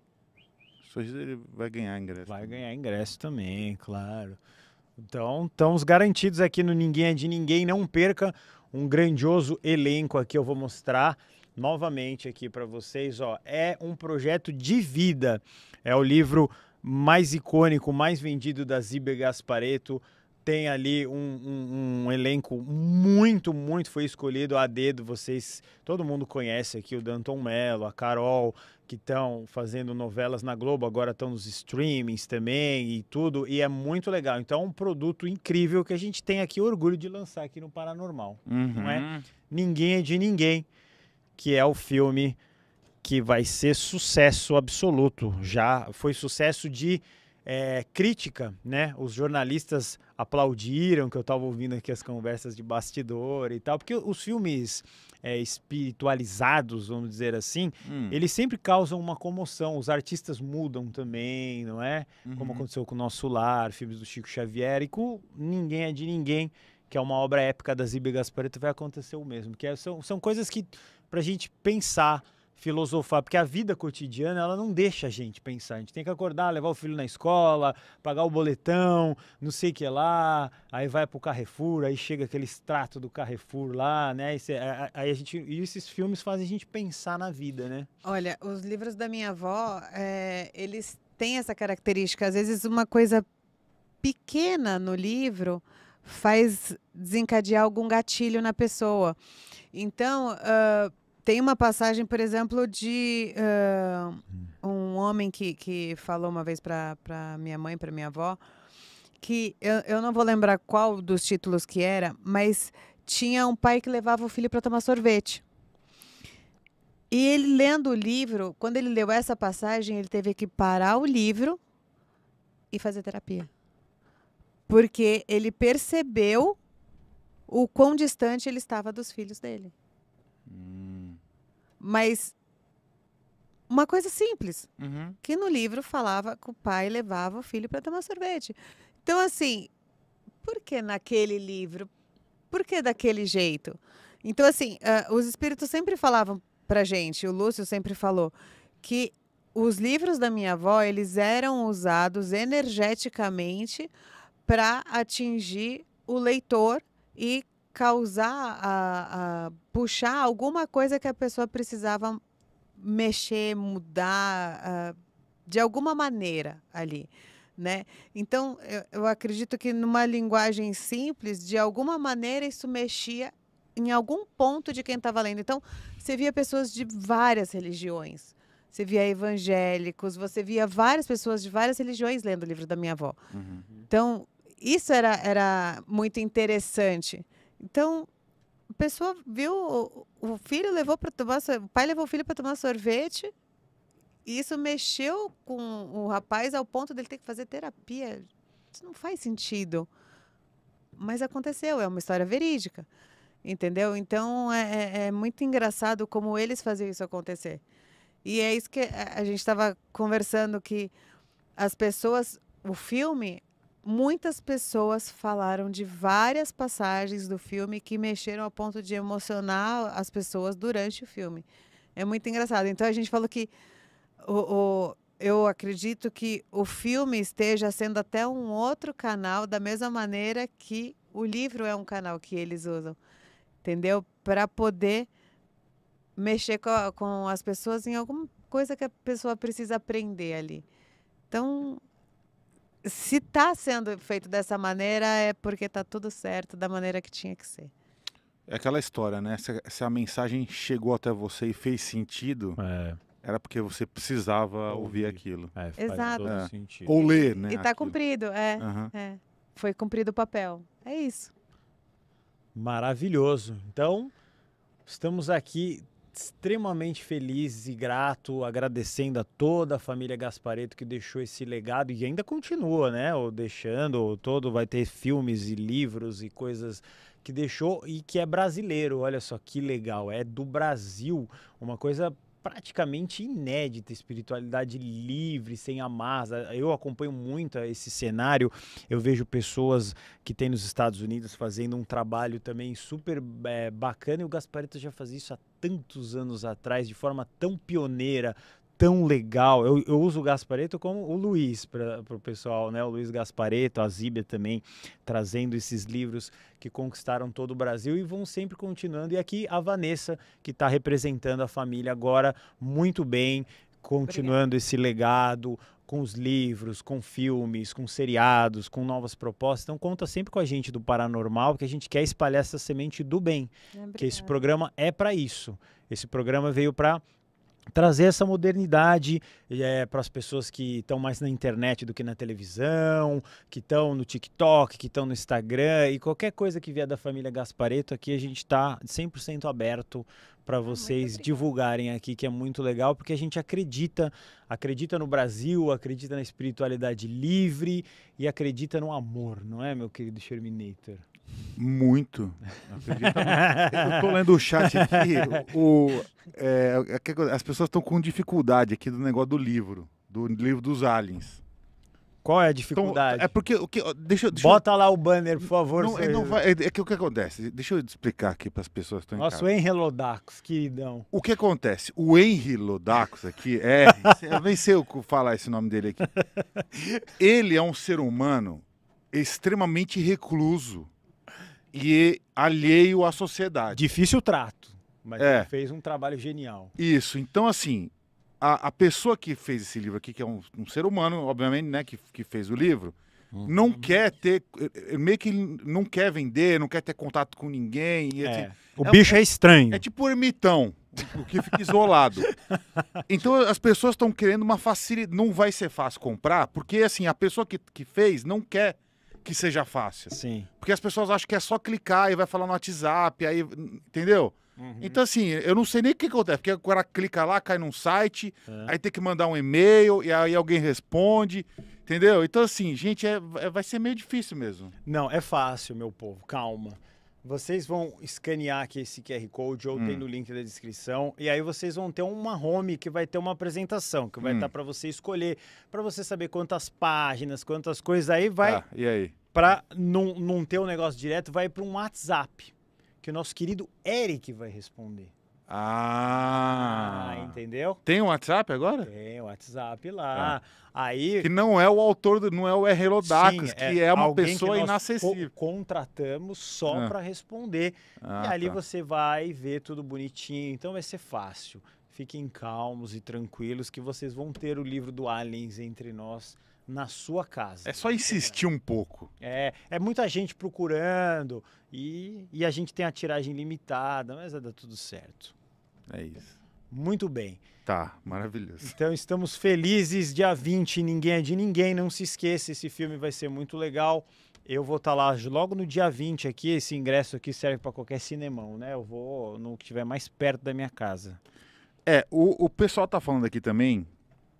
O sorriso ele vai ganhar ingresso. Vai ganhar ingresso também, claro. Então, estamos garantidos aqui no Ninguém é de Ninguém. Não perca um grandioso elenco aqui. Eu vou mostrar novamente aqui para vocês. Ó, é um projeto de vida. É o livro mais icônico, mais vendido da Ziber Gaspareto. Tem ali um, um, um, elenco muito, muito foi escolhido a dedo. Vocês, todo mundo conhece aqui o Danton Mello, a Carol, que estão fazendo novelas na Globo, agora estão nos streamings também e tudo. E é muito legal. Então, é um produto incrível que a gente tem aqui orgulho de lançar aqui no Paranormal. Uhum. Não é? Uhum. Ninguém é de ninguém, que é o filme que vai ser sucesso absoluto. Já foi sucesso de é, crítica, né? Os jornalistas aplaudiram que eu estava ouvindo aqui as conversas de bastidor e tal, porque os filmes é, espiritualizados, vamos dizer assim, hum. eles sempre causam uma comoção. Os artistas mudam também, não é? Uhum. Como aconteceu com o Nosso Lar, filmes do Chico Xavier e com Ninguém é de Ninguém, que é uma obra épica da Ibgas Preto, vai acontecer o mesmo. Que é, são, são coisas que, para a gente pensar filosofar, porque a vida cotidiana ela não deixa a gente pensar. A gente tem que acordar, levar o filho na escola, pagar o boletão, não sei o que lá, aí vai pro Carrefour, aí chega aquele extrato do Carrefour lá, né? Aí a gente, e esses filmes fazem a gente pensar na vida, né? Olha, os livros da minha avó, é, eles têm essa característica. Às vezes uma coisa pequena no livro faz desencadear algum gatilho na pessoa. Então, uh, tem uma passagem, por exemplo, de uh, um homem que, que falou uma vez para minha mãe, para minha avó, que eu, eu não vou lembrar qual dos títulos que era, mas tinha um pai que levava o filho para tomar sorvete. E ele lendo o livro, quando ele leu essa passagem, ele teve que parar o livro e fazer terapia. Porque ele percebeu o quão distante ele estava dos filhos dele. Mas uma coisa simples, uhum. que no livro falava que o pai levava o filho para tomar sorvete. Então, assim, por que naquele livro? Por que daquele jeito? Então, assim, uh, os espíritos sempre falavam para gente, o Lúcio sempre falou, que os livros da minha avó, eles eram usados energeticamente para atingir o leitor e causar, a, a puxar alguma coisa que a pessoa precisava mexer, mudar uh, de alguma maneira ali. Né? Então, eu, eu, acredito que numa linguagem simples, de alguma maneira isso mexia em algum ponto de quem estava lendo. Então, você via pessoas de várias religiões. Você via evangélicos, você via várias pessoas de várias religiões lendo o livro da minha avó. Uhum. Então, isso era, era muito interessante. Então, a pessoa viu, o, filho levou para tomar, o pai levou o filho para tomar sorvete, e isso mexeu com o rapaz ao ponto dele ter que fazer terapia. Isso não faz sentido. Mas aconteceu, é uma história verídica. Entendeu? Então é, é, é muito engraçado como eles faziam isso acontecer. E é isso que a gente estava conversando: que as pessoas, o filme, muitas pessoas falaram de várias passagens do filme que mexeram ao ponto de emocionar as pessoas durante o filme. É muito engraçado. Então a gente falou que o, o eu acredito que o filme esteja sendo até um outro canal, da mesma maneira que o livro é um canal que eles usam, entendeu? Para poder mexer com, com as pessoas em alguma coisa que a pessoa precisa aprender ali. Então, se está sendo feito dessa maneira, é porque está tudo certo da maneira que tinha que ser. É aquela história, né? Se, se a mensagem chegou até você e fez sentido, é. era porque você precisava ouvir, ouvir aquilo. É, Exato. É. Ou ler, né? E está cumprido, é, uhum. é. Foi cumprido o papel. É isso. Maravilhoso. Então, estamos aqui extremamente feliz e grato, agradecendo a toda a família Gaspareto que deixou esse legado e ainda continua, né? Ou deixando, ou todo vai ter filmes e livros e coisas que deixou e que é brasileiro. Olha só que legal, é do Brasil, uma coisa praticamente inédita, espiritualidade livre, sem amarras. Eu acompanho muito esse cenário. Eu vejo pessoas que tem nos Estados Unidos fazendo um trabalho também super é, bacana e o Gasparito já fazia isso há tantos anos atrás, de forma tão pioneira, tão legal. Eu, eu uso o Gaspareto como o Luiz para o pessoal, né? O Luiz Gaspareto, a Zíbia também, trazendo esses livros que conquistaram todo o Brasil e vão sempre continuando. E aqui a Vanessa, que está representando a família agora muito bem, continuando Obrigada. esse legado com os livros, com filmes, com seriados, com novas propostas. Então conta sempre com a gente do Paranormal, que a gente quer espalhar essa semente do bem. Obrigada. É que esse programa é para isso. Esse programa veio para trazer essa modernidade é, para as pessoas que estão mais na internet do que na televisão, que estão no TikTok, que estão no Instagram e qualquer coisa que vier da família Gaspareto aqui a gente está 100% aberto para ah, vocês divulgarem aqui, que é muito legal, porque a gente acredita, acredita no Brasil, acredita na espiritualidade livre e acredita no amor, não é, meu querido Sherminator? Muito. eu tô lendo o chat aqui. O, é, é as pessoas estão com dificuldade aqui do negócio do livro, do livro dos aliens. Qual é a dificuldade? Então, é porque o que deixa, deixa bota eu, lá o banner, por favor. Não, não vai, é, é, que o que acontece? Deixa eu explicar aqui para as pessoas que estão em casa. Nosso Henry Lodacos, queridão. O que acontece? O Henry Lodacos aqui é, eu nem sei o falar esse nome dele aqui. Ele é um ser humano extremamente recluso e alheio à sociedade. Difícil trato, mas é. ele fez um trabalho genial. Isso, então assim, a, a, pessoa que fez esse livro aqui, que é um, um ser humano, obviamente, né, que, que fez o livro, uhum. não quer ter, eh, meio que não quer vender, não quer ter contato com ninguém. É. Assim, o é, bicho é, é estranho. É tipo ermitão, o que fica isolado. então as pessoas estão querendo uma facilidade, não vai ser fácil comprar, porque assim, a pessoa que, que fez não quer que seja fácil. Sim. Porque as pessoas acham que é só clicar e vai falar no WhatsApp, aí. Entendeu? Uhum. Então, assim, eu não sei nem o que acontece, porque agora clica lá, cai num site, é. aí tem que mandar um e-mail, e aí alguém responde, entendeu? Então, assim, gente, é, é, vai ser meio difícil mesmo. Não, é fácil, meu povo, calma. Vocês vão escanear aqui esse QR Code ou hum. tem no link da descrição. E aí vocês vão ter uma home que vai ter uma apresentação, que vai estar hum. tá para você escolher, para você saber quantas páginas, quantas coisas. Aí vai. Ah, e aí? Para não, ter o um negócio direto, vai para um WhatsApp, que o nosso querido Eric vai responder. Ah, entendeu? Tem o WhatsApp agora? Tem o WhatsApp lá. Tá. Aí que não é o autor, do, não é o R. Lodacos, Sim, é que é, é uma pessoa inacessível. Co contratamos só ah. para responder. Ah, e ali tá. você vai ver tudo bonitinho, então vai ser fácil. Fiquem calmos e tranquilos que vocês vão ter o livro do Aliens entre nós na sua casa. É só insistir um pouco. É, é muita gente procurando e, e a gente tem a tiragem limitada, mas vai dar tudo certo. É isso. Muito bem. Tá, maravilhoso. Então estamos felizes, dia 20, ninguém é de ninguém, não se esqueça, esse filme vai ser muito legal. Eu vou estar tá lá logo no dia 20 aqui, esse ingresso aqui serve para qualquer cinemão, né? Eu vou no que tiver mais perto da minha casa. É, o, o pessoal tá falando aqui também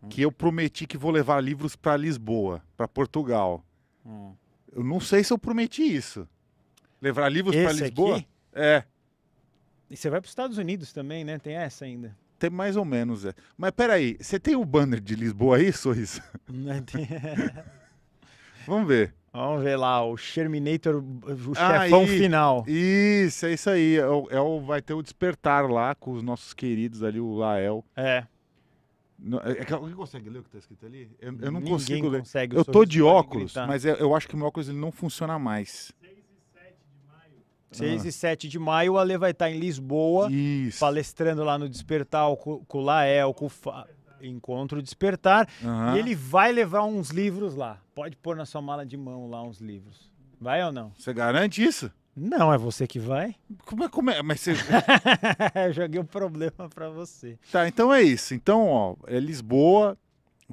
hum. que eu prometi que vou levar livros para Lisboa, para Portugal. Hum. Eu não sei se eu prometi isso. Levar livros para Lisboa? Aqui? É. E você vai para os Estados Unidos também, né? Tem essa ainda. Tem mais ou menos, é. Mas peraí, você tem o banner de Lisboa aí, Sorriso? É, Vamos ver. Vamos ver lá, o Terminator, o ah, chefão final. Isso, é isso aí. É o, é o, vai ter o despertar lá com os nossos queridos ali, o Lael. É. Não, é, é que alguém consegue ler o que tá escrito ali? Eu, eu não Ninguém consigo ler. eu tô de óculos, gritar. mas eu, eu, acho que o meu óculos ele não funciona mais. 6 ah. e 7 de maio, o Ale vai estar tá em Lisboa, Isso. palestrando lá no Despertar, com, o Lael, com o Fa... Encontro Despertar. Uhum. E ele vai levar uns livros lá. Pode pôr na sua mala de mão lá uns livros. Vai ou não? Você garante isso? Não, é você que vai. Como é, como é? Mas você... Eu joguei o um problema para você. Tá, então é isso. Então, ó, é Lisboa,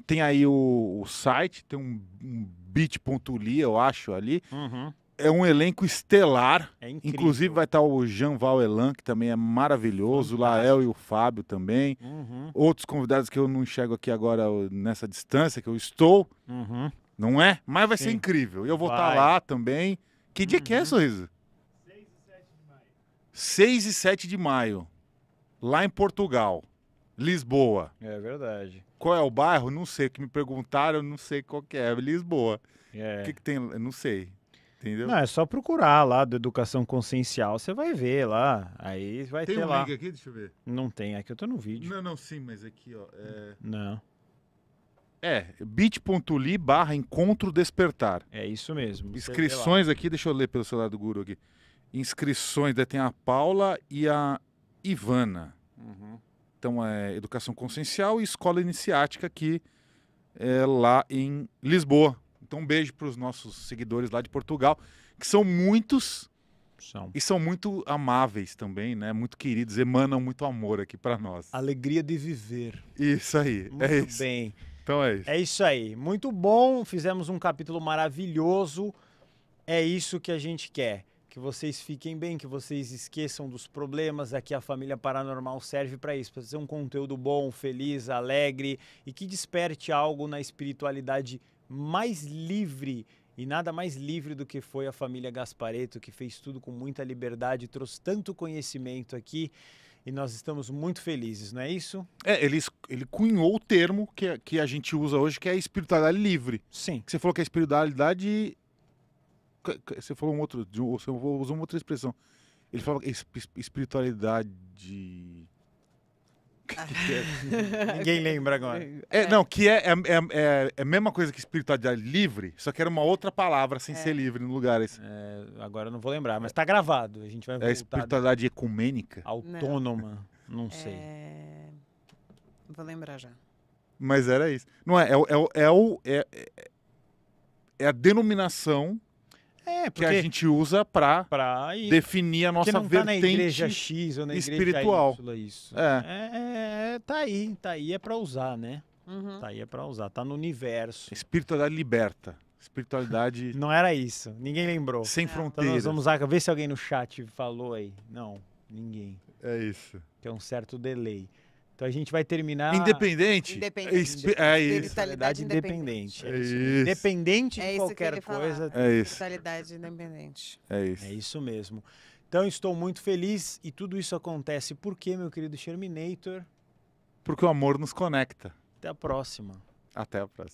tem aí o, o site, tem um, um bit.ly, eu acho, ali. Uhum é um elenco estelar. É Inclusive vai estar o Jean Valelan, que também é maravilhoso, o Lael e o Fábio também. Uhum. Outros convidados que eu não enxergo aqui agora nessa distância que eu estou. Uhum. Não é? Mas vai Sim. ser incrível. Eu vou vai. estar lá também. Que dia uhum. que é, uhum. Sorriso? 6 e 7 de maio. 6 e 7 de maio. Lá em Portugal. Lisboa. É verdade. Qual é o bairro? Não sei. O que me perguntaram, não sei qual que é. Lisboa. É. O que, que tem? Não sei. Entendeu? Não, é só procurar lá do Educação Consciencial, você vai ver lá. Aí vai tem ter um lá. Tem aqui? Deixa eu ver. Não tem, aqui é eu tô no vídeo. Não, não, sim, mas aqui, ó. É... Não. É, bit.ly barra encontro despertar. É isso mesmo. Inscrições aqui, deixa eu ler pelo celular do Guru aqui. Inscrições, daí tem a Paula e a Ivana. Uhum. Então é Educação Consciencial e Escola Iniciática aqui é, lá em Lisboa. Então, um beijo para os nossos seguidores lá de Portugal, que são muitos. São. E são muito amáveis também, né? Muito queridos, emanam muito amor aqui para nós. Alegria de viver. Isso aí. É muito é isso. bem. Então é isso. É isso aí. Muito bom. Fizemos um capítulo maravilhoso. É isso que a gente quer. Que vocês fiquem bem, que vocês esqueçam dos problemas. Aqui a família paranormal serve para isso, para fazer um conteúdo bom, feliz, alegre e que desperte algo na espiritualidade mais livre e nada mais livre do que foi a família Gaspareto, que fez tudo com muita liberdade, trouxe tanto conhecimento aqui e nós estamos muito felizes, não é isso? É, ele, ele cunhou o termo que, que a gente usa hoje, que é espiritualidade livre. Sim. Você falou que a é espiritualidade. Você falou um outro. Você usou uma outra expressão. Ele falou é espiritualidade é? Ninguém lembra agora. É, é. não, que é é, é, é, é, a mesma coisa que espiritualidade livre, só que era uma outra palavra sem ser livre no lugar. Esse. agora eu não vou lembrar, mas tá gravado. A gente vai É espiritualidade ecumênica? Autônoma. Não, não sei. Vou lembrar já. Mas era isso. Não é, é, é, é, o, é, é a denominação é, porque... que a gente usa para definir a nossa não vertente tá na igreja X ou na espiritual. Igreja é isso. É. É, é, tá aí, tá aí é para usar, né? Uhum. Tá aí é para usar, tá no universo. Espiritualidade liberta. Espiritualidade. não era isso. Ninguém lembrou. Sem é. fronteiras. Então vamos ver se alguém no chat falou aí. Não, ninguém. É isso. Tem um certo delay. Então a gente vai terminar. Independente? Independente. É, é isso. Vitalidade independente. É isso. Independente de é qualquer coisa. É isso. Vitalidade independente. É isso. É isso mesmo. Então estou muito feliz e tudo isso acontece porque, meu querido Sherminator? Porque o amor nos conecta. Até a próxima. Até a próxima.